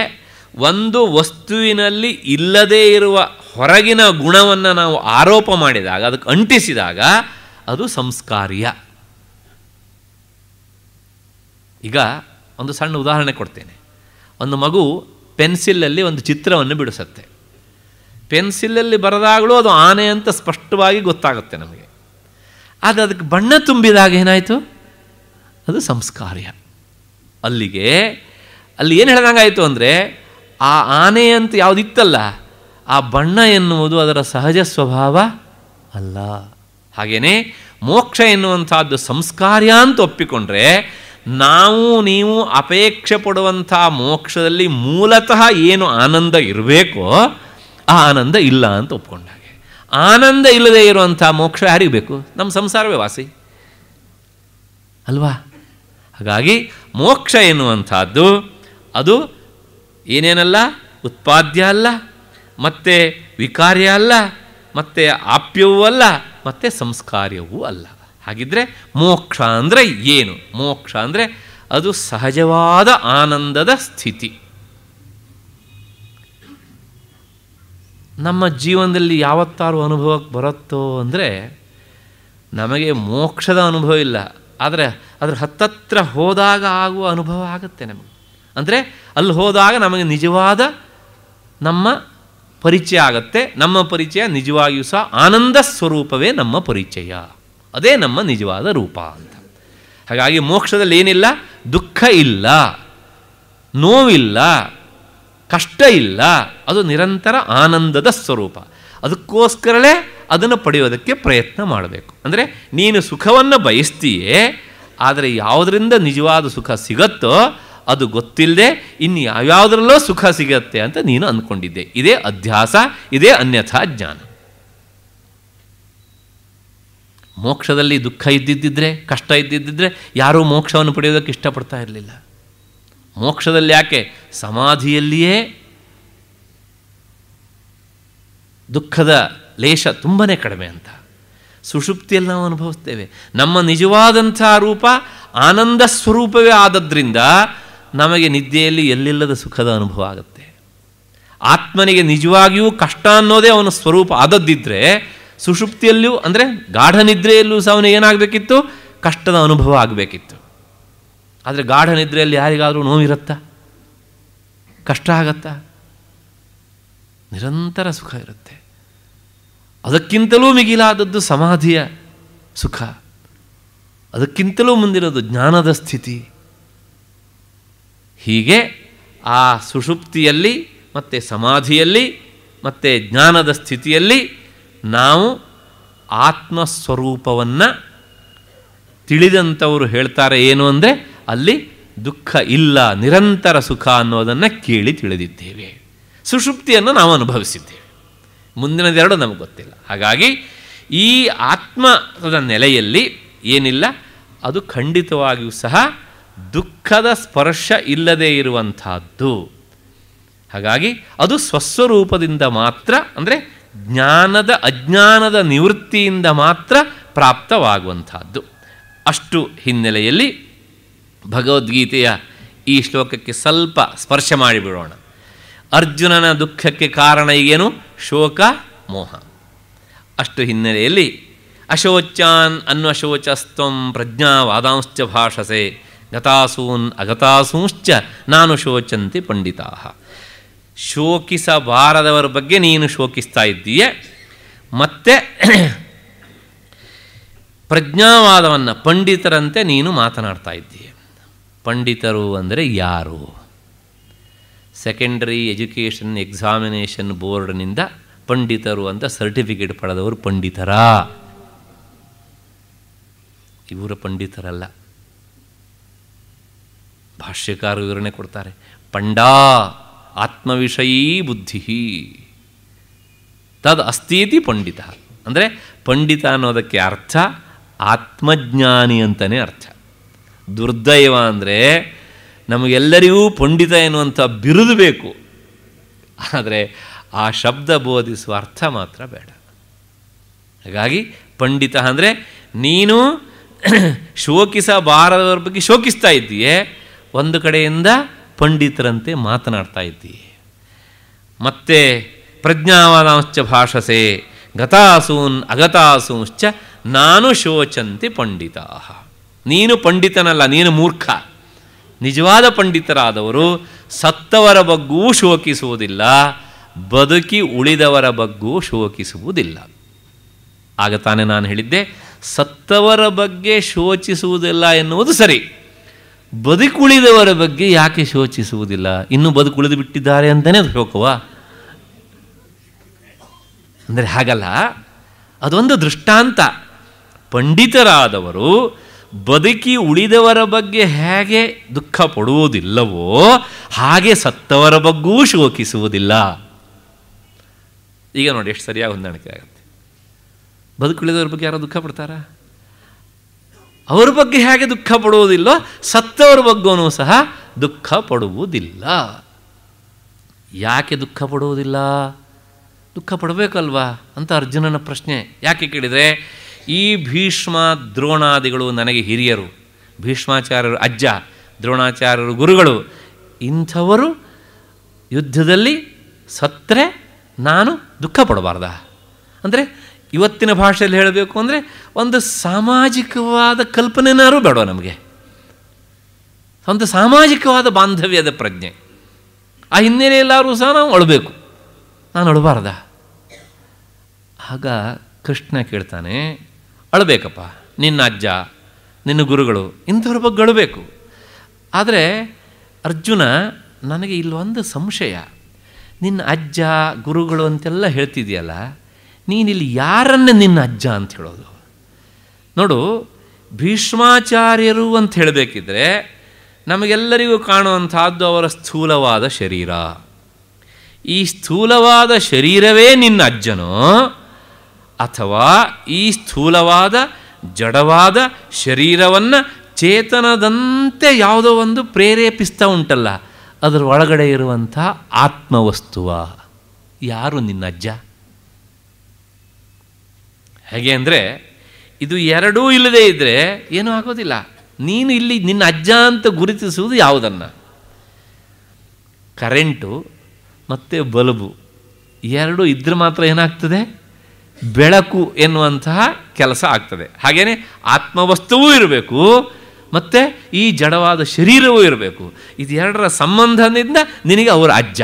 ಒಂದು ವಸ್ತುವಿನಲ್ಲಿ ಇಲ್ಲದೇ ಇರುವ ಹೊರಗಿನ ಗುಣವನ್ನು ನಾವು ಆರೋಪ ಮಾಡಿದಾಗ ಅದಕ್ಕೆ ಅಂಟಿಸಿದಾಗ ಅದು ಸಂಸ್ಕಾರ್ಯ ಈಗ ಒಂದು ಸಣ್ಣ ಉದಾಹರಣೆ ಕೊಡ್ತೇನೆ ಒಂದು ಮಗು ಪೆನ್ಸಿಲಲ್ಲಿ ಒಂದು ಚಿತ್ರವನ್ನು ಬಿಡಿಸುತ್ತೆ ಪೆನ್ಸಿಲಲ್ಲಿ ಬರೆದಾಗಲೂ ಅದು ಆನೆ ಅಂತ ಸ್ಪಷ್ಟವಾಗಿ ಗೊತ್ತಾಗುತ್ತೆ ನಮಗೆ ಆದರೆ ಅದಕ್ಕೆ ಬಣ್ಣ ತುಂಬಿದಾಗ ಏನಾಯಿತು ಅದು ಸಂಸ್ಕಾರ್ಯ ಅಲ್ಲಿಗೆ ಅಲ್ಲಿ ಏನು ಹೇಳ್ದಂಗಾಯಿತು ಅಂದರೆ ಆ ಆನೆ ಅಂತ ಯಾವುದಿತ್ತಲ್ಲ ಆ ಬಣ್ಣ ಎನ್ನುವುದು ಅದರ ಸಹಜ ಸ್ವಭಾವ ಅಲ್ಲ ಹಾಗೆಯೇ ಮೋಕ್ಷ ಎನ್ನುವಂಥದ್ದು ಸಂಸ್ಕಾರ್ಯ ಅಂತ ಒಪ್ಪಿಕೊಂಡ್ರೆ ನಾವು ನೀವು ಅಪೇಕ್ಷೆ ಪಡುವಂಥ ಮೋಕ್ಷದಲ್ಲಿ ಮೂಲತಃ ಏನು ಆನಂದ ಇರಬೇಕೋ ಆ ಆನಂದ ಇಲ್ಲ ಅಂತ ಒಪ್ಕೊಂಡಾಗ ಆನಂದ ಇಲ್ಲದೆ ಇರುವಂಥ ಮೋಕ್ಷ ಯಾರಿಗಬೇಕು ನಮ್ಮ ಸಂಸಾರವೇ ವಾಸಿ ಅಲ್ವಾ ಹಾಗಾಗಿ ಮೋಕ್ಷ ಎನ್ನುವಂಥದ್ದು ಅದು ಏನೇನಲ್ಲ ಉತ್ಪಾದ್ಯ ಅಲ್ಲ ಮತ್ತು ವಿಕಾರ್ಯ ಅಲ್ಲ ಮತ್ತು ಆಪ್ಯವೂ ಅಲ್ಲ ಮತ್ತು ಸಂಸ್ಕಾರ್ಯವೂ ಅಲ್ಲ ಹಾಗಿದ್ರೆ ಮೋಕ್ಷ ಅಂದರೆ ಏನು ಮೋಕ್ಷ ಅಂದರೆ ಅದು ಸಹಜವಾದ ಆನಂದದ ಸ್ಥಿತಿ ನಮ್ಮ ಜೀವನದಲ್ಲಿ ಯಾವತ್ತಾರು ಅನುಭವಕ್ಕೆ ಬರುತ್ತೋ ಅಂದರೆ ನಮಗೆ ಮೋಕ್ಷದ ಅನುಭವ ಇಲ್ಲ ಆದರೆ ಅದ್ರ ಹತ್ತತ್ರ ಹೋದಾಗ ಆಗುವ ಅನುಭವ ಆಗುತ್ತೆ ನಮಗೆ ಅಂದರೆ ಅಲ್ಲಿ ಹೋದಾಗ ನಮಗೆ ನಿಜವಾದ ನಮ್ಮ ಪರಿಚಯ ಆಗುತ್ತೆ ನಮ್ಮ ಪರಿಚಯ ನಿಜವಾಗಿಯೂ ಸಹ ಆನಂದ ಸ್ವರೂಪವೇ ನಮ್ಮ ಪರಿಚಯ ಅದೇ ನಮ್ಮ ನಿಜವಾದ ರೂಪ ಅಂತ ಹಾಗಾಗಿ ಮೋಕ್ಷದಲ್ಲಿ ಏನಿಲ್ಲ ದುಃಖ ಇಲ್ಲ ನೋವಿಲ್ಲ ಕಷ್ಟ ಇಲ್ಲ ಅದು ನಿರಂತರ ಆನಂದದ ಸ್ವರೂಪ ಅದಕ್ಕೋಸ್ಕರಲೇ ಅದನ್ನು ಪಡೆಯೋದಕ್ಕೆ ಪ್ರಯತ್ನ ಮಾಡಬೇಕು ಅಂದರೆ ನೀನು ಸುಖವನ್ನು ಬಯಸ್ತೀಯೇ ಆದರೆ ಯಾವುದರಿಂದ ನಿಜವಾದ ಸುಖ ಸಿಗತ್ತೋ ಅದು ಗೊತ್ತಿಲ್ಲದೆ ಇನ್ನು ಯಾವ್ಯಾವುದರಲ್ಲೋ ಸುಖ ಸಿಗತ್ತೆ ಅಂತ ನೀನು ಅಂದ್ಕೊಂಡಿದ್ದೆ ಇದೇ ಅಧ್ಯಾಸ ಇದೇ ಅನ್ಯಥಾ ಜ್ಞಾನ ಮೋಕ್ಷದಲ್ಲಿ ದುಃಖ ಇದ್ದಿದ್ದಿದ್ರೆ ಕಷ್ಟ ಇದ್ದಿದ್ದರೆ ಯಾರೂ ಮೋಕ್ಷವನ್ನು ಪಡೆಯೋದಕ್ಕೆ ಇಷ್ಟಪಡ್ತಾ ಇರಲಿಲ್ಲ ಮೋಕ್ಷದಲ್ಲಿ ಯಾಕೆ ಸಮಾಧಿಯಲ್ಲಿಯೇ ದುಃಖದ ಲೇಷ ತುಂಬನೇ ಕಡಿಮೆ ಅಂತ ಸುಷುಪ್ತಿಯಲ್ಲಿ ನಾವು ಅನುಭವಿಸ್ತೇವೆ ನಮ್ಮ ನಿಜವಾದಂಥ ರೂಪ ಆನಂದ ಸ್ವರೂಪವೇ ಆದದ್ರಿಂದ ನಮಗೆ ನಿದ್ದೆಯಲ್ಲಿ ಎಲ್ಲಿಲ್ಲದ ಸುಖದ ಅನುಭವ ಆಗುತ್ತೆ ಆತ್ಮನಿಗೆ ನಿಜವಾಗಿಯೂ ಕಷ್ಟ ಅನ್ನೋದೇ ಅವನ ಸ್ವರೂಪ ಆದದ್ದಿದ್ದರೆ ಸುಷುಪ್ತಿಯಲ್ಲಿಯೂ ಅಂದರೆ ಗಾಢ ನಿದ್ರೆಯಲ್ಲೂ ಸಹ ಅವನಿಗೆ ಏನಾಗಬೇಕಿತ್ತು ಕಷ್ಟದ ಅನುಭವ ಆಗಬೇಕಿತ್ತು ಆದರೆ ಗಾಢ ನಿದ್ರೆಯಲ್ಲಿ ಯಾರಿಗಾದರೂ ನೋವಿರುತ್ತಾ ಕಷ್ಟ ಆಗತ್ತಾ ನಿರಂತರ ಸುಖ ಇರುತ್ತೆ ಅದಕ್ಕಿಂತಲೂ ಮಿಗಿಲಾದದ್ದು ಸಮಾಧಿಯ ಸುಖ ಅದಕ್ಕಿಂತಲೂ ಮುಂದಿರೋದು ಜ್ಞಾನದ ಸ್ಥಿತಿ ಹೀಗೆ ಆ ಸುಷುಪ್ತಿಯಲ್ಲಿ ಮತ್ತು ಸಮಾಧಿಯಲ್ಲಿ ಮತ್ತು ಜ್ಞಾನದ ಸ್ಥಿತಿಯಲ್ಲಿ ನಾವು ಆತ್ಮಸ್ವರೂಪವನ್ನು ತಿಳಿದಂಥವರು ಹೇಳ್ತಾರೆ ಏನು ಅಂದರೆ ಅಲ್ಲಿ ದುಃಖ ಇಲ್ಲ ನಿರಂತರ ಸುಖ ಅನ್ನೋದನ್ನು ಕೇಳಿ ತಿಳಿದಿದ್ದೇವೆ ಸುಷುಪ್ತಿಯನ್ನು ನಾವು ಅನುಭವಿಸಿದ್ದೇವೆ ಮುಂದಿನದೆರಡು ನಮಗೆ ಗೊತ್ತಿಲ್ಲ ಹಾಗಾಗಿ ಈ ಆತ್ಮದ ನೆಲೆಯಲ್ಲಿ ಏನಿಲ್ಲ ಅದು ಖಂಡಿತವಾಗಿಯೂ ಸಹ ದುಃಖದ ಸ್ಪರ್ಶ ಇಲ್ಲದೇ ಇರುವಂತಹದ್ದು ಹಾಗಾಗಿ ಅದು ಸ್ವಸ್ವರೂಪದಿಂದ ಮಾತ್ರ ಅಂದರೆ ಜ್ಞಾನದ ಅಜ್ಞಾನದ ನಿವೃತ್ತಿಯಿಂದ ಮಾತ್ರ ಪ್ರಾಪ್ತವಾಗುವಂಥದ್ದು ಅಷ್ಟು ಹಿನ್ನೆಲೆಯಲ್ಲಿ ಭಗವದ್ಗೀತೆಯ ಈ ಶ್ಲೋಕಕ್ಕೆ ಸ್ವಲ್ಪ ಸ್ಪರ್ಶ ಮಾಡಿಬಿಡೋಣ ಅರ್ಜುನನ ದುಃಖಕ್ಕೆ ಕಾರಣ ಏನು ಶೋಕ ಮೋಹ ಅಷ್ಟು ಹಿನ್ನೆಲೆಯಲ್ಲಿ ಅಶೋಚಾನ್ ಅನ್ವಶೋಚಸ್ತಂ ಪ್ರಜ್ಞಾವಾದಾಂಶ್ಚ ಭಾಷಸೆ ಗತಾಸೂನ್ ಅಗತಾಸೂಂಶ್ಚ ನಾನು ಶೋಚಂತಿ ಪಂಡಿತಾ ಶೋಕಿಸಬಾರದವರ ಬಗ್ಗೆ ನೀನು ಶೋಕಿಸ್ತಾ ಇದ್ದೀಯ ಮತ್ತೆ ಪ್ರಜ್ಞಾವಾದವನ್ನು ಪಂಡಿತರಂತೆ ನೀನು ಮಾತನಾಡ್ತಾ ಇದ್ದೀಯ ಪಂಡಿತರು ಅಂದರೆ ಯಾರು ಸೆಕೆಂಡ್ರಿ ಎಜುಕೇಷನ್ ಎಕ್ಸಾಮಿನೇಷನ್ ಬೋರ್ಡ್ನಿಂದ ಪಂಡಿತರು ಅಂತ ಸರ್ಟಿಫಿಕೇಟ್ ಪಡೆದವರು ಪಂಡಿತರ ಇವರ ಪಂಡಿತರಲ್ಲ ಭಾಷ್ಯಕಾರ ವಿವರಣೆ ಕೊಡ್ತಾರೆ ಪಂಡಾ ಆತ್ಮವಿಷಯೀ ಬುದ್ಧಿ ತದ್ ಅಸ್ತೀತಿ ಪಂಡಿತ ಅಂದರೆ ಪಂಡಿತ ಅನ್ನೋದಕ್ಕೆ ಅರ್ಥ ಆತ್ಮಜ್ಞಾನಿ ಅಂತಲೇ ಅರ್ಥ ದುರ್ದೈವ ಅಂದರೆ ನಮಗೆಲ್ಲರಿಗೂ ಪಂಡಿತ ಎನ್ನುವಂಥ ಬಿರುದು ಬೇಕು ಆದರೆ ಆ ಶಬ್ದ ಬೋಧಿಸುವ ಅರ್ಥ ಮಾತ್ರ ಬೇಡ ಹಾಗಾಗಿ ಪಂಡಿತ ಅಂದರೆ ನೀನು (clears throat) ಶೋಕಿಸಬಾರದವ್ರ ಬಗ್ಗೆ ಶೋಕಿಸ್ತಾ ಇದ್ದೀಯೆ ಒಂದು ಕಡೆಯಿಂದ ಪಂಡಿತರಂತೆ ಮಾತನಾಡ್ತಾ ಇದ್ದೀಯ ಮತ್ತೆ ಪ್ರಜ್ಞಾವಾನಾಂಶ್ಚ ಭಾಷಸೆ ಗತಾಸೂನ್ ಅಗತಾಸೂಂಶ್ಚ ನಾನು ಶೋಚಂತಿ ಪಂಡಿತಾ ನೀನು ಪಂಡಿತನಲ್ಲ ನೀನು ಮೂರ್ಖ ನಿಜವಾದ ಪಂಡಿತರಾದವರು ಸತ್ತವರ ಬಗ್ಗೂ ಶೋಕಿಸುವುದಿಲ್ಲ ಬದುಕಿ ಉಳಿದವರ ಬಗ್ಗೂ ಶೋಕಿಸುವುದಿಲ್ಲ ಆಗ ತಾನೇ ನಾನು ಹೇಳಿದ್ದೆ ಸತ್ತವರ ಬಗ್ಗೆ ಶೋಚಿಸುವುದಿಲ್ಲ ಎನ್ನುವುದು ಸರಿ ಬದುಕುಳಿದವರ ಬಗ್ಗೆ ಯಾಕೆ ಶೋಚಿಸುವುದಿಲ್ಲ ಇನ್ನೂ ಬದುಕುಳಿದು ಬಿಟ್ಟಿದ್ದಾರೆ ಅಂತಲೇ ಅದು ಶೋಕವ ಅಂದರೆ ಹಾಗಲ್ಲ ಅದೊಂದು ದೃಷ್ಟಾಂತ ಪಂಡಿತರಾದವರು ಬದುಕಿ ಉಳಿದವರ ಬಗ್ಗೆ ಹೇಗೆ ದುಃಖ ಪಡುವುದಿಲ್ಲವೋ ಹಾಗೆ ಸತ್ತವರ ಬಗ್ಗೂ ಶೋಕಿಸುವುದಿಲ್ಲ ಈಗ ನೋಡಿ ಎಷ್ಟು ಸರಿಯಾಗಿ ಹೊಂದಾಣಿಕೆ ಆಗುತ್ತೆ ಬದುಕುಳಿದವರ ಬಗ್ಗೆ ಯಾರೋ ದುಃಖ ಪಡ್ತಾರ ಅವರ ಬಗ್ಗೆ ಹೇಗೆ ದುಃಖ ಪಡುವುದಿಲ್ಲೋ ಸತ್ತವರ ಬಗ್ಗೂ ಸಹ ದುಃಖ ಪಡುವುದಿಲ್ಲ ಯಾಕೆ ದುಃಖ ಪಡುವುದಿಲ್ಲ ದುಃಖ ಪಡಬೇಕಲ್ವಾ ಅಂತ ಅರ್ಜುನನ ಪ್ರಶ್ನೆ ಯಾಕೆ ಕೇಳಿದರೆ ಈ ಭೀಷ್ಮ ದ್ರೋಣಾದಿಗಳು ನನಗೆ ಹಿರಿಯರು ಭೀಷ್ಮಾಚಾರ್ಯರು ಅಜ್ಜ ದ್ರೋಣಾಚಾರ್ಯರು ಗುರುಗಳು ಇಂಥವರು ಯುದ್ಧದಲ್ಲಿ ಸತ್ತರೆ ನಾನು ದುಃಖ ಪಡಬಾರ್ದ ಅಂದರೆ ಇವತ್ತಿನ ಭಾಷೆಯಲ್ಲಿ ಹೇಳಬೇಕು ಅಂದರೆ ಒಂದು ಸಾಮಾಜಿಕವಾದ ಕಲ್ಪನೆನಾರು ಬೇಡ ನಮಗೆ ಒಂದು ಸಾಮಾಜಿಕವಾದ ಬಾಂಧವ್ಯದ ಪ್ರಜ್ಞೆ ಆ ಎಲ್ಲರೂ ಸಹ ನಾವು ಅಳಬೇಕು ನಾನು ಅಳಬಾರ್ದ ಆಗ ಕೃಷ್ಣ ಕೇಳ್ತಾನೆ ಅಳಬೇಕಪ್ಪ ನಿನ್ನ ಅಜ್ಜ ನಿನ್ನ ಗುರುಗಳು ಇಂಥವ್ರ ಬಗ್ಗೆ ಅಳಬೇಕು ಆದರೆ ಅರ್ಜುನ ನನಗೆ ಇಲ್ಲೊಂದು ಸಂಶಯ ನಿನ್ನ ಅಜ್ಜ ಗುರುಗಳು ಅಂತೆಲ್ಲ ಹೇಳ್ತಿದೆಯಲ್ಲ ನೀನಿಲ್ಲಿ ಯಾರನ್ನೇ ನಿನ್ನ ಅಜ್ಜ ಅಂತ ಹೇಳೋದು ನೋಡು ಭೀಷ್ಮಾಚಾರ್ಯರು ಅಂತ ಹೇಳಬೇಕಿದ್ರೆ ನಮಗೆಲ್ಲರಿಗೂ ಕಾಣುವಂಥದ್ದು ಅವರ ಸ್ಥೂಲವಾದ ಶರೀರ ಈ ಸ್ಥೂಲವಾದ ಶರೀರವೇ ನಿನ್ನ ಅಜ್ಜನೋ ಅಥವಾ ಈ ಸ್ಥೂಲವಾದ ಜಡವಾದ ಶರೀರವನ್ನು ಚೇತನದಂತೆ ಯಾವುದೋ ಒಂದು ಪ್ರೇರೇಪಿಸ್ತಾ ಉಂಟಲ್ಲ ಅದರ ಒಳಗಡೆ ಇರುವಂಥ ಆತ್ಮವಸ್ತುವ ಯಾರು ನಿನ್ನ ಅಜ್ಜ ಹೇಗೆ ಅಂದರೆ ಇದು ಎರಡೂ ಇಲ್ಲದೇ ಇದ್ದರೆ ಏನೂ ಆಗೋದಿಲ್ಲ ನೀನು ಇಲ್ಲಿ ನಿನ್ನ ಅಜ್ಜ ಅಂತ ಗುರುತಿಸುವುದು ಯಾವುದನ್ನು ಕರೆಂಟು ಮತ್ತು ಬಲ್ಬು ಎರಡು ಇದ್ರೆ ಮಾತ್ರ ಏನಾಗ್ತದೆ ಬೆಳಕು ಎನ್ನುವಂತಹ ಕೆಲಸ ಆಗ್ತದೆ ಹಾಗೆಯೇ ಆತ್ಮವಸ್ತುವೂ ಇರಬೇಕು ಮತ್ತು ಈ ಜಡವಾದ ಶರೀರವೂ ಇರಬೇಕು ಇದೆರಡರ ಸಂಬಂಧದಿಂದ ನಿನಗೆ ಅವರ ಅಜ್ಜ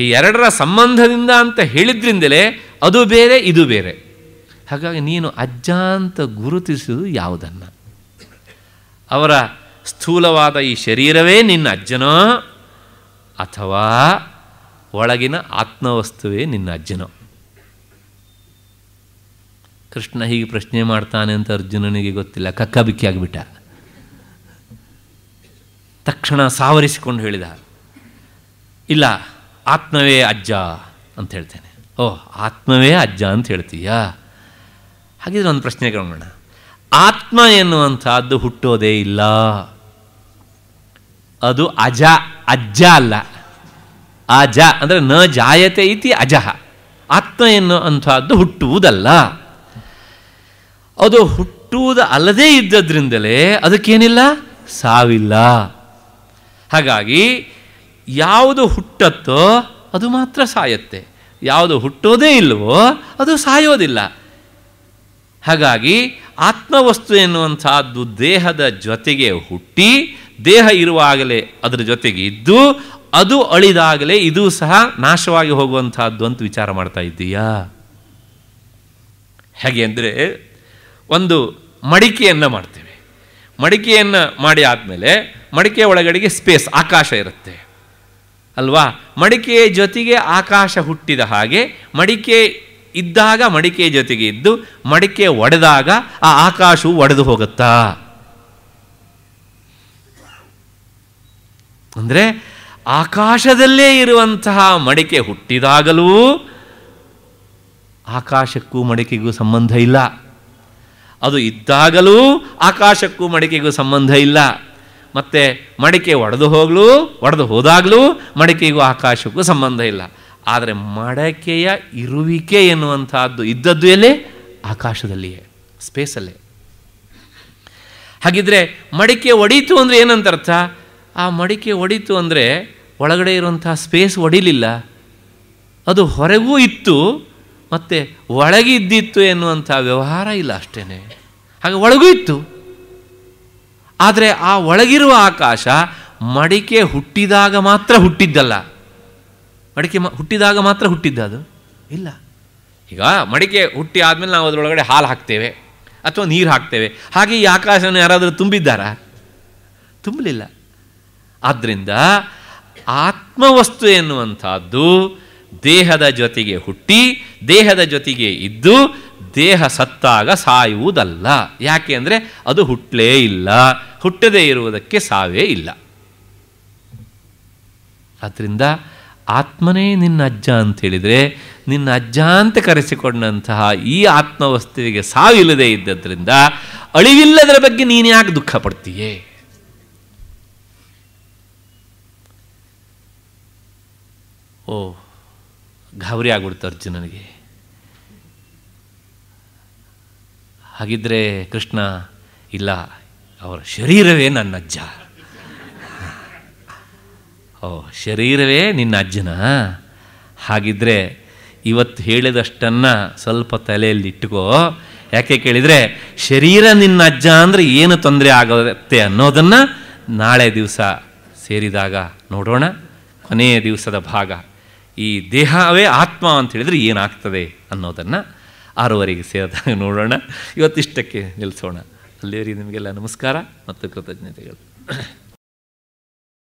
ಈ ಎರಡರ ಸಂಬಂಧದಿಂದ ಅಂತ ಹೇಳಿದ್ರಿಂದಲೇ ಅದು ಬೇರೆ ಇದು ಬೇರೆ ಹಾಗಾಗಿ ನೀನು ಅಜ್ಜ ಅಂತ ಗುರುತಿಸುವುದು ಯಾವುದನ್ನು ಅವರ ಸ್ಥೂಲವಾದ ಈ ಶರೀರವೇ ನಿನ್ನ ಅಜ್ಜನೋ ಅಥವಾ ಒಳಗಿನ ಆತ್ಮವಸ್ತುವೇ ನಿನ್ನ ಅಜ್ಜನೋ ಕೃಷ್ಣ ಹೀಗೆ ಪ್ರಶ್ನೆ ಮಾಡ್ತಾನೆ ಅಂತ ಅರ್ಜುನನಿಗೆ ಗೊತ್ತಿಲ್ಲ ಆಗಿಬಿಟ್ಟ ತಕ್ಷಣ ಸಾವರಿಸಿಕೊಂಡು ಹೇಳಿದ ಇಲ್ಲ ಆತ್ಮವೇ ಅಜ್ಜ ಅಂತ ಹೇಳ್ತೇನೆ ಓಹ್ ಆತ್ಮವೇ ಅಜ್ಜ ಅಂತ ಹೇಳ್ತೀಯಾ ಹಾಗಿದ್ರೆ ಒಂದು ಪ್ರಶ್ನೆ ಕೇಳೋಣ ಆತ್ಮ ಎನ್ನುವಂಥದ್ದು ಹುಟ್ಟೋದೇ ಇಲ್ಲ ಅದು ಅಜ ಅಜ್ಜ ಅಲ್ಲ ಅಜ ಅಂದರೆ ನ ಜಾಯತೆ ಇತಿ ಅಜಃ ಆತ್ಮ ಎನ್ನುವಂಥದ್ದು ಹುಟ್ಟುವುದಲ್ಲ ಅದು ಹುಟ್ಟುವುದು ಅಲ್ಲದೇ ಇದ್ದದ್ರಿಂದಲೇ ಅದಕ್ಕೇನಿಲ್ಲ ಸಾವಿಲ್ಲ ಹಾಗಾಗಿ ಯಾವುದು ಹುಟ್ಟತ್ತೋ ಅದು ಮಾತ್ರ ಸಾಯತ್ತೆ ಯಾವುದು ಹುಟ್ಟೋದೇ ಇಲ್ಲವೋ ಅದು ಸಾಯೋದಿಲ್ಲ ಹಾಗಾಗಿ ಆತ್ಮವಸ್ತು ಎನ್ನುವಂಥದ್ದು ದೇಹದ ಜೊತೆಗೆ ಹುಟ್ಟಿ ದೇಹ ಇರುವಾಗಲೇ ಅದರ ಜೊತೆಗೆ ಇದ್ದು ಅದು ಅಳಿದಾಗಲೇ ಇದು ಸಹ ನಾಶವಾಗಿ ಹೋಗುವಂಥದ್ದು ಅಂತ ವಿಚಾರ ಮಾಡ್ತಾ ಇದ್ದೀಯಾ ಹೇಗೆ ಅಂದರೆ ಒಂದು ಮಡಿಕೆಯನ್ನು ಮಾಡ್ತೇವೆ ಮಡಿಕೆಯನ್ನು ಮಾಡಿ ಆದಮೇಲೆ ಮಡಿಕೆ ಒಳಗಡೆಗೆ ಸ್ಪೇಸ್ ಆಕಾಶ ಇರುತ್ತೆ ಅಲ್ವಾ ಮಡಿಕೆ ಜೊತೆಗೆ ಆಕಾಶ ಹುಟ್ಟಿದ ಹಾಗೆ ಮಡಿಕೆ ಇದ್ದಾಗ ಮಡಿಕೆ ಜೊತೆಗೆ ಇದ್ದು ಮಡಿಕೆ ಒಡೆದಾಗ ಆ ಆಕಾಶವು ಒಡೆದು ಹೋಗುತ್ತಾ ಅಂದರೆ ಆಕಾಶದಲ್ಲೇ ಇರುವಂತಹ ಮಡಿಕೆ ಹುಟ್ಟಿದಾಗಲೂ ಆಕಾಶಕ್ಕೂ ಮಡಿಕೆಗೂ ಸಂಬಂಧ ಇಲ್ಲ ಅದು ಇದ್ದಾಗಲೂ ಆಕಾಶಕ್ಕೂ ಮಡಿಕೆಗೂ ಸಂಬಂಧ ಇಲ್ಲ ಮತ್ತು ಮಡಿಕೆ ಒಡೆದು ಹೋಗಲೂ ಒಡೆದು ಹೋದಾಗಲೂ ಮಡಿಕೆಗೂ ಆಕಾಶಕ್ಕೂ ಸಂಬಂಧ ಇಲ್ಲ ಆದರೆ ಮಡಕೆಯ ಇರುವಿಕೆ ಎನ್ನುವಂಥದ್ದು ಇದ್ದದ್ದು ಎಲ್ಲೇ ಆಕಾಶದಲ್ಲಿಯೇ ಸ್ಪೇಸಲ್ಲೇ ಹಾಗಿದ್ರೆ ಮಡಿಕೆ ಒಡೀತು ಅಂದರೆ ಏನಂತ ಅರ್ಥ ಆ ಮಡಿಕೆ ಒಡೀತು ಅಂದರೆ ಒಳಗಡೆ ಇರುವಂಥ ಸ್ಪೇಸ್ ಒಡಿಲಿಲ್ಲ ಅದು ಹೊರಗೂ ಇತ್ತು ಮತ್ತು ಒಳಗಿದ್ದಿತ್ತು ಎನ್ನುವಂಥ ವ್ಯವಹಾರ ಇಲ್ಲ ಅಷ್ಟೇ ಹಾಗೆ ಒಳಗೂ ಇತ್ತು ಆದರೆ ಆ ಒಳಗಿರುವ ಆಕಾಶ ಮಡಿಕೆ ಹುಟ್ಟಿದಾಗ ಮಾತ್ರ ಹುಟ್ಟಿದ್ದಲ್ಲ ಮಡಿಕೆ ಹುಟ್ಟಿದಾಗ ಮಾತ್ರ ಹುಟ್ಟಿದ್ದ ಅದು ಇಲ್ಲ ಈಗ ಮಡಿಕೆ ಹುಟ್ಟಿ ಆದಮೇಲೆ ನಾವು ಅದರೊಳಗಡೆ ಹಾಲು ಹಾಕ್ತೇವೆ ಅಥವಾ ನೀರು ಹಾಕ್ತೇವೆ ಹಾಗೆ ಈ ಆಕಾಶವನ್ನು ಯಾರಾದರೂ ತುಂಬಿದ್ದಾರಾ ತುಂಬಲಿಲ್ಲ ಆದ್ದರಿಂದ ಆತ್ಮವಸ್ತು ಎನ್ನುವಂಥದ್ದು ದೇಹದ ಜೊತೆಗೆ ಹುಟ್ಟಿ ದೇಹದ ಜೊತೆಗೆ ಇದ್ದು ದೇಹ ಸತ್ತಾಗ ಸಾಯುವುದಲ್ಲ ಯಾಕೆ ಅಂದರೆ ಅದು ಹುಟ್ಟಲೇ ಇಲ್ಲ ಹುಟ್ಟದೇ ಇರುವುದಕ್ಕೆ ಸಾವೇ ಇಲ್ಲ ಆದ್ದರಿಂದ ಆತ್ಮನೇ ನಿನ್ನ ಅಜ್ಜ ಅಂತ ಹೇಳಿದರೆ ನಿನ್ನ ಅಜ್ಜ ಅಂತ ಕರೆಸಿಕೊಂಡಂತಹ ಈ ಆತ್ಮವಸ್ತುವಿಗೆ ಸಾವಿಲ್ಲದೆ ಇದ್ದದ್ರಿಂದ ಅಳಿವಿಲ್ಲದರ ಬಗ್ಗೆ ನೀನು ಯಾಕೆ ದುಃಖ ಪಡ್ತೀಯೇ ಓ ಗಾಬರಿ ಆಗ್ಬಿಡ್ತು ಅರ್ಜುನನಿಗೆ ಹಾಗಿದ್ರೆ ಕೃಷ್ಣ ಇಲ್ಲ ಅವರ ಶರೀರವೇ ನನ್ನ ಅಜ್ಜ ಓ ಶರೀರವೇ ನಿನ್ನ ಅಜ್ಜನ ಹಾಗಿದ್ರೆ ಇವತ್ತು ಹೇಳಿದಷ್ಟನ್ನು ಸ್ವಲ್ಪ ತಲೆಯಲ್ಲಿ ಇಟ್ಕೋ ಯಾಕೆ ಕೇಳಿದರೆ ಶರೀರ ನಿನ್ನ ಅಜ್ಜ ಅಂದರೆ ಏನು ತೊಂದರೆ ಆಗುತ್ತೆ ಅನ್ನೋದನ್ನು ನಾಳೆ ದಿವಸ ಸೇರಿದಾಗ ನೋಡೋಣ ಕೊನೆಯ ದಿವಸದ ಭಾಗ ಈ ದೇಹವೇ ಆತ್ಮ ಅಂತ ಹೇಳಿದರೆ ಏನಾಗ್ತದೆ ಅನ್ನೋದನ್ನು ಆರೂವರೆಗೆ ಸೇರಿದಾಗ ನೋಡೋಣ ಇವತ್ತಿಷ್ಟಕ್ಕೆ ನಿಲ್ಲಿಸೋಣ ಅಲ್ಲಿವರೆಗೆ ನಿಮಗೆಲ್ಲ ನಮಸ್ಕಾರ ಮತ್ತು ಕೃತಜ್ಞತೆಗಳು